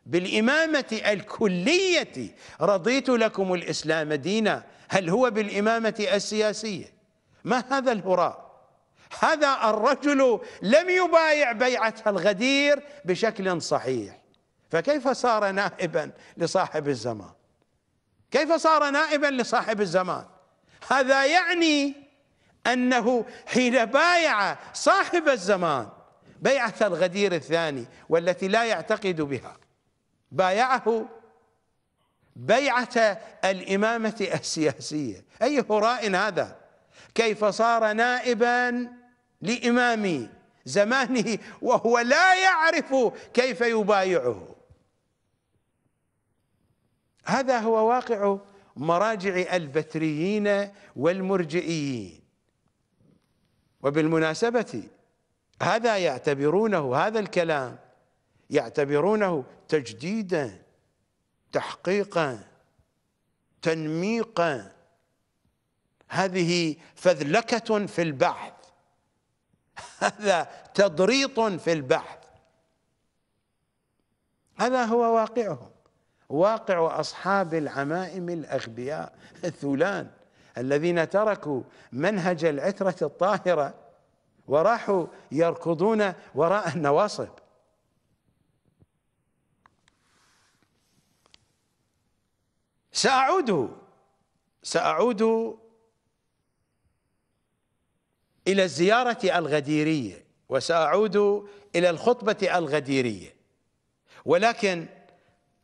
بالإمامة الكلية رضيت لكم الإسلام دينا هل هو بالإمامة السياسية ما هذا الهراء هذا الرجل لم يبايع بيعة الغدير بشكل صحيح فكيف صار نائبا لصاحب الزمان كيف صار نائبا لصاحب الزمان هذا يعني أنه حين بايع صاحب الزمان بيعة الغدير الثاني والتي لا يعتقد بها بايعه بيعة الإمامة السياسية أي هراء هذا كيف صار نائبا لإمام زمانه وهو لا يعرف كيف يبايعه هذا هو واقع مراجع البتريين والمرجئيين وبالمناسبة هذا يعتبرونه هذا الكلام يعتبرونه تجديدا تحقيقا تنميقا هذه فذلكة في البحث هذا تضريط في البحث هذا هو واقعهم واقع أصحاب العمائم الأغبياء [laughs] الثلان الذين تركوا منهج العترة الطاهرة وراحوا يركضون وراء النواصب سأعود سأعود إلى الزيارة الغديرية وسأعود إلى الخطبة الغديرية ولكن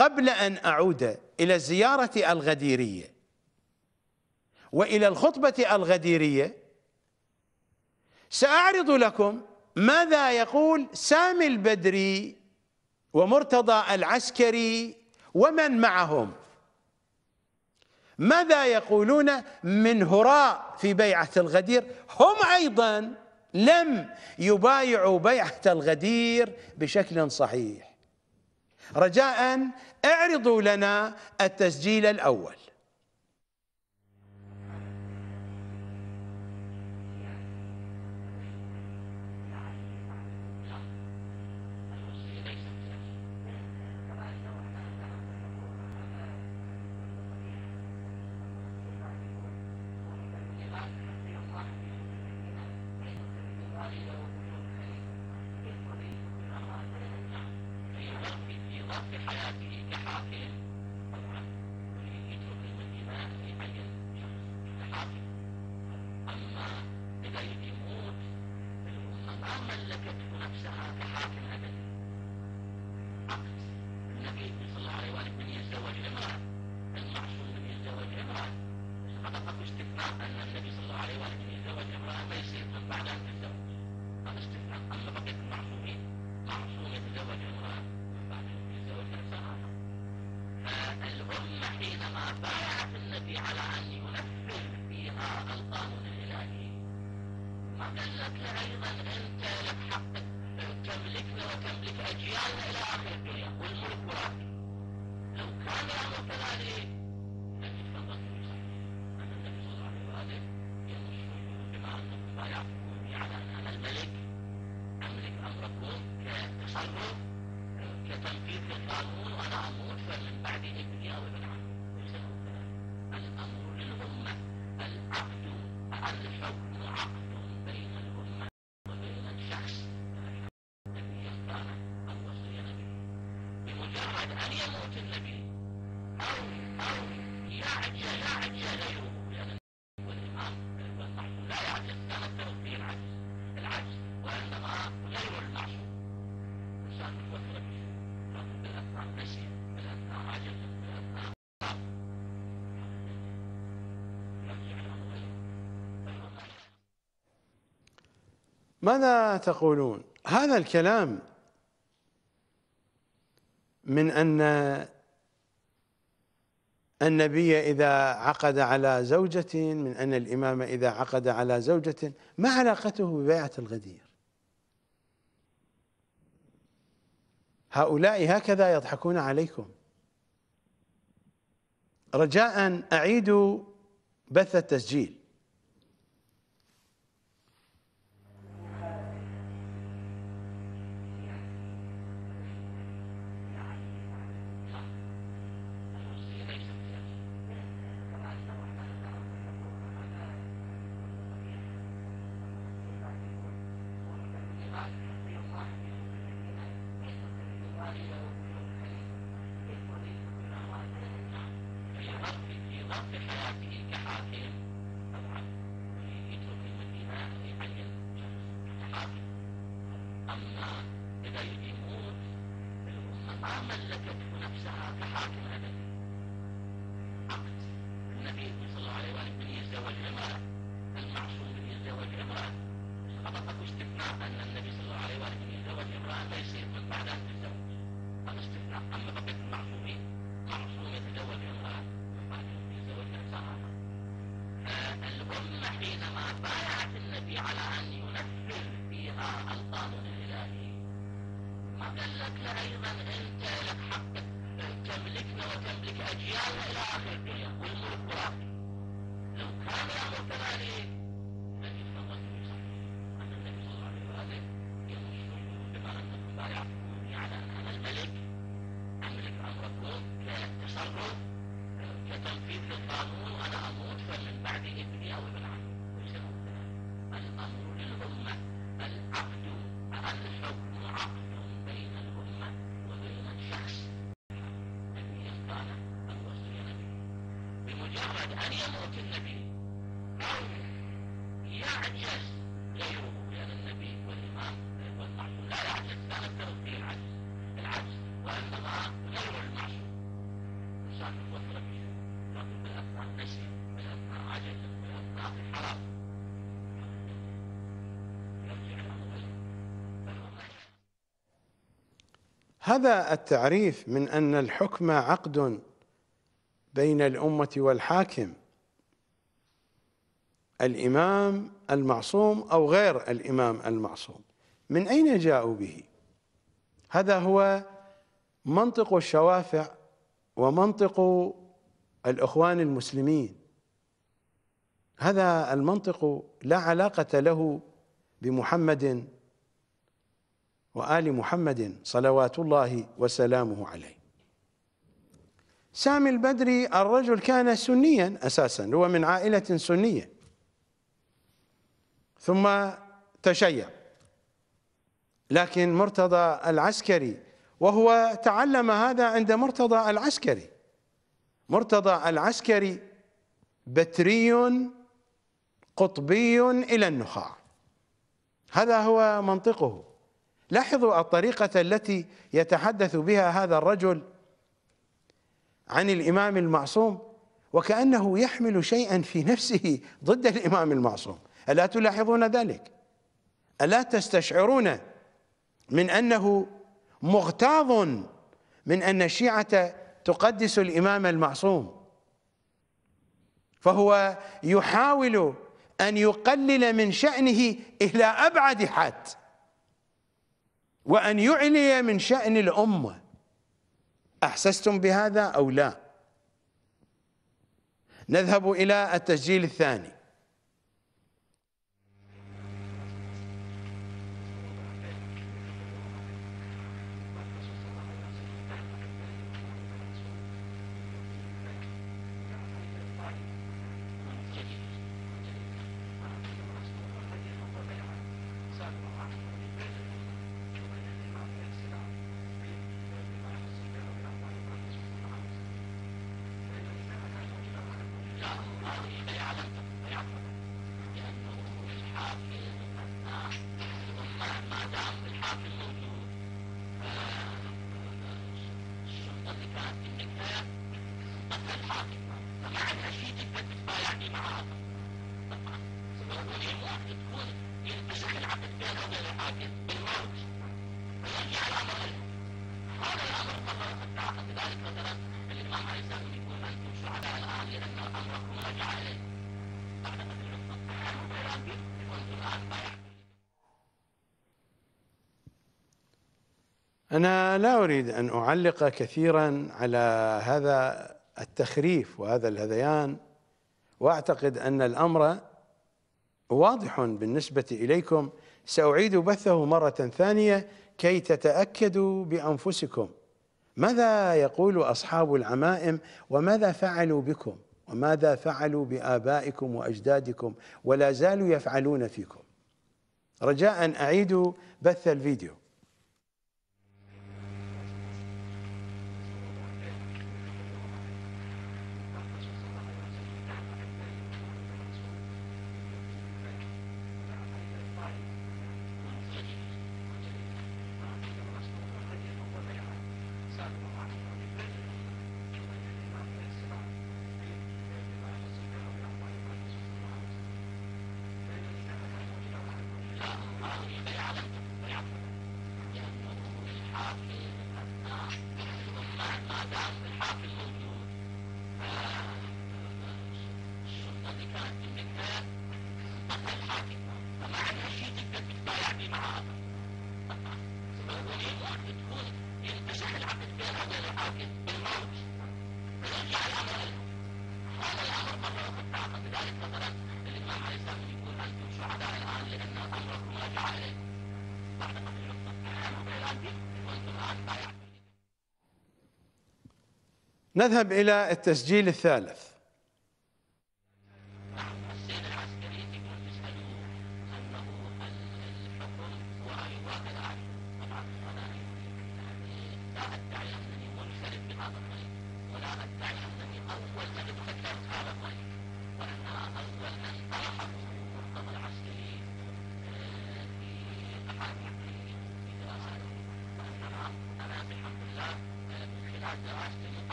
قبل أن أعود إلى الزيارة الغديرية وإلى الخطبة الغديرية سأعرض لكم ماذا يقول سامي البدري ومرتضى العسكري ومن معهم ماذا يقولون من هراء في بيعة الغدير هم أيضا لم يبايعوا بيعة الغدير بشكل صحيح رجاء اعرضوا لنا التسجيل الأول ماذا تقولون هذا الكلام من أن النبي إذا عقد على زوجة من أن الإمام إذا عقد على زوجة ما علاقته ببيعة الغدير هؤلاء هكذا يضحكون عليكم رجاء أعيدوا بث التسجيل أن يموت النبي أو يعجز غيره لأن النبي والإمام والمعصوم لا يعجز لا نفترض فيه العجز العجز وإنما غير المعصوم إنسان به لكن عجز هذا التعريف من أن الحكم عقد بين الأمة والحاكم الإمام المعصوم أو غير الإمام المعصوم من أين جاءوا به هذا هو منطق الشوافع ومنطق الإخوان المسلمين هذا المنطق لا علاقة له بمحمد وآل محمد صلوات الله وسلامه عليه سامي البدري الرجل كان سنيا أساسا هو من عائلة سنية ثم تشيع لكن مرتضى العسكري وهو تعلم هذا عند مرتضى العسكري مرتضى العسكري بتري قطبي إلى النخاع هذا هو منطقه لاحظوا الطريقة التي يتحدث بها هذا الرجل عن الإمام المعصوم وكأنه يحمل شيئا في نفسه ضد الإمام المعصوم ألا تلاحظون ذلك ألا تستشعرون من أنه مغتاظ من أن الشيعة تقدس الإمام المعصوم فهو يحاول أن يقلل من شأنه إلى أبعد حد وأن يعلي من شأن الأمة أحسستم بهذا أو لا نذهب إلى التسجيل الثاني أنا لا أريد أن أعلق كثيرا على هذا التخريف وهذا الهذيان وأعتقد أن الأمر واضح بالنسبة إليكم سأعيد بثه مرة ثانية كي تتأكدوا بأنفسكم ماذا يقول أصحاب العمائم وماذا فعلوا بكم وماذا فعلوا بآبائكم وأجدادكم ولا زالوا يفعلون فيكم رجاء أعيدوا بث الفيديو نذهب إلى التسجيل الثالث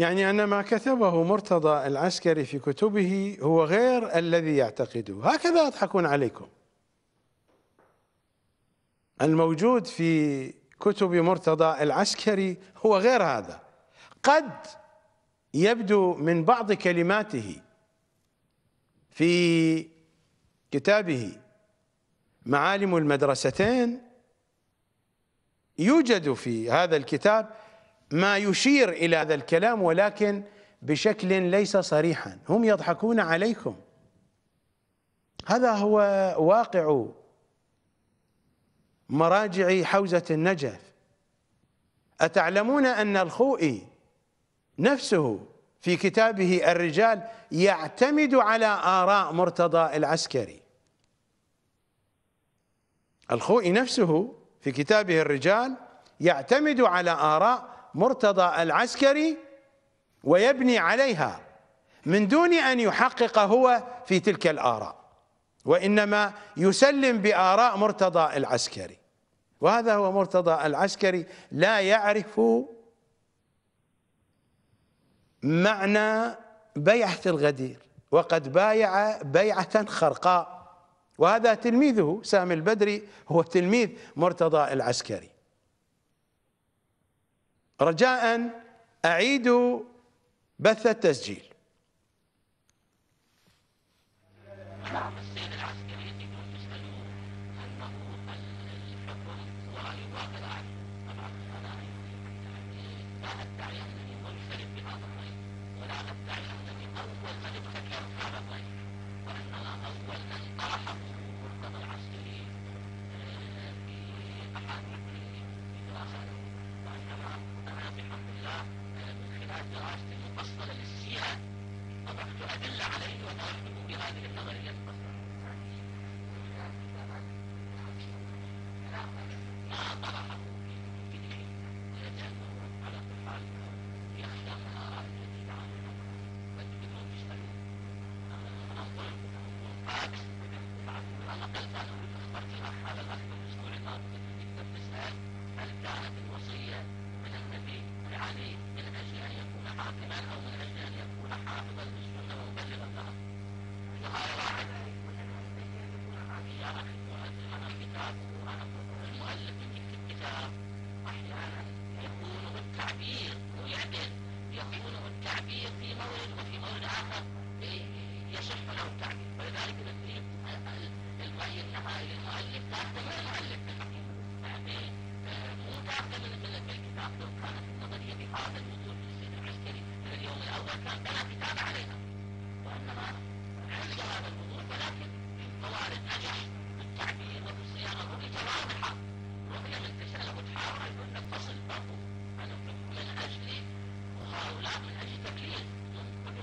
يعني أن ما كتبه مرتضى العسكري في كتبه هو غير الذي يعتقده هكذا يضحكون عليكم الموجود في كتب مرتضى العسكري هو غير هذا قد يبدو من بعض كلماته في كتابه معالم المدرستين يوجد في هذا الكتاب ما يشير إلى هذا الكلام ولكن بشكل ليس صريحا هم يضحكون عليكم هذا هو واقع مراجع حوزة النجف أتعلمون أن الخوئي نفسه في كتابه الرجال يعتمد على آراء مرتضى العسكري الخوئي نفسه في كتابه الرجال يعتمد على آراء مرتضى العسكري ويبني عليها من دون أن يحقق هو في تلك الآراء وإنما يسلم بآراء مرتضى العسكري وهذا هو مرتضى العسكري لا يعرف معنى بيعة الغدير وقد بايع بيعة خرقاء وهذا تلميذه سامي البدري هو تلميذ مرتضى العسكري رجاء أعيدوا بث التسجيل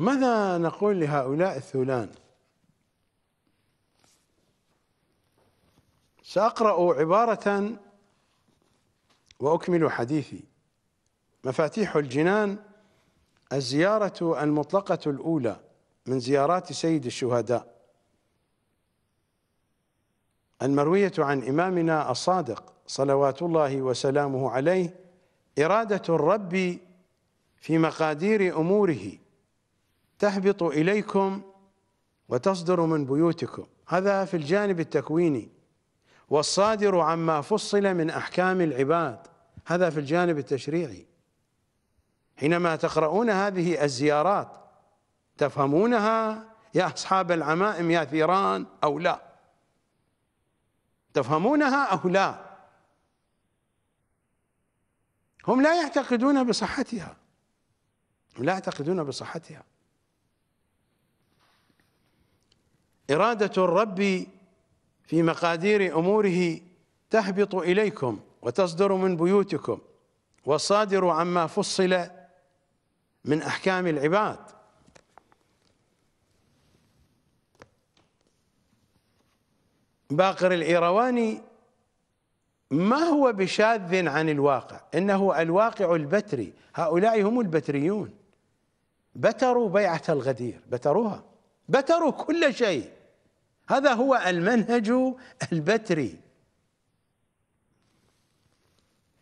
ماذا نقول لهؤلاء الثولان سأقرأ عبارة وأكمل حديثي مفاتيح الجنان الزيارة المطلقة الأولى من زيارات سيد الشهداء المروية عن إمامنا الصادق صلوات الله وسلامه عليه إرادة الرب في مقادير أموره تهبط إليكم وتصدر من بيوتكم هذا في الجانب التكويني والصادر عما فصل من أحكام العباد هذا في الجانب التشريعي حينما تقرؤون هذه الزيارات تفهمونها يا أصحاب العمائم يا ثيران أو لا تفهمونها أو لا هم لا يعتقدون بصحتها هم لا يعتقدون بصحتها إرادة الرب في مقادير أموره تهبط إليكم وتصدر من بيوتكم والصادر عما فصل من أحكام العباد باقر الإيرواني ما هو بشاذ عن الواقع إنه الواقع البتري هؤلاء هم البتريون بتروا بيعة الغدير بتروها بتروا كل شيء هذا هو المنهج البتري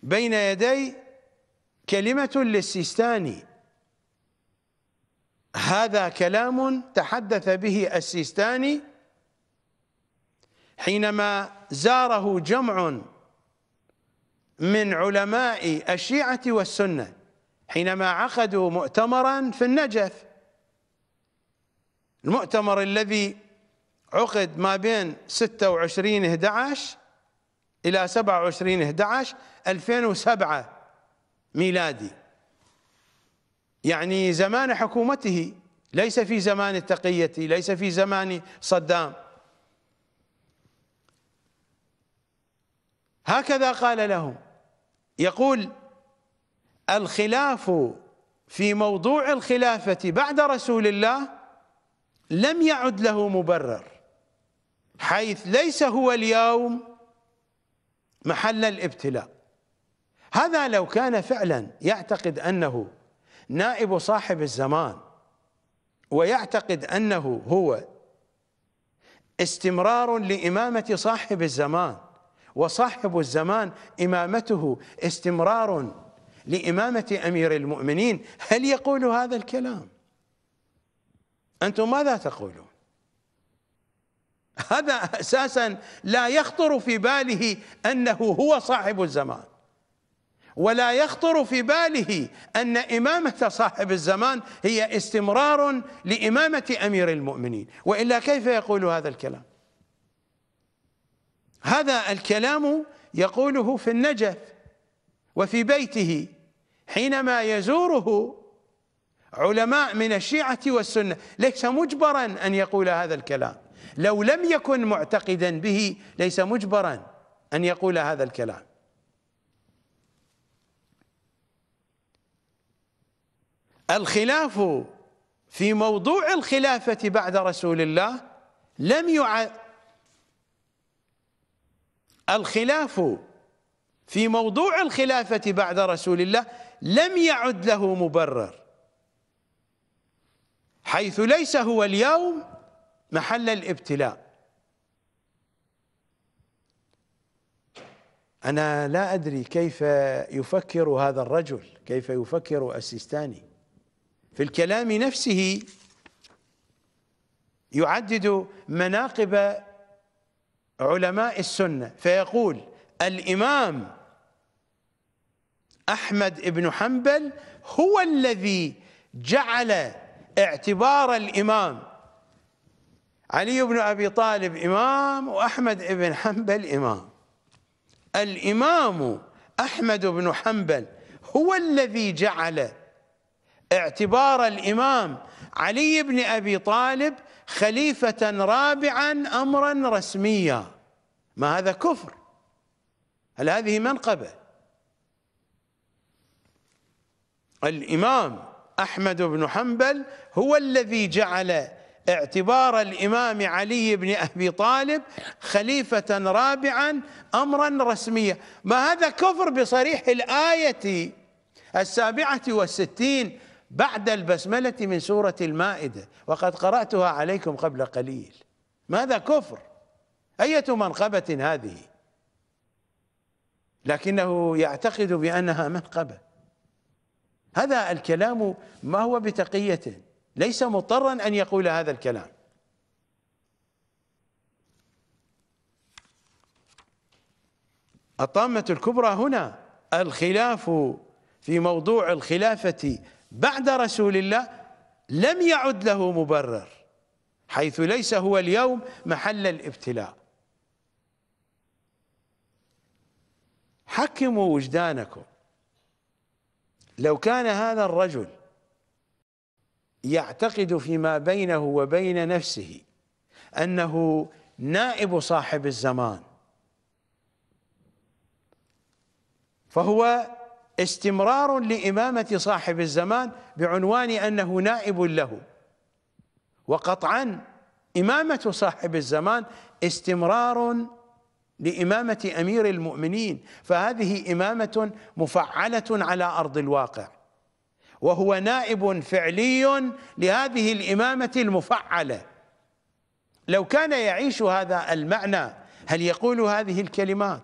بين يدي كلمة للسيستاني هذا كلام تحدث به السيستاني حينما زاره جمع من علماء الشيعة والسنة حينما عقدوا مؤتمرا في النجف المؤتمر الذي عقد ما بين 26 11 إلى 27 11 2007 ميلادي يعني زمان حكومته ليس في زمان التقية ليس في زمان صدام هكذا قال لهم يقول الخلاف في موضوع الخلافة بعد رسول الله لم يعد له مبرر حيث ليس هو اليوم محل الابتلاء هذا لو كان فعلا يعتقد انه نائب صاحب الزمان ويعتقد انه هو استمرار لامامه صاحب الزمان وصاحب الزمان امامته استمرار لامامه امير المؤمنين هل يقول هذا الكلام انتم ماذا تقولون هذا اساسا لا يخطر في باله انه هو صاحب الزمان ولا يخطر في باله ان امامه صاحب الزمان هي استمرار لامامه امير المؤمنين والا كيف يقول هذا الكلام هذا الكلام يقوله في النجف وفي بيته حينما يزوره علماء من الشيعه والسنه ليس مجبرا ان يقول هذا الكلام لو لم يكن معتقدا به ليس مجبرا أن يقول هذا الكلام الخلاف في موضوع الخلافة بعد رسول الله لم يع الخلاف في موضوع الخلافة بعد رسول الله لم يعد له مبرر حيث ليس هو اليوم محل الابتلاء أنا لا أدري كيف يفكر هذا الرجل كيف يفكر السيستاني في الكلام نفسه يعدد مناقب علماء السنة فيقول الإمام أحمد بن حنبل هو الذي جعل اعتبار الإمام علي بن أبي طالب إمام وأحمد بن حنبل إمام الإمام أحمد بن حنبل هو الذي جعل اعتبار الإمام علي بن أبي طالب خليفة رابعا أمرا رسميا ما هذا كفر هل هذه منقبة الإمام أحمد بن حنبل هو الذي جعل اعتبار الإمام علي بن أبي طالب خليفة رابعا أمرا رسميا ما هذا كفر بصريح الآية السابعة والستين بعد البسملة من سورة المائدة وقد قرأتها عليكم قبل قليل ماذا كفر أية منقبة هذه لكنه يعتقد بأنها منقبة هذا الكلام ما هو بتقية ليس مضطرا أن يقول هذا الكلام الطامة الكبرى هنا الخلاف في موضوع الخلافة بعد رسول الله لم يعد له مبرر حيث ليس هو اليوم محل الابتلاء حكموا وجدانكم لو كان هذا الرجل يعتقد فيما بينه وبين نفسه أنه نائب صاحب الزمان فهو استمرار لإمامة صاحب الزمان بعنوان أنه نائب له وقطعا إمامة صاحب الزمان استمرار لإمامة أمير المؤمنين فهذه إمامة مفعلة على أرض الواقع وهو نائب فعلي لهذه الإمامة المفعلة لو كان يعيش هذا المعنى هل يقول هذه الكلمات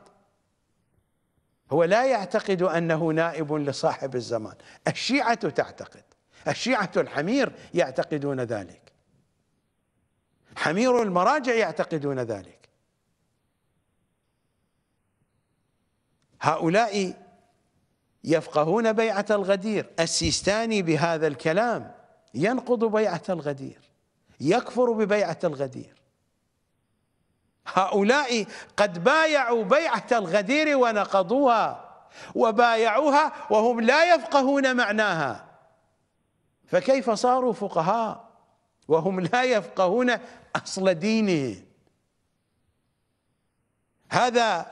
هو لا يعتقد أنه نائب لصاحب الزمان الشيعة تعتقد الشيعة الحمير يعتقدون ذلك حمير المراجع يعتقدون ذلك هؤلاء يفقهون بيعة الغدير السيستاني بهذا الكلام ينقض بيعة الغدير يكفر ببيعة الغدير هؤلاء قد بايعوا بيعة الغدير ونقضوها وبايعوها وهم لا يفقهون معناها فكيف صاروا فقهاء وهم لا يفقهون أصل دينهم هذا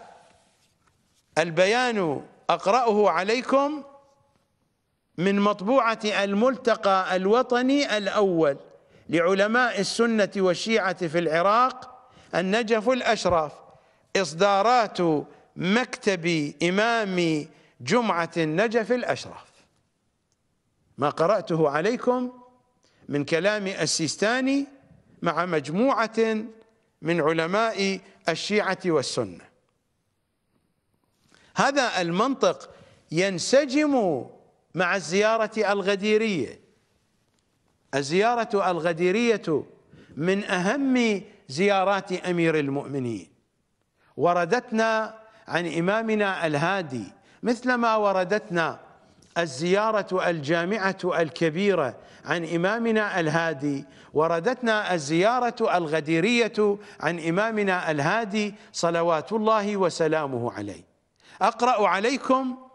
البيان أقرأه عليكم من مطبوعة الملتقى الوطني الأول لعلماء السنة والشيعة في العراق النجف الأشراف إصدارات مكتب إمام جمعة النجف الأشراف ما قرأته عليكم من كلام السيستاني مع مجموعة من علماء الشيعة والسنة هذا المنطق ينسجم مع الزيارة الغديرية الزيارة الغديرية من أهم زيارات أمير المؤمنين وردتنا عن إمامنا الهادي مثلما وردتنا الزيارة الجامعة الكبيرة عن إمامنا الهادي وردتنا الزيارة الغديرية عن إمامنا الهادي صلوات الله وسلامه عليه أقرأ عليكم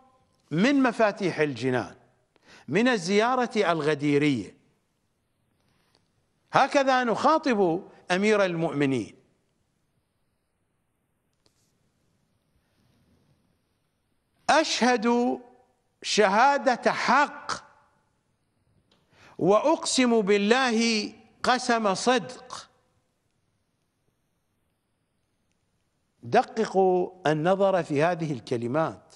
من مفاتيح الجنان من الزيارة الغديرية هكذا نخاطب أمير المؤمنين أشهد شهادة حق وأقسم بالله قسم صدق دققوا النظر في هذه الكلمات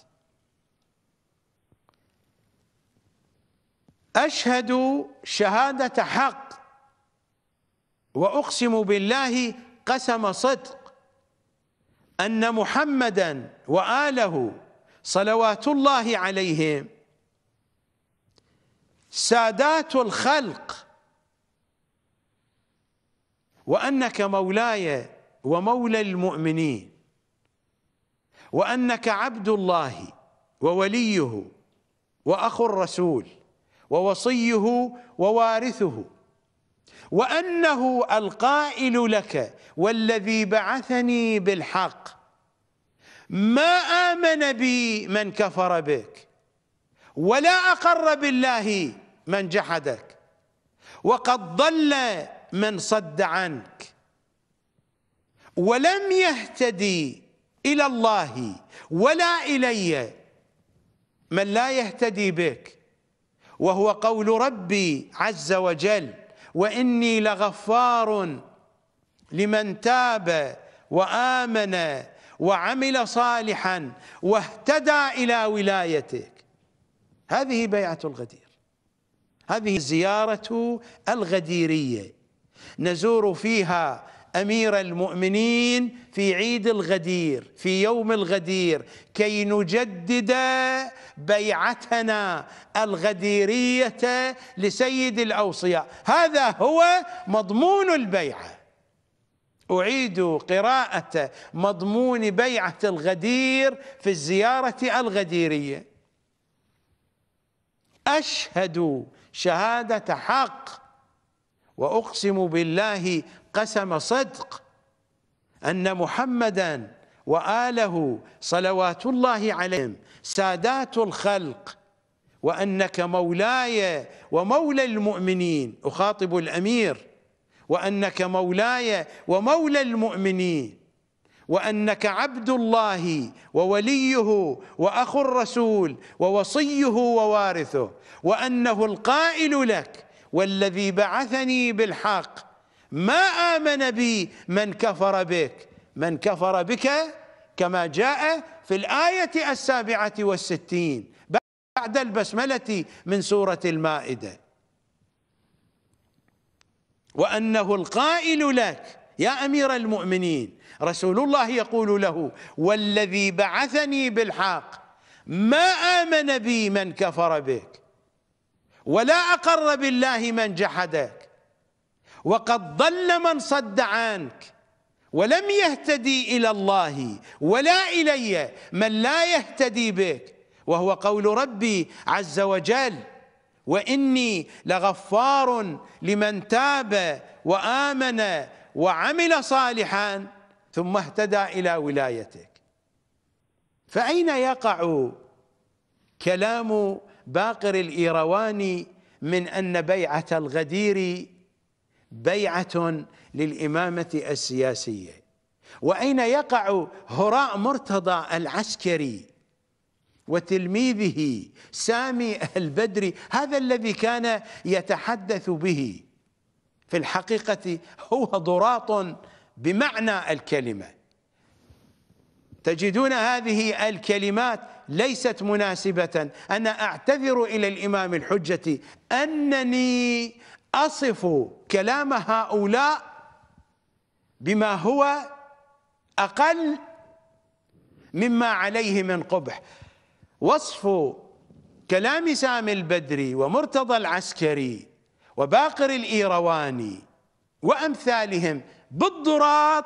أشهد شهادة حق وأقسم بالله قسم صدق أن محمدا وآله صلوات الله عليهم سادات الخلق وأنك مولاي ومولى المؤمنين وأنك عبد الله ووليه وأخو الرسول ووصيه ووارثه وأنه القائل لك والذي بعثني بالحق ما آمن بي من كفر بك ولا أقر بالله من جحدك وقد ضل من صد عنك ولم يهتدي إلى الله ولا إلي من لا يهتدي بك وهو قول ربي عز وجل وإني لغفار لمن تاب وآمن وعمل صالحا واهتدى إلى ولايتك هذه بيعة الغدير هذه الزيارة الغديرية نزور فيها امير المؤمنين في عيد الغدير في يوم الغدير كي نجدد بيعتنا الغديريه لسيد الاوصياء هذا هو مضمون البيعه اعيد قراءه مضمون بيعه الغدير في الزياره الغديريه اشهد شهاده حق واقسم بالله قسم صدق أن محمدا وآله صلوات الله عليهم سادات الخلق وأنك مولاي ومولى المؤمنين أخاطب الأمير وأنك مولاي ومولى المؤمنين وأنك عبد الله ووليه وأخ الرسول ووصيه ووارثه وأنه القائل لك والذي بعثني بالحق ما آمن بي من كفر بك من كفر بك كما جاء في الآية السابعة والستين بعد البسملة من سورة المائدة وأنه القائل لك يا أمير المؤمنين رسول الله يقول له والذي بعثني بالحق ما آمن بي من كفر بك ولا أقر بالله من جحده وقد ضل من صد عنك ولم يهتدي إلى الله ولا إلي من لا يهتدي بك وهو قول ربي عز وجل وإني لغفار لمن تاب وآمن وعمل صالحا ثم اهتدى إلى ولايتك فأين يقع كلام باقر الإيرواني من أن بيعة الغدير بيعة للإمامة السياسية وأين يقع هراء مرتضى العسكري وتلميذه سامي البدري هذا الذي كان يتحدث به في الحقيقة هو ضراط بمعنى الكلمة تجدون هذه الكلمات ليست مناسبة أنا أعتذر إلى الإمام الحجة أنني أصف كلام هؤلاء بما هو أقل مما عليه من قبح وصف كلام سامي البدري ومرتضى العسكري وباقر الإيرواني وأمثالهم بالضراط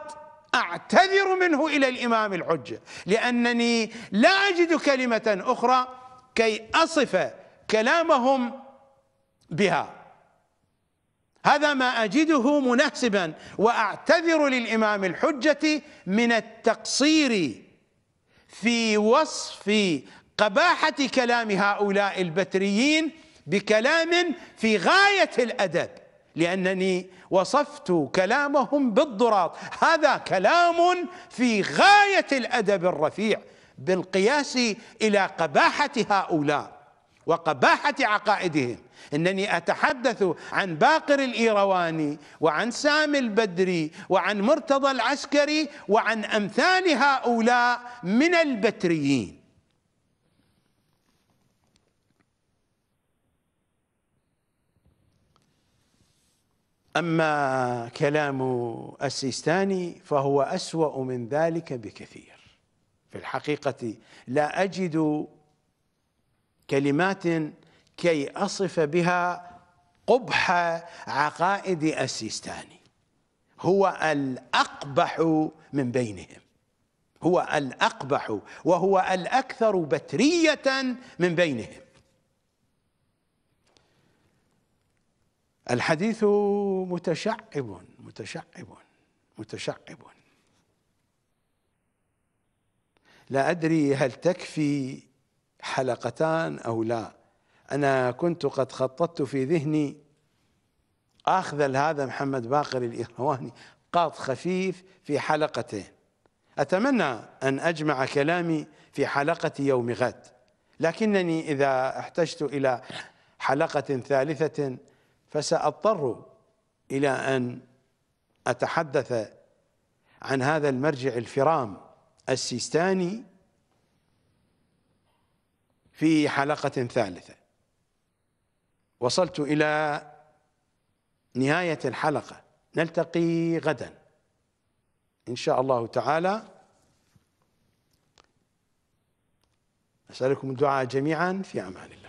أعتذر منه إلى الإمام الحجة لأنني لا أجد كلمة أخرى كي أصف كلامهم بها هذا ما أجده مناسبا وأعتذر للإمام الحجة من التقصير في وصف قباحة كلام هؤلاء البتريين بكلام في غاية الأدب لأنني وصفت كلامهم بالضراط هذا كلام في غاية الأدب الرفيع بالقياس إلى قباحة هؤلاء وقباحة عقائدهم انني اتحدث عن باقر الايرواني وعن سامي البدري وعن مرتضى العسكري وعن امثال هؤلاء من البتريين اما كلام السيستاني فهو اسوا من ذلك بكثير في الحقيقه لا اجد كلمات كي أصف بها قبح عقائد السيستاني هو الأقبح من بينهم هو الأقبح وهو الأكثر بترية من بينهم الحديث متشعب متشعب متشعب لا أدري هل تكفي حلقتان أو لا أنا كنت قد خططت في ذهني أخذ هذا محمد باقر الإيرواني قاط خفيف في حلقتين أتمنى أن أجمع كلامي في حلقة يوم غد لكنني إذا احتجت إلى حلقة ثالثة فسأضطر إلى أن أتحدث عن هذا المرجع الفرام السيستاني في حلقة ثالثة وصلت إلى نهاية الحلقة نلتقي غدا إن شاء الله تعالى أسألكم الدعاء جميعا في أمان الله